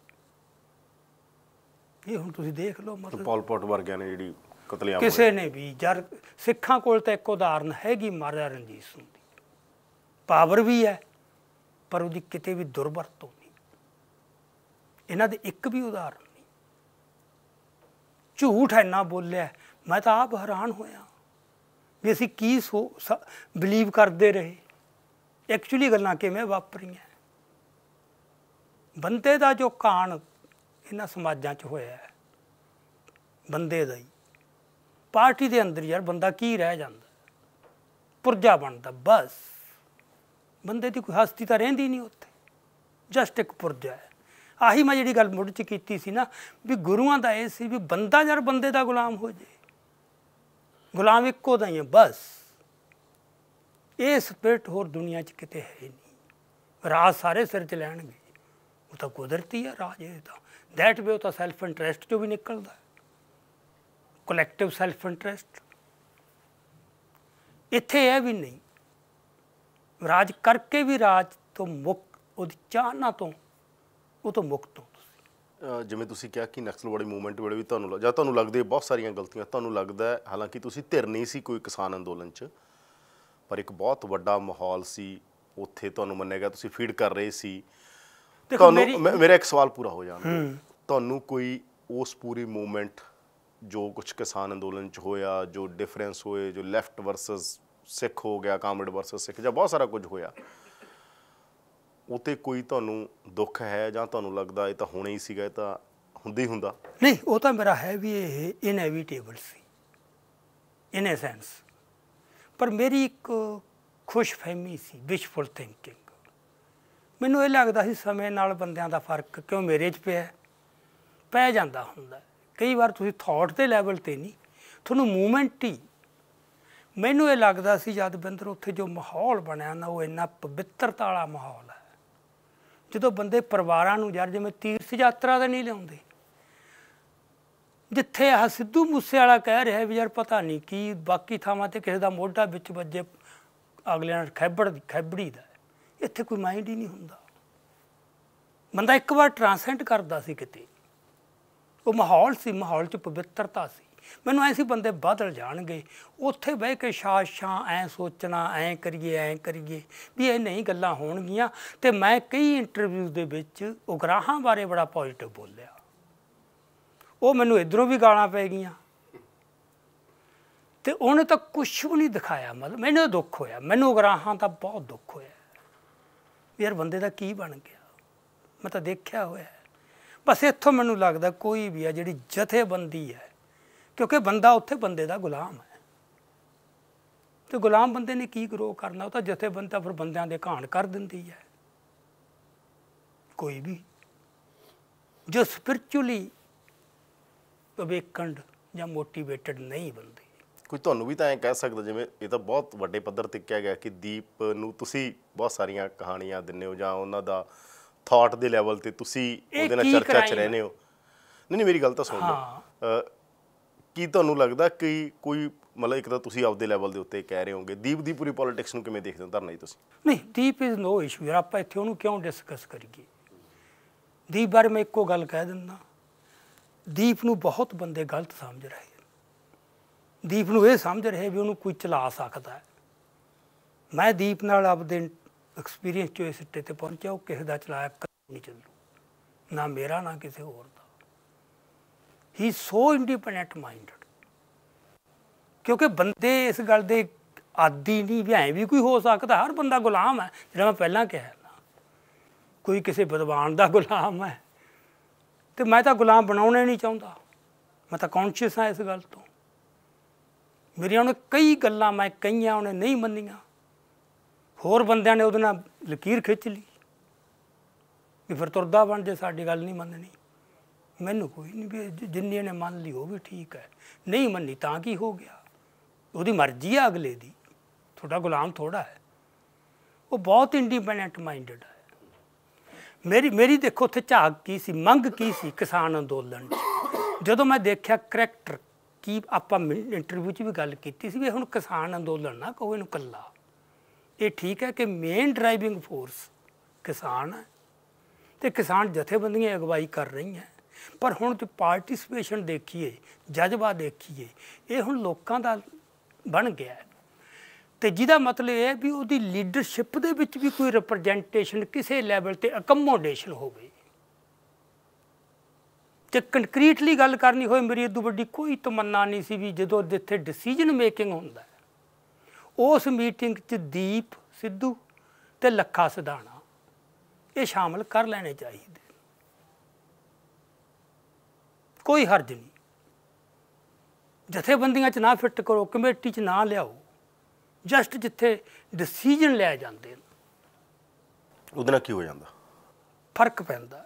ਇਹ ਹੁਣ ਤੁਸੀਂ ਦੇਖ ਲਓ ਮਤਲਬ ਪੌਲ ਪੌਟ ਵਰਗਿਆਂ ਨੇ ਜਿਹੜੀ ਕਤਲੇਆਮ ਕਿਸੇ ਨੇ ਵੀ ਜਰ ਸਿੱਖਾਂ ਕੋਲ ਤਾਂ ਇੱਕ ਉਦਾਹਰਨ ਹੈਗੀ ਮਹਾਰਾਜਾ ਰਣਜੀਤ ਸਿੰਘ ਦੀ ਪਾਵਰ ਵੀ ਹੈ ਪਰ ਉਹਦੀ ਕਿਤੇ ਵੀ ਦੁਰਵਰਤੋਂ ਨਹੀਂ ਇਹਨਾਂ ਦੇ ਇੱਕ ਵੀ ਉਦਾਹਰਨ ਨਹੀਂ ਝੂਠ ਨਾ ਬੋਲਿਆ ਮੈਂ ਤਾਂ ਆਪ ਹੈਰਾਨ ਹੋਇਆ ਵੀ ਅਸੀਂ ਕੀ ਸੋ ਬਲੀਵ ਕਰਦੇ ਰਹੇ ਐਕਚੁਅਲੀ ਗੱਲਾਂ ਕਿਵੇਂ ਵਾਪਰੀਆਂ ਬੰਦੇ ਦਾ ਜੋ ਕਾਣ ਇਹਨਾਂ ਸਮਾਜਾਂ 'ਚ ਹੋਇਆ ਹੈ ਬੰਦੇ ਦਾ ਹੀ ਪਾਰਟੀ ਦੇ ਅੰਦਰ ਯਾਰ ਬੰਦਾ ਕੀ ਰਹਿ ਜਾਂਦਾ ਪੁਰਜਾ ਬਣਦਾ ਬਸ ਬੰਦੇ ਦੀ ਕੋਈ ਹਸਤੀ ਤਾਂ ਰਹਿੰਦੀ ਨਹੀਂ ਉੱਥੇ ਜਸਟ ਇੱਕ ਪੁਰਜਾ ਹੈ ਆਹੀ ਮੈਂ ਜਿਹੜੀ ਗੱਲ ਮੁੱਢ ਚ ਕੀਤੀ ਸੀ ਨਾ ਵੀ ਗੁਰੂਆਂ ਦਾ ਇਹ ਸੀ ਵੀ ਬੰਦਾ ਯਾਰ ਬੰਦੇ ਦਾ ਗੁਲਾਮ ਹੋ ਜੇ ਗੁਲਾਮ ਇੱਕੋ ਦਾ ਹੀ ਹੈ ਬਸ ਇਹ ਸਪਿਰਟ ਹੋਰ ਦੁਨੀਆ 'ਚ ਕਿਤੇ ਹੈ ਨਹੀਂ ਰਾਜ ਸਾਰੇ ਸਿਰ 'ਚ ਲੈਣਗੇ ਉਹ ਤਾਂ ਕੁਦਰਤੀ ਹੈ ਰਾਜ ਇਹ ਤਾਂ ਦੈਟ ਵੇ ਉਹ ਤਾਂ ਸੈਲਫ ਇੰਟਰਸਟ 'ਚੋਂ ਵੀ ਨਿਕਲਦਾ ਕਲੈਕਟਿਵ ਸੈਲਫ ਇੰਟਰਸਟ ਇੱਥੇ ਇਹ ਵੀ ਨਹੀਂ ਰਾਜ ਕਰਕੇ ਵੀ ਰਾਜ ਤੋਂ ਮੁਕ ਉਹਦੀ ਚਾਹਨਾ ਤੋਂ ਉਹ ਤੋਂ ਮੁਕਤ ਹੋ ਤੁਸੀਂ ਜਿਵੇਂ ਤੁਸੀਂ ਕਿਹਾ ਕਿ ਨਕਸਲਵਾੜੀ ਮੂਵਮੈਂਟ ਵੇਲੇ ਵੀ ਤੁਹਾਨੂੰ ਜਾਂ ਤੁਹਾਨੂੰ ਲੱਗਦੇ ਬਹੁਤ ਸਾਰੀਆਂ ਗਲਤੀਆਂ ਤੁਹਾਨੂੰ ਲੱਗਦਾ ਹਾਲਾਂਕਿ ਤੁਸੀਂ ਧਿਰ ਨਹੀਂ ਸੀ ਕੋਈ ਕਿਸਾਨ ਅੰਦੋਲਨ 'ਚ ਪਰ ਇੱਕ ਬਹੁਤ ਵੱਡਾ ਮਾਹੌਲ ਸੀ ਉੱਥੇ ਤੁਹਾਨੂੰ ਮੰਨੇਗਾ ਤੁਸੀਂ ਫੀਡ ਕਰ ਰਹੇ ਸੀ ਤੁਹਾਨੂੰ ਮੇਰਾ ਇੱਕ ਸਵਾਲ ਪੂਰਾ ਹੋ ਜਾਣਾ ਤੁਹਾਨੂੰ ਕੋਈ ਉਸ ਪੂਰੀ ਮੂਵਮੈਂਟ ਜੋ ਕੁਝ ਕਿਸਾਨ ਅੰਦੋਲਨ ਚ ਹੋਇਆ ਜੋ ਡਿਫਰੈਂਸ ਹੋਏ ਜੋ ਲੈਫਟ ਵਰਸਸ ਸਿੱਖ ਹੋ ਗਿਆ ਕਾਮਰੇਡ ਵਰਸਸ ਸਿੱਖ ਜਾਂ ਬਹੁਤ ਸਾਰਾ ਕੁਝ ਹੋਇਆ ਉਤੇ ਕੋਈ ਤੁਹਾਨੂੰ ਦੁੱਖ ਹੈ ਜਾਂ ਤੁਹਾਨੂੰ ਲੱਗਦਾ ਇਹ ਤਾਂ ਹੋਣਾ ਹੀ ਸੀਗਾ ਇਹ ਤਾਂ ਹੁੰਦੀ ਹੁੰਦਾ ਨਹੀਂ ਉਹ ਤਾਂ ਮੇਰਾ ਹੈ ਵੀ ਇਹ ਇਨੈਵਿਟੇਬਲ ਸੀ ਇਨ ਅ ਸੈਂਸ ਪਰ ਮੇਰੀ ਇੱਕ ਖੁਸ਼ਫਹਿਮੀ ਸੀ ਵਿਸ਼ਫੁਲ ਥਿੰਕਿੰਗ ਮੈਨੂੰ ਇਹ ਲੱਗਦਾ ਸੀ ਸਮੇਂ ਨਾਲ ਬੰਦਿਆਂ ਦਾ ਫਰਕ ਕਿਉਂ ਮੇਰੇ 'ਚ ਪਿਆ ਪੈ ਜਾਂਦਾ ਹੁੰਦਾ ਕਈ ਵਾਰ ਤੁਸੀਂ ਥਾਟ ਦੇ ਲੈਵਲ ਤੇ ਨਹੀਂ ਤੁਹਾਨੂੰ ਮੂਵਮੈਂਟ ਹੀ ਮੈਨੂੰ ਇਹ ਲੱਗਦਾ ਸੀ ਜਦ ਬੰਦਰ ਉੱਥੇ ਜੋ ਮਾਹੌਲ ਬਣਿਆ ਨਾ ਉਹ ਇੰਨਾ ਪਵਿੱਤਰਤਾ ਵਾਲਾ ਮਾਹੌਲ ਹੈ ਜਦੋਂ ਬੰਦੇ ਪਰਿਵਾਰਾਂ ਨੂੰ ਯਾਰ ਜਿਵੇਂ ਤੀਰਥ ਯਾਤਰਾ ਤੇ ਨਹੀਂ ਲਿਆਉਂਦੇ ਜਿੱਥੇ ਆ ਸਿੱਧੂ ਮੂਸੇ ਵਾਲਾ ਕਹਿ ਰਿਹਾ ਵੀ ਯਾਰ ਪਤਾ ਨਹੀਂ ਕੀ ਬਾਕੀ ਥਾਵਾਂ ਤੇ ਕਿਸੇ ਦਾ ਮੋਢਾ ਵਿੱਚ ਵੱਜੇ ਅਗਲੇ ਨਾਲ ਖੈਬੜ ਖੈਬੜੀ ਦਾ ਇੱਥੇ ਕੋਈ ਮਾਈਂਡ ਹੀ ਨਹੀਂ ਹੁੰਦਾ ਬੰਦਾ ਇੱਕ ਵਾਰ ਟ੍ਰਾਂਸੈਂਡ ਕਰਦਾ ਸੀ ਕਿਤੇ ਉਹ ਮਾਹੌਲ ਸੀ ਮਾਹੌਲ 'ਚ ਪਵਿੱਤਰਤਾ ਸੀ ਮੈਨੂੰ ਐਸੀ ਬੰਦੇ ਬਦਲ ਜਾਣਗੇ ਉੱਥੇ ਬਹਿ ਕੇ ਸ਼ਾਸ਼ਾਂ ਐ ਸੋਚਣਾ ਐ ਕਰੀਏ ਐ ਕਰੀਏ ਵੀ ਇਹ ਨਹੀਂ ਗੱਲਾਂ ਹੋਣਗੀਆਂ ਤੇ ਮੈਂ ਕਈ ਇੰਟਰਵਿਊ ਦੇ ਵਿੱਚ ਉਗਰਾਹਾਂ ਬਾਰੇ ਬੜਾ ਪੋਜ਼ਿਟਿਵ ਬੋਲਿਆ ਉਹ ਮੈਨੂੰ ਇਧਰੋਂ ਵੀ ਗਾਲਾਂ ਪੈ ਗਈਆਂ ਤੇ ਉਹਨੇ ਤਾਂ ਕੁਝ ਵੀ ਨਹੀਂ ਦਿਖਾਇਆ ਮਤਲਬ ਮੈਨੂੰ ਦੁੱਖ ਹੋਇਆ ਮੈਨੂੰ ਉਗਰਾਹਾਂ ਦਾ ਬਹੁਤ ਦੁੱਖ ਹੋਇਆ ਯਾਰ ਬੰਦੇ ਦਾ ਕੀ ਬਣ ਗਿਆ ਮੈਂ ਤਾਂ ਦੇਖਿਆ ਹੋਇਆ ਬਸ ਇੱਥੋਂ ਮੈਨੂੰ ਲੱਗਦਾ ਕੋਈ ਵੀ ਆ ਜਿਹੜੀ ਜਥੇਬੰਦੀ ਹੈ ਕਿਉਂਕਿ ਬੰਦਾ ਉੱਥੇ ਬੰਦੇ ਦਾ ਗੁਲਾਮ ਹੈ ਤੇ ਗੁਲਾਮ ਬੰਦੇ ਨੇ ਕੀ ਗਰੋ ਕਰਨਾ ਉਹ ਤਾਂ ਜਥੇਬੰਦਾ ਫਿਰ ਬੰਦਿਆਂ ਦੇ ਘਾਣ ਕਰ ਦਿੰਦੀ ਹੈ ਕੋਈ ਵੀ ਜੋ ਸਪਿਰਚੁਅਲੀ ਅਵੇਕਨਡ ਜਾਂ ਮੋਟੀਵੇਟਡ ਨਹੀਂ ਬੰਦੇ ਕੋਈ ਤੁਹਾਨੂੰ ਵੀ ਤਾਂ ਐ ਕਹਿ ਸਕਦਾ ਜਿਵੇਂ ਇਹ ਤਾਂ ਬਹੁਤ ਵੱਡੇ ਪੱਧਰ ਤੇ ਕਿਹਾ ਗਿਆ ਕਿ ਦੀਪ ਨੂੰ ਤੁਸੀਂ ਬਹੁਤ ਸਾਰੀਆਂ ਕਹਾਣੀਆਂ ਦਿੰਨੇ ਹੋ ਜਾਂ ਉਹਨਾਂ ਦਾ ਥਾਟ ਦੇ ਲੈਵਲ ਤੇ ਤੁਸੀਂ ਉਹਦੇ ਨਾਲ ਚਰਚਾ 'ਚ ਰਹਿੰਦੇ ਹੋ ਨਹੀਂ ਨਹੀਂ ਮੇਰੀ ਗੱਲ ਤਾਂ ਸੁਣ ਲਓ ਕੀ ਤੁਹਾਨੂੰ ਲੱਗਦਾ ਕਿ ਕੋਈ ਮਤਲਬ ਇੱਕ ਤਾਂ ਤੁਸੀਂ ਆਪਦੇ ਲੈਵਲ ਦੇ ਉੱਤੇ ਕਹਿ ਰਹੇ ਹੋਗੇ ਦੀਪ ਦੀ ਪੂਰੀ ਪੋਲਿਟਿਕਸ ਨੂੰ ਕਿਵੇਂ ਦੇਖਦੇ ਹੋ ਧਰਨਾ ਜੀ ਤੁਸੀਂ ਨਹੀਂ ਦੀਪ ਇਜ਼ ਨੋ ਇਸ਼ੂ ਯਾਰ ਆਪਾਂ ਇੱਥੇ ਉਹਨੂੰ ਕਿਉਂ ਡਿਸਕਸ ਕਰੀਏ ਦੀਪ ਬਾਰੇ ਮੈਂ ਇੱਕੋ ਗੱਲ ਕਹਿ ਦਿੰਦਾ ਦੀਪ ਨੂੰ ਬਹੁਤ ਬੰਦੇ ਗਲਤ ਸਮਝ ਰਹੇ ਦੀਪ ਨੂੰ ਇਹ ਸਮਝ ਰਹੇ ਵੀ ਉਹਨੂੰ ਕੋਈ ਚਲਾ ਸਕਦਾ ਹੈ ਮੈਂ ਦੀਪ ਨਾਲ ਆਪਦੇ ਐਕਸਪੀਰੀਅੰਸ ਜੋ ਇਸ ਸਿੱਟੇ ਤੇ ਪਹੁੰਚਿਆ ਉਹ ਕਿਸੇ ਦਾ ਚਲਾਇਆ ਕਦੇ ਨਹੀਂ ਚੱਲੂ ਨਾ ਮੇਰਾ ਨਾ ਕਿਸੇ ਹੋਰ ਦਾ ਹੀ ਸੋ ਇੰਡੀਪੈਂਡੈਂਟ ਮਾਈਂਡਡ ਕਿਉਂਕਿ ਬੰਦੇ ਇਸ ਗੱਲ ਦੇ ਆਦੀ ਨਹੀਂ ਵੀ ਐ ਵੀ ਕੋਈ ਹੋ ਸਕਦਾ ਹਰ ਬੰਦਾ ਗੁਲਾਮ ਹੈ ਜਿਹੜਾ ਮੈਂ ਪਹਿਲਾਂ ਕਿਹਾ ਕੋਈ ਕਿਸੇ ਵਿਦਵਾਨ ਦਾ ਗੁਲਾਮ ਹੈ ਤੇ ਮੈਂ ਤਾਂ ਗੁਲਾਮ ਬਣਾਉਣਾ ਨਹੀਂ ਚਾਹੁੰਦਾ ਮੈਂ ਤਾਂ ਕੌਨਸ਼ੀਅਸ ਹਾਂ ਇਸ ਗੱਲ ਤੋਂ ਮੇਰੀਆਂ ਉਹਨੇ ਕਈ ਗੱਲਾਂ ਮੈਂ ਕਹੀਆਂ ਉਹਨੇ ਨਹੀਂ ਮੰਨੀਆਂ ਹੋਰ ਬੰਦਿਆਂ ਨੇ ਉਹਦੇ ਨਾਲ ਲਕੀਰ ਖਿੱਚ ਲਈ ਵੀ ਫਿਰ ਤੁਰਦਾ ਬਣ ਜੇ ਸਾਡੀ ਗੱਲ ਨਹੀਂ ਮੰਨਣੀ ਮੈਨੂੰ ਕੋਈ ਨਹੀਂ ਵੀ ਜਿੰਨੀ ਨੇ ਮੰਨ ਲਈ ਉਹ ਵੀ ਠੀਕ ਹੈ ਨਹੀਂ ਮੰਨੀ ਤਾਂ ਕੀ ਹੋ ਗਿਆ ਉਹਦੀ ਮਰਜ਼ੀ ਆ ਅਗਲੇ ਦੀ ਤੁਹਾਡਾ ਗੁਲਾਮ ਥੋੜਾ ਹੈ ਉਹ ਬਹੁਤ ਇੰਡੀਪੈਂਡੈਂਟ ਮਾਈਂਡਡ ਹੈ ਮੇਰੀ ਮੇਰੀ ਦੇਖੋ ਉੱਥੇ ਝਾਕ ਕੀ ਸੀ ਮੰਗ ਕੀ ਸੀ ਕਿਸਾਨ ਅੰਦੋਲਨ ਜਦੋਂ ਮੈਂ ਦੇਖਿਆ ਕਰੈਕਟਰ ਕੀ ਆਪਾਂ ਇੰਟਰਵਿਊ 'ਚ ਵੀ ਗੱਲ ਕੀਤੀ ਸੀ ਵੀ ਹੁਣ ਕਿਸਾਨ ਅੰਦੋਲਨ ਨਾ ਕੋਈ ਇਹਨੂੰ ਕੱਲਾ ਇਹ ਠੀਕ ਹੈ ਕਿ ਮੇਨ ਡਰਾਈਵਿੰਗ ਫੋਰਸ ਕਿਸਾਨ ਹੈ ਤੇ ਕਿਸਾਨ ਜਥੇਬੰਦੀਆਂ ਅਗਵਾਈ ਕਰ ਰਹੀਆਂ ਪਰ ਹੁਣ ਤੇ ਪਾਰਟਿਸਪੇਸ਼ਨ ਦੇਖੀਏ ਜਜ਼ਬਾ ਦੇਖੀਏ ਇਹ ਹੁਣ ਲੋਕਾਂ ਦਾ ਬਣ ਗਿਆ ਤੇ ਜਿਹਦਾ ਮਤਲਬ ਇਹ ਹੈ ਵੀ ਉਹਦੀ ਲੀਡਰਸ਼ਿਪ ਦੇ ਵਿੱਚ ਵੀ ਕੋਈ ਰਿਪਰੈਜ਼ੈਂਟੇਸ਼ਨ ਕਿਸੇ ਲੈਵਲ ਤੇ ਅਕਮੋਡੇਸ਼ਨ ਹੋਵੇ ਤੇ ਕੰਕਰੀਟਲੀ ਗੱਲ ਕਰਨੀ ਹੋਏ ਮੇਰੀ ਇਦੋਂ ਵੱਡੀ ਕੋਈ ਤਮੰਨਾ ਨਹੀਂ ਸੀ ਵੀ ਜਦੋਂ ਜਿੱਥੇ ਡਿਸੀਜਨ ਮੇਕਿੰਗ ਹੁੰਦਾ ਉਸ ਮੀਟਿੰਗ 'ਚ ਦੀਪ ਸਿੱਧੂ ਤੇ ਲੱਖਾ ਸਦਾਣਾ ਇਹ ਸ਼ਾਮਲ ਕਰ ਲੈਣੇ ਚਾਹੀਦੇ ਕੋਈ ਹਰਜ ਨਹੀਂ ਜਥੇਬੰਦੀਆਂ 'ਚ ਨਾ ਫਿੱਟ ਕਰੋ ਕਮੇਟੀ 'ਚ ਨਾ ਲਿਆਓ ਜਸਟ ਜਿੱਥੇ ਡਿਸੀਜਨ ਲਿਆ ਜਾਂਦੇ ਨੇ ਉਹਦੇ ਨਾਲ ਕੀ ਹੋ ਜਾਂਦਾ ਫਰਕ ਪੈਂਦਾ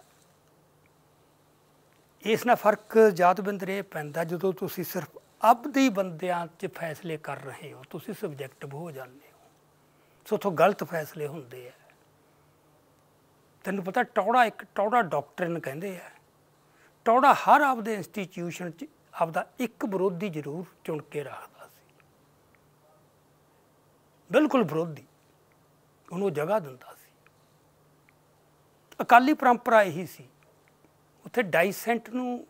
ਇਸ ਨਾਲ ਫਰਕ ਜਾਤਬੰਦ ਰੇ ਪੈਂਦਾ ਜਦੋਂ ਤੁਸੀਂ ਸਿਰਫ ਆਪਦੇ ਬੰਦਿਆਂ 'ਚ ਫੈਸਲੇ ਕਰ ਰਹੇ ਹੋ ਤੁਸੀਂ ਸਬਜੈਕਟਿਵ ਹੋ ਜਾਂਦੇ ਹੋ ਸੋ ਤੋਂ ਗਲਤ ਫੈਸਲੇ ਹੁੰਦੇ ਆ ਤੈਨੂੰ ਪਤਾ ਟੌੜਾ ਇੱਕ ਟੌੜਾ ਡਾਕਟਰਨ ਕਹਿੰਦੇ ਆ ਟੌੜਾ ਹਰ ਆਪਦੇ ਇੰਸਟੀਚਿਊਸ਼ਨ 'ਚ ਆਪਦਾ ਇੱਕ ਵਿਰੋਧੀ ਜ਼ਰੂਰ ਚੁਣ ਕੇ ਰੱਖਦਾ ਸੀ ਬਿਲਕੁਲ ਵਿਰੋਧੀ ਉਹਨੂੰ ਜਗ੍ਹਾ ਦਿੰਦਾ ਸੀ ਅਕਾਲੀ ਪਰੰਪਰਾ ਇਹੀ ਸੀ ਉੱਥੇ ਡਾਈਸੈਂਟ ਨੂੰ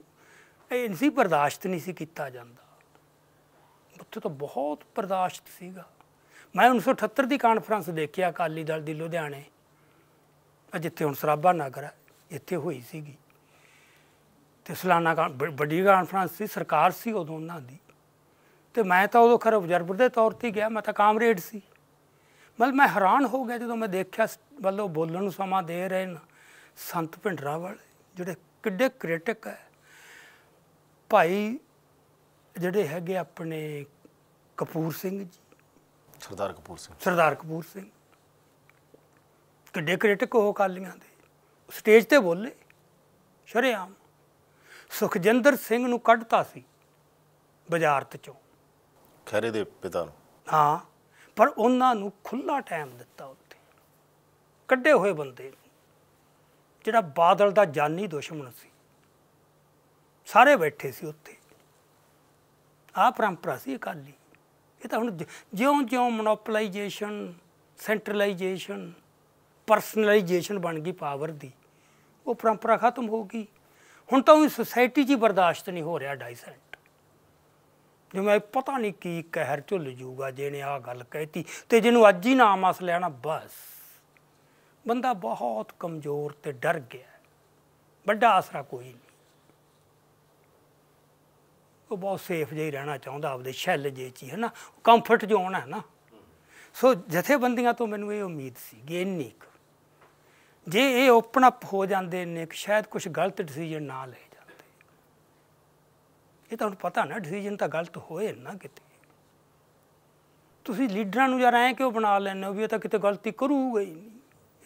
ਇਹ ਨਹੀਂ ਬਰਦਾਸ਼ਤ ਨਹੀਂ ਸੀ ਕੀਤਾ ਜਾਂਦਾ ਉੱਥੇ ਤਾਂ ਬਹੁਤ ਬਰਦਾਸ਼ਤ ਸੀਗਾ ਮੈਂ 1978 ਦੀ ਕਾਨਫਰੰਸ ਦੇਖਿਆ ਅਕਾਲੀ ਦਲ ਦੀ ਲੁਧਿਆਣੇ ਜਿੱਥੇ ਹੁਣ ਸਰਾਬਾ ਨਗਰ ਹੈ ਇੱਥੇ ਹੋਈ ਸੀਗੀ ਤੇ ਸਲਾਨਾ ਵੱਡੀ ਕਾਨਫਰੰਸ ਸੀ ਸਰਕਾਰ ਸੀ ਉਦੋਂ ਉਹਨਾਂ ਦੀ ਤੇ ਮੈਂ ਤਾਂ ਉਦੋਂ ਖਰ ਅਬਜ਼ਰਵਰ ਦੇ ਤੌਰ ਤੇ ਗਿਆ ਮੈਂ ਤਾਂ ਕਾਮਰੇਡ ਸੀ ਮਤਲਬ ਮੈਂ ਹੈਰਾਨ ਹੋ ਗਿਆ ਜਦੋਂ ਮੈਂ ਦੇਖਿਆ ਵੱਲੋਂ ਬੋਲਣ ਨੂੰ ਸਮਾਂ ਦੇ ਰਹੇ ਨੇ ਸੰਤ ਭਿੰਡਰਾ ਵਾਲੇ ਜਿਹੜੇ ਕਿੱਡੇ ਕ੍ਰਿਟਿਕ ਹੈ ਭਾਈ ਜਿਹੜੇ ਹੈਗੇ ਆਪਣੇ ਕਪੂਰ ਸਿੰਘ ਜੀ ਸਰਦਾਰ ਕਪੂਰ ਸਿੰਘ ਸਰਦਾਰ ਕਪੂਰ ਸਿੰਘ ਕਿੱਡੇ ਕ੍ਰਿਟਿਕ ਉਹ ਕਾਲੀਆਂ ਦੇ ਸਟੇਜ ਤੇ ਬੋਲੇ ਸ਼ਰੇਆਮ ਸੁਖਜਿੰਦਰ ਸਿੰਘ ਨੂੰ ਕੱਢਤਾ ਸੀ ਬਾਜ਼ਾਰਤ ਚੋਂ ਖੈਰੇ ਦੇ ਪਿਤਾ ਨੂੰ ਹਾਂ ਪਰ ਉਹਨਾਂ ਨੂੰ ਖੁੱਲਾ ਟਾਈਮ ਦਿੱਤਾ ਉੱਥੇ ਕੱਢੇ ਹੋਏ ਬੰਦੇ ਜਿਹੜਾ ਬਾਦਲ ਦਾ ਜਾਨੀ ਦੁਸ਼ਮਣ ਸੀ ਸਾਰੇ ਬੈਠੇ ਸੀ ਉੱਥੇ ਆ ਪਰੰਪਰਾ ਸੀ ਅਕਾਲੀ ਇਹ ਤਾਂ ਹੁਣ ਜਿਉਂ-ਜਿਉਂ ਮੋਨੋਪੋਲਾਈਜੇਸ਼ਨ ਸੈਂਟਰਲਾਈਜੇਸ਼ਨ ਪਰਸਨਲਾਈਜੇਸ਼ਨ ਬਣ ਗਈ ਪਾਵਰ ਦੀ ਉਹ ਪਰੰਪਰਾ ਖਤਮ ਹੋ ਗਈ ਹੁਣ ਤਾਂ ਉਹ ਸੋਸਾਇਟੀ 'ਚ ਬਰਦਾਸ਼ਤ ਨਹੀਂ ਹੋ ਰਿਹਾ ਡਾਈਸੈਂਟ ਜਿਵੇਂ ਪਤਾ ਨਹੀਂ ਕੀ ਕਹਿਰ ਝੁੱਲ ਜੂਗਾ ਜਿਹਨੇ ਆ ਗੱਲ ਕਹਿਤੀ ਤੇ ਜਿਹਨੂੰ ਅੱਜ ਹੀ ਨਾਮ ਅਸ ਲੈਣਾ ਬਸ ਬੰਦਾ ਬਹੁਤ ਕਮਜ਼ੋਰ ਤੇ ਡਰ ਗਿਆ ਵੱਡਾ ਆਸਰਾ ਕੋਈ ਨਹੀਂ ਉਹ ਬਹੁਤ ਸੇਫ ਜਿਹਾ ਰਹਿਣਾ ਚਾਹੁੰਦਾ ਆਪਦੇ ਸ਼ੈਲ ਜੇ ਚ ਹੈ ਨਾ ਕੰਫਰਟ ਜ਼ੋਨ ਹੈ ਨਾ ਸੋ ਜਥੇਬੰਦੀਆਂ ਤੋਂ ਮੈਨੂੰ ਇਹ ਉਮੀਦ ਸੀ ਗੇਨੀ ਜੇ ਇਹ ਓਪਨ ਅਪ ਹੋ ਜਾਂਦੇ ਨੇ ਕਿ ਸ਼ਾਇਦ ਕੁਝ ਗਲਤ ਡਿਸੀਜਨ ਨਾ ਲਏ ਜਾਂਦੇ ਇਹ ਤੁਹਾਨੂੰ ਪਤਾ ਨਾ ਡਿਸੀਜਨ ਤਾਂ ਗਲਤ ਹੋਏ ਨਾ ਕਿਤੇ ਤੁਸੀਂ ਲੀਡਰਾਂ ਨੂੰ ਯਾਰ ਐ ਕਿਉਂ ਬਣਾ ਲੈਣੇ ਹੋ ਵੀ ਉਹ ਤਾਂ ਕਿਤੇ ਗਲਤੀ ਕਰੂਗਾ ਹੀ ਨਹੀਂ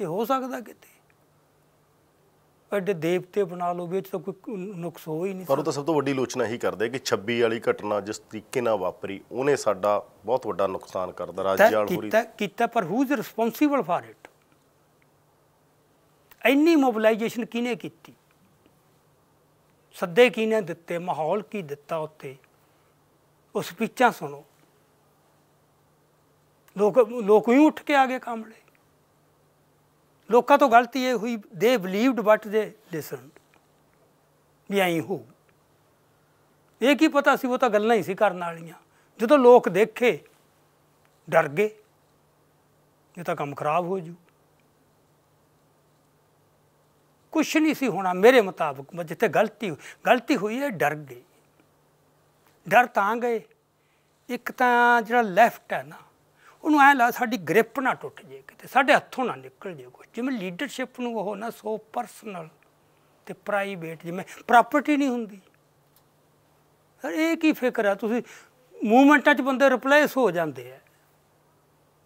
ਇਹ ਹੋ ਸਕਦਾ ਕਿਤੇ ਐਡੇ ਦੇਵਤੇ ਬਣਾ ਲੋ ਵਿੱਚ ਤਾਂ ਕੋਈ ਨੁਕਸ ਹੋ ਹੀ ਨਹੀਂ ਪਰ ਉਹ ਤਾਂ ਸਭ ਤੋਂ ਵੱਡੀ ਲੋਚਨਾ ਹੀ ਕਰਦੇ ਕਿ 26 ਵਾਲੀ ਘਟਨਾ ਜਿਸ ਤਰੀਕੇ ਨਾਲ ਵਾਪਰੀ ਉਹਨੇ ਸਾਡਾ ਬਹੁਤ ਵੱਡਾ ਨੁਕਸਾਨ ਕਰਦਾ ਰਾਜਿਆਲ ਪੂਰੀ ਕੀਤਾ ਕੀਤਾ ਪਰ who is responsible for it ਇੰਨੀ ਮੋਬਿਲਾਈਜੇਸ਼ਨ ਕਿਨੇ ਕੀਤੀ ਸੱਦੇ ਕਿਨੇ ਦਿੱਤੇ ਮਾਹੌਲ ਕੀ ਦਿੱਤਾ ਉੱਤੇ ਉਸ ਪਿੱਛਾ ਸੁਣੋ ਲੋਕ ਲੋਕ ਹੀ ਉੱਠ ਕੇ ਆ ਗਏ ਕਾਂਬਲੇ ਲੋਕਾਂ ਤੋਂ ਗਲਤੀ ਇਹ ਹੋਈ ਦੇ ਬਲੀਵਡ ਬਟ ਦੇ ਲਿਸਨ ਵੀ ਆਈ ਹੋ ਇਹ ਕੀ ਪਤਾ ਸੀ ਉਹ ਤਾਂ ਗੱਲਾਂ ਹੀ ਸੀ ਕਰਨ ਵਾਲੀਆਂ ਜਦੋਂ ਲੋਕ ਦੇਖੇ ਡਰ ਗਏ ਇਹ ਤਾਂ ਕੰਮ ਖਰਾਬ ਹੋ ਜੂ ਕੁਛ ਨਹੀਂ ਸੀ ਹੋਣਾ ਮੇਰੇ ਮੁਤਾਬਕ ਜਿੱਥੇ ਗਲਤੀ ਗਲਤੀ ਹੋਈ ਹੈ ਡਰ ਗਏ ਡਰ ਤਾਂ ਗਏ ਇੱਕ ਤਾਂ ਜਿਹੜਾ ਲੈਫਟ ਹੈ ਨਾ ਉਹਨੂੰ ਐ ਲਾ ਸਾਡੀ ਗ੍ਰਿਪ ਨਾ ਟੁੱਟ ਜੇ ਕਿਤੇ ਸਾਡੇ ਹੱਥੋਂ ਨਾ ਨਿਕਲ ਜੇ ਕੋਈ ਜਿਵੇਂ ਲੀਡਰਸ਼ਿਪ ਨੂੰ ਉਹ ਨਾ ਸੋ ਪਰਸਨਲ ਤੇ ਪ੍ਰਾਈਵੇਟ ਜਿਵੇਂ ਪ੍ਰਾਪਰਟੀ ਨਹੀਂ ਹੁੰਦੀ ਸਰ ਇਹ ਕੀ ਫਿਕਰ ਆ ਤੁਸੀਂ ਮੂਵਮੈਂਟਾਂ 'ਚ ਬੰਦੇ ਰਿਪਲੇਸ ਹੋ ਜਾਂਦੇ ਆ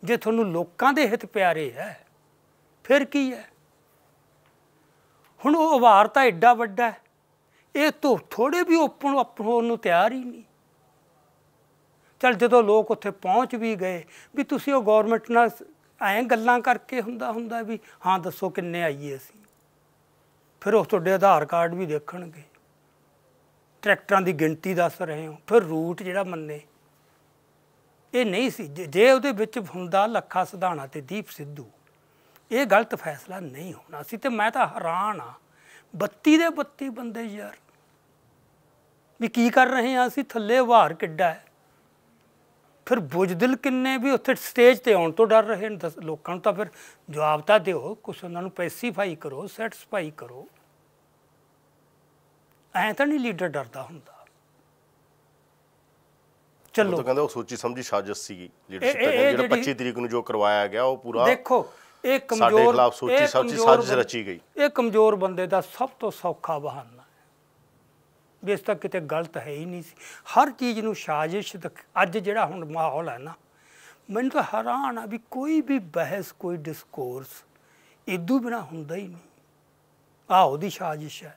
ਜੇ ਤੁਹਾਨੂੰ ਲੋਕਾਂ ਦੇ ਹਿੱਤ ਪਿਆਰੇ ਆ ਫਿਰ ਕੀ ਹੈ ਹੁਣ ਉਹ ਉਭਾਰ ਤਾਂ ਐਡਾ ਵੱਡਾ ਇਹ ਤੋਂ ਥੋੜੇ ਵੀ ਓਪਨ ਅਪਰੋਚ ਨੂੰ ਤਿਆਰ ਹੀ ਨਹੀਂ ਚਲ ਜਦੋਂ ਲੋਕ ਉੱਥੇ ਪਹੁੰਚ ਵੀ ਗਏ ਵੀ ਤੁਸੀਂ ਉਹ ਗਵਰਨਮੈਂਟ ਨਾਲ ਐ ਗੱਲਾਂ ਕਰਕੇ ਹੁੰਦਾ ਹੁੰਦਾ ਵੀ ਹਾਂ ਦੱਸੋ ਕਿੰਨੇ ਆਈਏ ਅਸੀਂ ਫਿਰ ਉਹ ਤੁਹਾਡੇ ਆਧਾਰ ਕਾਰਡ ਵੀ ਦੇਖਣਗੇ ਟਰੈਕਟਰਾਂ ਦੀ ਗਿਣਤੀ ਦੱਸ ਰਹੇ ਹੋ ਫਿਰ ਰੂਟ ਜਿਹੜਾ ਮੰਨੇ ਇਹ ਨਹੀਂ ਸੀ ਜੇ ਉਹਦੇ ਵਿੱਚ ਹੁੰਦਾ ਲੱਖਾ ਸਿਧਾਣਾ ਤੇ ਦੀਪ ਸਿੱਧੂ ਇਹ ਗਲਤ ਫੈਸਲਾ ਨਹੀਂ ਹੋਣਾ ਸੀ ਤੇ ਮੈਂ ਤਾਂ ਹੈਰਾਨ ਆ 32 ਦੇ 32 ਬੰਦੇ ਯਾਰ ਵੀ ਕੀ ਕਰ ਰਹੇ ਆ ਅਸੀਂ ਥੱਲੇ ਵਾਰ ਕਿੱਡਾ ਹੈ ਫਿਰ ਬੁਝਦਿਲ ਕਿੰਨੇ ਵੀ ਉੱਥੇ ਸਟੇਜ ਤੇ ਆਉਣ ਤੋਂ ਡਰ ਰਹੇ ਨੇ ਲੋਕਾਂ ਨੂੰ ਤਾਂ ਫਿਰ ਜਵਾਬ ਤਾਂ ਦਿਓ ਕੁਝ ਉਹਨਾਂ ਨੂੰ ਪੈਸੀਫਾਈ ਕਰੋ ਸੈਟੀਸਫਾਈ ਕਰੋ ਐ ਤਾਂ ਨਹੀਂ ਲੀਡਰ ਡਰਦਾ ਹੁੰਦਾ ਚਲੋ ਤਾਂ ਕਹਿੰਦਾ ਉਹ ਸੋਚੀ ਸਮਝੀ ਸਾਜ਼ਿਸ਼ ਸੀਗੀ ਲੀਡਰਸ਼ਿਪ ਨੇ ਜਿਹੜਾ 25 ਤਰੀਕ ਨੂੰ ਜੋ ਕਰਵਾਇਆ ਗਿਆ ਉਹ ਪੂਰਾ ਦੇਖੋ ਇਹ ਕਮਜ਼ੋਰ ਸਾਡੇ ਖਿਲਾਫ ਸੋਚੀ ਸਾਜ਼ਿਸ਼ ਰਚੀ ਗਈ ਇਹ ਕਮਜ਼ੋਰ ਬੰਦੇ ਦਾ ਸਭ ਤੋਂ ਸੌਖਾ ਬਹਾਨਾ ਵੀ ਇਸ ਤੱਕ ਕਿਤੇ ਗਲਤ ਹੈ ਹੀ ਨਹੀਂ ਸੀ ਹਰ ਚੀਜ਼ ਨੂੰ ਸਾਜ਼ਿਸ਼ ਅੱਜ ਜਿਹੜਾ ਹੁਣ ਮਾਹੌਲ ਹੈ ਨਾ ਮੈਨੂੰ ਤਾਂ ਹੈਰਾਨ ਆ ਵੀ ਕੋਈ ਵੀ ਬਹਿਸ ਕੋਈ ਡਿਸਕੋਰਸ ਇਦੋਂ ਬਿਨਾ ਹੁੰਦਾ ਹੀ ਨਹੀਂ ਆ ਉਹਦੀ ਸਾਜ਼ਿਸ਼ ਹੈ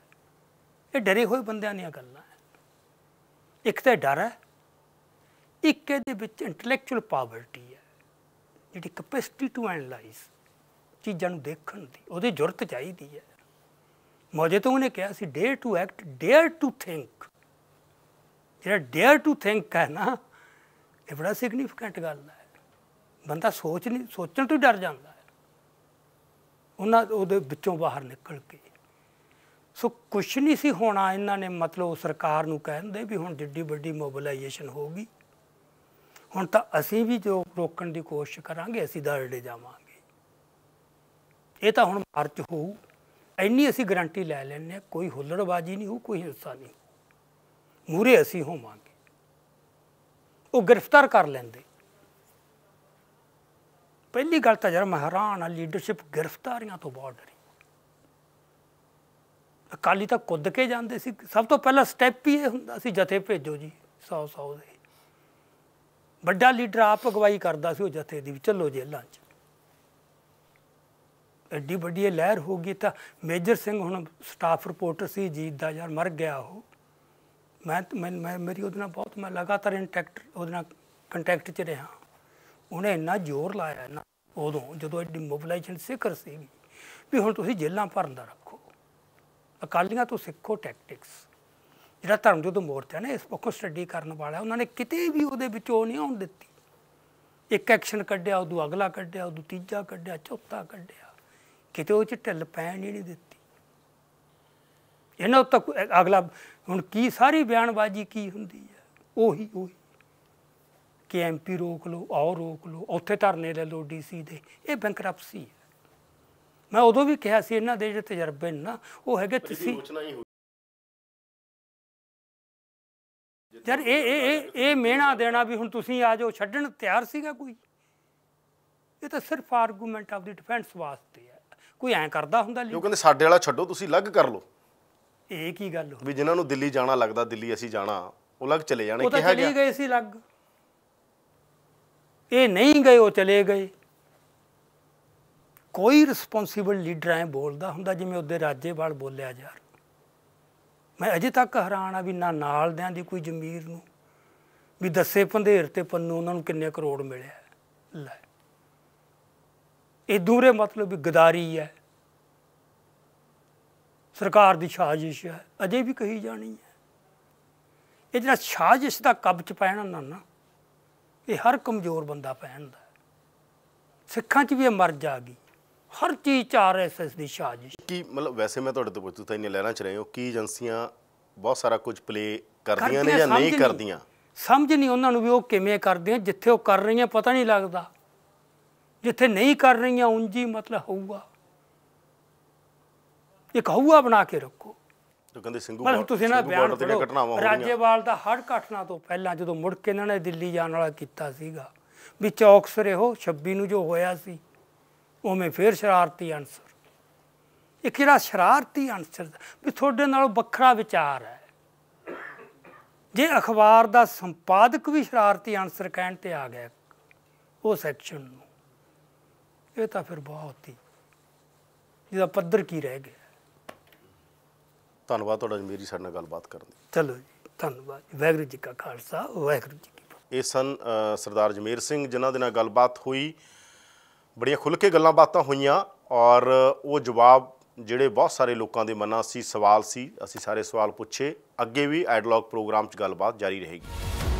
ਇਹ ਡਰੇ ਹੋਏ ਬੰਦਿਆਂ ਦੀਆਂ ਗੱਲਾਂ ਹੈ ਇੱਕ ਤਾਂ ਡਰ ਹੈ ਇੱਕ ਇਹਦੇ ਵਿੱਚ ਇੰਟੈਲੈਕਚੁਅਲ ਪਾਵਰਟੀ ਹੈ ਜਿਹੜੀ ਕੈਪੈਸਿਟੀ ਟੂ ਐਨਲਾਈਜ਼ ਚੀਜ਼ਾਂ ਨੂੰ ਦੇਖਣ ਦੀ ਉਹਦੀ ਜ਼ਰੂਰਤ ਚਾਹੀਦੀ ਹੈ ਮੌਜੇਤੋਂ ਨੇ ਕਿਹਾ ਸੀ dare to act dare to think ਜਿਹੜਾ ਡੇਅਰ ਟੂ ਥਿੰਕ ਹੈ ਨਾ ਇਹ ਬੜਾ ਸਿਗਨੀਫੀਕੈਂਟ ਗੱਲ ਹੈ ਬੰਦਾ ਸੋਚ ਨਹੀਂ ਸੋਚਣ ਤੋਂ ਡਰ ਜਾਂਦਾ ਹੈ ਉਹਨਾਂ ਉਹਦੇ ਵਿੱਚੋਂ ਬਾਹਰ ਨਿਕਲ ਕੇ ਸੋ ਕੁਛ ਨਹੀਂ ਸੀ ਹੋਣਾ ਇਹਨਾਂ ਨੇ ਮਤਲਬ ਸਰਕਾਰ ਨੂੰ ਕਹਿੰਦੇ ਵੀ ਹੁਣ ਜਿੱਡੀ ਵੱਡੀ ਮੋਬਿਲਾਈਜੇਸ਼ਨ ਹੋਊਗੀ ਹੁਣ ਤਾਂ ਅਸੀਂ ਵੀ ਜੋ ਰੋਕਣ ਦੀ ਕੋਸ਼ਿਸ਼ ਕਰਾਂਗੇ ਅਸੀਂ ਦਰੜੇ ਜਾਵਾਂਗੇ ਇਹ ਤਾਂ ਹੁਣ ਮਾਰਚ ਹੋਊ ਇੰਨੀ ਅਸੀਂ ਗਾਰੰਟੀ ਲੈ ਲੈਣੇ ਕੋਈ ਹੁੱਲੜਬਾਜੀ ਨਹੀਂ ਹੋ ਕੋਈ ਹਿੰਸਾ ਨਹੀਂ ਮੂਰੇ ਅਸੀਂ ਹੋਵਾਂਗੇ ਉਹ ਗ੍ਰਿਫਤਾਰ ਕਰ ਲੈਂਦੇ ਪਹਿਲੀ ਗੱਲ ਤਾਂ ਜਰ ਮਹਾਰਾਣ ਆ ਲੀਡਰਸ਼ਿਪ ਗ੍ਰਿਫਤਾਰੀਆਂ ਤੋਂ ਬਹੁਤ ਡਰੀ ਅਕਾਲੀ ਤਾਂ ਕੁੱਦ ਕੇ ਜਾਂਦੇ ਸੀ ਸਭ ਤੋਂ ਪਹਿਲਾ ਸਟੈਪ ਹੀ ਇਹ ਹੁੰਦਾ ਸੀ ਜਥੇ ਭੇਜੋ ਜੀ 100 100 ਦੇ ਵੱਡਾ ਲੀਡਰ ਆਪ ਅਗਵਾਈ ਕਰਦਾ ਸੀ ਉਹ ਜਥੇ ਦੀ ਚੱਲੋ ਜੇਲਾਂ 'ਚ ਐਡੀ ਵੱਡੀ ਲਹਿਰ ਹੋ ਗਈ ਤਾਂ ਮੇਜਰ ਸਿੰਘ ਹੁਣ ਸਟਾਫ ਰਿਪੋਰਟਰ ਸੀ ਜੀਤ ਦਾ ਯਾਰ ਮਰ ਗਿਆ ਉਹ ਮੈਂ ਮੈਂ ਮੇਰੀ ਉਹਦੇ ਨਾਲ ਬਹੁਤ ਮੈਂ ਲਗਾਤਾਰ ਇੰਟੈਕਟ ਉਹਦੇ ਨਾਲ ਕੰਟੈਕਟ 'ਚ ਰਿਹਾ ਉਹਨੇ ਇੰਨਾ ਜ਼ੋਰ ਲਾਇਆ ਨਾ ਉਦੋਂ ਜਦੋਂ ਐਡੀ ਮੋਬਿਲਾਈਜੇਸ਼ਨ ਸਿਖਰ ਸੀ ਵੀ ਹੁਣ ਤੁਸੀਂ ਜੇਲਾਂ ਭਰਨ ਦਾ ਰੱਖੋ ਅਕਾਲੀਆਂ ਤੋਂ ਸਿੱਖੋ ਟੈਕਟਿਕਸ ਜਿਹੜਾ ਧਰਮ ਜਦੋਂ ਮੋਰਚਾ ਨੇ ਇਸ ਪੱਖੋਂ ਸਟੱਡੀ ਕਰਨ ਵਾਲਾ ਉਹਨਾਂ ਨੇ ਕਿਤੇ ਵੀ ਉਹਦੇ ਵਿੱਚੋਂ ਨਹੀਂ ਆਉਣ ਦਿੱਤੀ ਇੱਕ ਐਕਸ਼ਨ ਕੱਢਿਆ ਉਦੋਂ ਅਗਲਾ ਕੱਢਿਆ ਉਦੋਂ ਤੀਜਾ ਕੱਢਿਆ ਚੌਥਾ ਕੱਢਿਆ ਕਿਤੇ ਉਹ ਚ ਢਿੱਲ ਪੈਣ ਹੀ ਨਹੀਂ ਦਿੱਤੀ ਇਹਨਾਂ ਤੱਕ ਅਗਲਾ ਹੁਣ ਕੀ ਸਾਰੀ ਬਿਆਨਬਾਜ਼ੀ ਕੀ ਹੁੰਦੀ ਹੈ ਉਹੀ ਉਹੀ ਕਿ ਐਮਪੀ ਰੋਕ ਲਓ ਔਰ ਰੋਕ ਲਓ ਉੱਥੇ ਧਰਨੇ ਲੈ ਲੋ ਡੀਸੀ ਦੇ ਇਹ ਬੈਂਕਰਪਸੀ ਹੈ ਮੈਂ ਉਦੋਂ ਵੀ ਕਿਹਾ ਸੀ ਇਹਨਾਂ ਦੇ ਜਿਹੜੇ ਤਜਰਬੇ ਨੇ ਨਾ ਉਹ ਹੈਗੇ ਤੁਸੀਂ ਯਾਰ ਇਹ ਇਹ ਇਹ ਮਿਹਣਾ ਦੇਣਾ ਵੀ ਹੁਣ ਤੁਸੀਂ ਆ ਜਾਓ ਛੱਡਣ ਤਿਆਰ ਸੀਗਾ ਕੋਈ ਇਹ ਤਾਂ ਸਿਰਫ ਆਰਗੂਮੈਂਟ ਆਫ ਦੀ ਡਿਫੈਂਸ ਵਾਸਤੇ ਹੈ ਕੋਈ ਐ ਕਰਦਾ ਹੁੰਦਾ ਲਈ ਉਹ ਕਹਿੰਦੇ ਸਾਡੇ ਵਾਲਾ ਛੱਡੋ ਤੁਸੀਂ ਅਲੱਗ ਕਰ ਲਓ ਇਹ ਕੀ ਗੱਲ ਹੋ ਵੀ ਜਿਨ੍ਹਾਂ ਨੂੰ ਦਿੱਲੀ ਜਾਣਾ ਲੱਗਦਾ ਦਿੱਲੀ ਅਸੀਂ ਜਾਣਾ ਉਹ ਅਲੱਗ ਚਲੇ ਜਾਣੇ ਕਿਹਾ ਗਿਆ ਉਹ ਤਾਂ ਚਲੇ ਗਏ ਸੀ ਅਲੱਗ ਇਹ ਨਹੀਂ ਗਏ ਉਹ ਚਲੇ ਗਏ ਕੋਈ ਰਿਸਪੌਂਸੀਬਲ ਲੀਡਰ ਐ ਬੋਲਦਾ ਹੁੰਦਾ ਜਿਵੇਂ ਉਹਦੇ ਰਾਜੇਵਾਲ ਬੋਲਿਆ ਯਾਰ ਮੈਂ ਅਜੇ ਤੱਕ ਹੈਰਾਨ ਆ ਵੀ ਨਾ ਨਾਲਦਿਆਂ ਦੀ ਕੋਈ ਜ਼ਮੀਰ ਨੂੰ ਵੀ ਦੱਸੇ ਪੰਧੇਰ ਤੇ ਪੰਨੂ ਉਹਨਾਂ ਨੂੰ ਕਿੰਨੇ ਕਰੋੜ ਮਿਲਿਆ ਲੈ ਇਹ ਦੂਰੇ ਮਤਲਬ ਵੀ ਗਦਾਰੀ ਹੈ ਸਰਕਾਰ ਦੀ ਸਾਜ਼ਿਸ਼ ਹੈ ਅਜੇ ਵੀ ਕਹੀ ਜਾਣੀ ਹੈ ਇਹ ਜਿਹੜਾ ਸਾਜ਼ਿਸ਼ ਦਾ ਕੱਬ ਚ ਪੈਣਾ ਨਾ ਨਾ ਇਹ ਹਰ ਕਮਜ਼ੋਰ ਬੰਦਾ ਪਹਿਨਦਾ ਸਿੱਖਾਂ 'ਚ ਵੀ ਇਹ ਮਰ ਆ ਗਈ ਹਰ ਚੀਜ਼ 'ਚ ਐਸਐਸ ਦੀ ਸਾਜ਼ਿਸ਼ ਕੀ ਮਤਲਬ ਵੈਸੇ ਮੈਂ ਤੁਹਾਡੇ ਤੋਂ ਪੁੱਛਦਾ ਤਾਂ ਇਹਨੇ ਲੈਣਾ ਚ ਰਹੇ ਹੋ ਕੀ ਏਜੰਸੀਆਂ ਬਹੁਤ ਸਾਰਾ ਕੁਝ ਪਲੇ ਕਰਦੀਆਂ ਨੇ ਜਾਂ ਨਹੀਂ ਕਰਦੀਆਂ ਸਮਝ ਨਹੀਂ ਉਹਨਾਂ ਨੂੰ ਵੀ ਉਹ ਕਿਵੇਂ ਕਰਦੇ ਆ ਜਿੱਥੇ ਉਹ ਕਰ ਰਹੀਆਂ ਪਤਾ ਨਹੀਂ ਲੱਗਦਾ ਜਿੱਥੇ ਨਹੀਂ ਕਰ ਰਹੀਆਂ ਉੰਜੀ ਮਤਲਬ ਹੋਊਗਾ ਇੱਕ ਹੋਊਗਾ ਬਣਾ ਕੇ ਰੱਖੋ ਤਾਂ ਕਹਿੰਦੇ ਸਿੰਘੂ ਬਾਰਡਰ ਤੁਸੀਂ ਨਾ ਬਿਆਨ ਘਟਨਾਵਾਂ ਰਾਜੇਵਾਲ ਦਾ ਹੜ ਘਟਨਾ ਤੋਂ ਪਹਿਲਾਂ ਜਦੋਂ ਮੁੜ ਕੇ ਇਹਨਾਂ ਨੇ ਦਿੱਲੀ ਜਾਣ ਵਾਲਾ ਕੀਤਾ ਸੀਗਾ ਵੀ ਚੌਕਸ ਰਹੋ 26 ਨੂੰ ਜੋ ਹੋਇਆ ਸੀ ਉਵੇਂ ਫੇਰ ਸ਼ਰਾਰਤੀ ਅਨਸਰ ਇਹ ਕਿਹੜਾ ਸ਼ਰਾਰਤੀ ਅਨਸਰ ਵੀ ਤੁਹਾਡੇ ਨਾਲੋਂ ਵੱਖਰਾ ਵਿਚਾਰ ਹੈ ਜੇ ਅਖਬਾਰ ਦਾ ਸੰਪਾਦਕ ਵੀ ਸ਼ਰਾਰਤੀ ਅਨਸਰ ਕਹਿਣ ਤੇ ਆ ਗਿਆ ਉਹ ਸੈਕਸ਼ਨ ਨੂੰ ਇਹ ਤਾਂ ਫਿਰ ਬਹੁਤ ਹੀ ਇਹਦਾ ਪੱਧਰ ਕੀ ਰਹਿ ਗਿਆ ਧੰਨਵਾਦ ਤੁਹਾਡਾ ਮੇਰੀ ਸਾਡੇ ਨਾਲ ਗੱਲਬਾਤ ਕਰਨ ਦੀ ਚਲੋ ਜੀ ਧੰਨਵਾਦ ਵੈਗਰੂ ਜੀ ਦਾ ਖਾਲਸਾ ਵੈਗਰੂ ਜੀ ਇਹ ਸਨ ਸਰਦਾਰ ਜਮੇਰ ਸਿੰਘ ਜਿਨ੍ਹਾਂ ਦੇ ਨਾਲ ਗੱਲਬਾਤ ਹੋਈ ਬੜੀਆਂ ਖੁੱਲ ਕੇ ਗੱਲਾਂ ਬਾਤਾਂ ਹੋਈਆਂ ਔਰ ਉਹ ਜਵਾਬ ਜਿਹੜੇ ਬਹੁਤ ਸਾਰੇ ਲੋਕਾਂ ਦੇ ਮਨਾਂ ਸੀ ਸਵਾਲ ਸੀ ਅਸੀਂ ਸਾਰੇ ਸਵਾਲ ਪੁੱਛੇ ਅੱਗੇ ਵੀ ਐਡਲੌਗ ਪ੍ਰੋਗਰਾਮ 'ਚ ਗੱਲਬਾਤ ਜਾਰੀ ਰਹੇਗੀ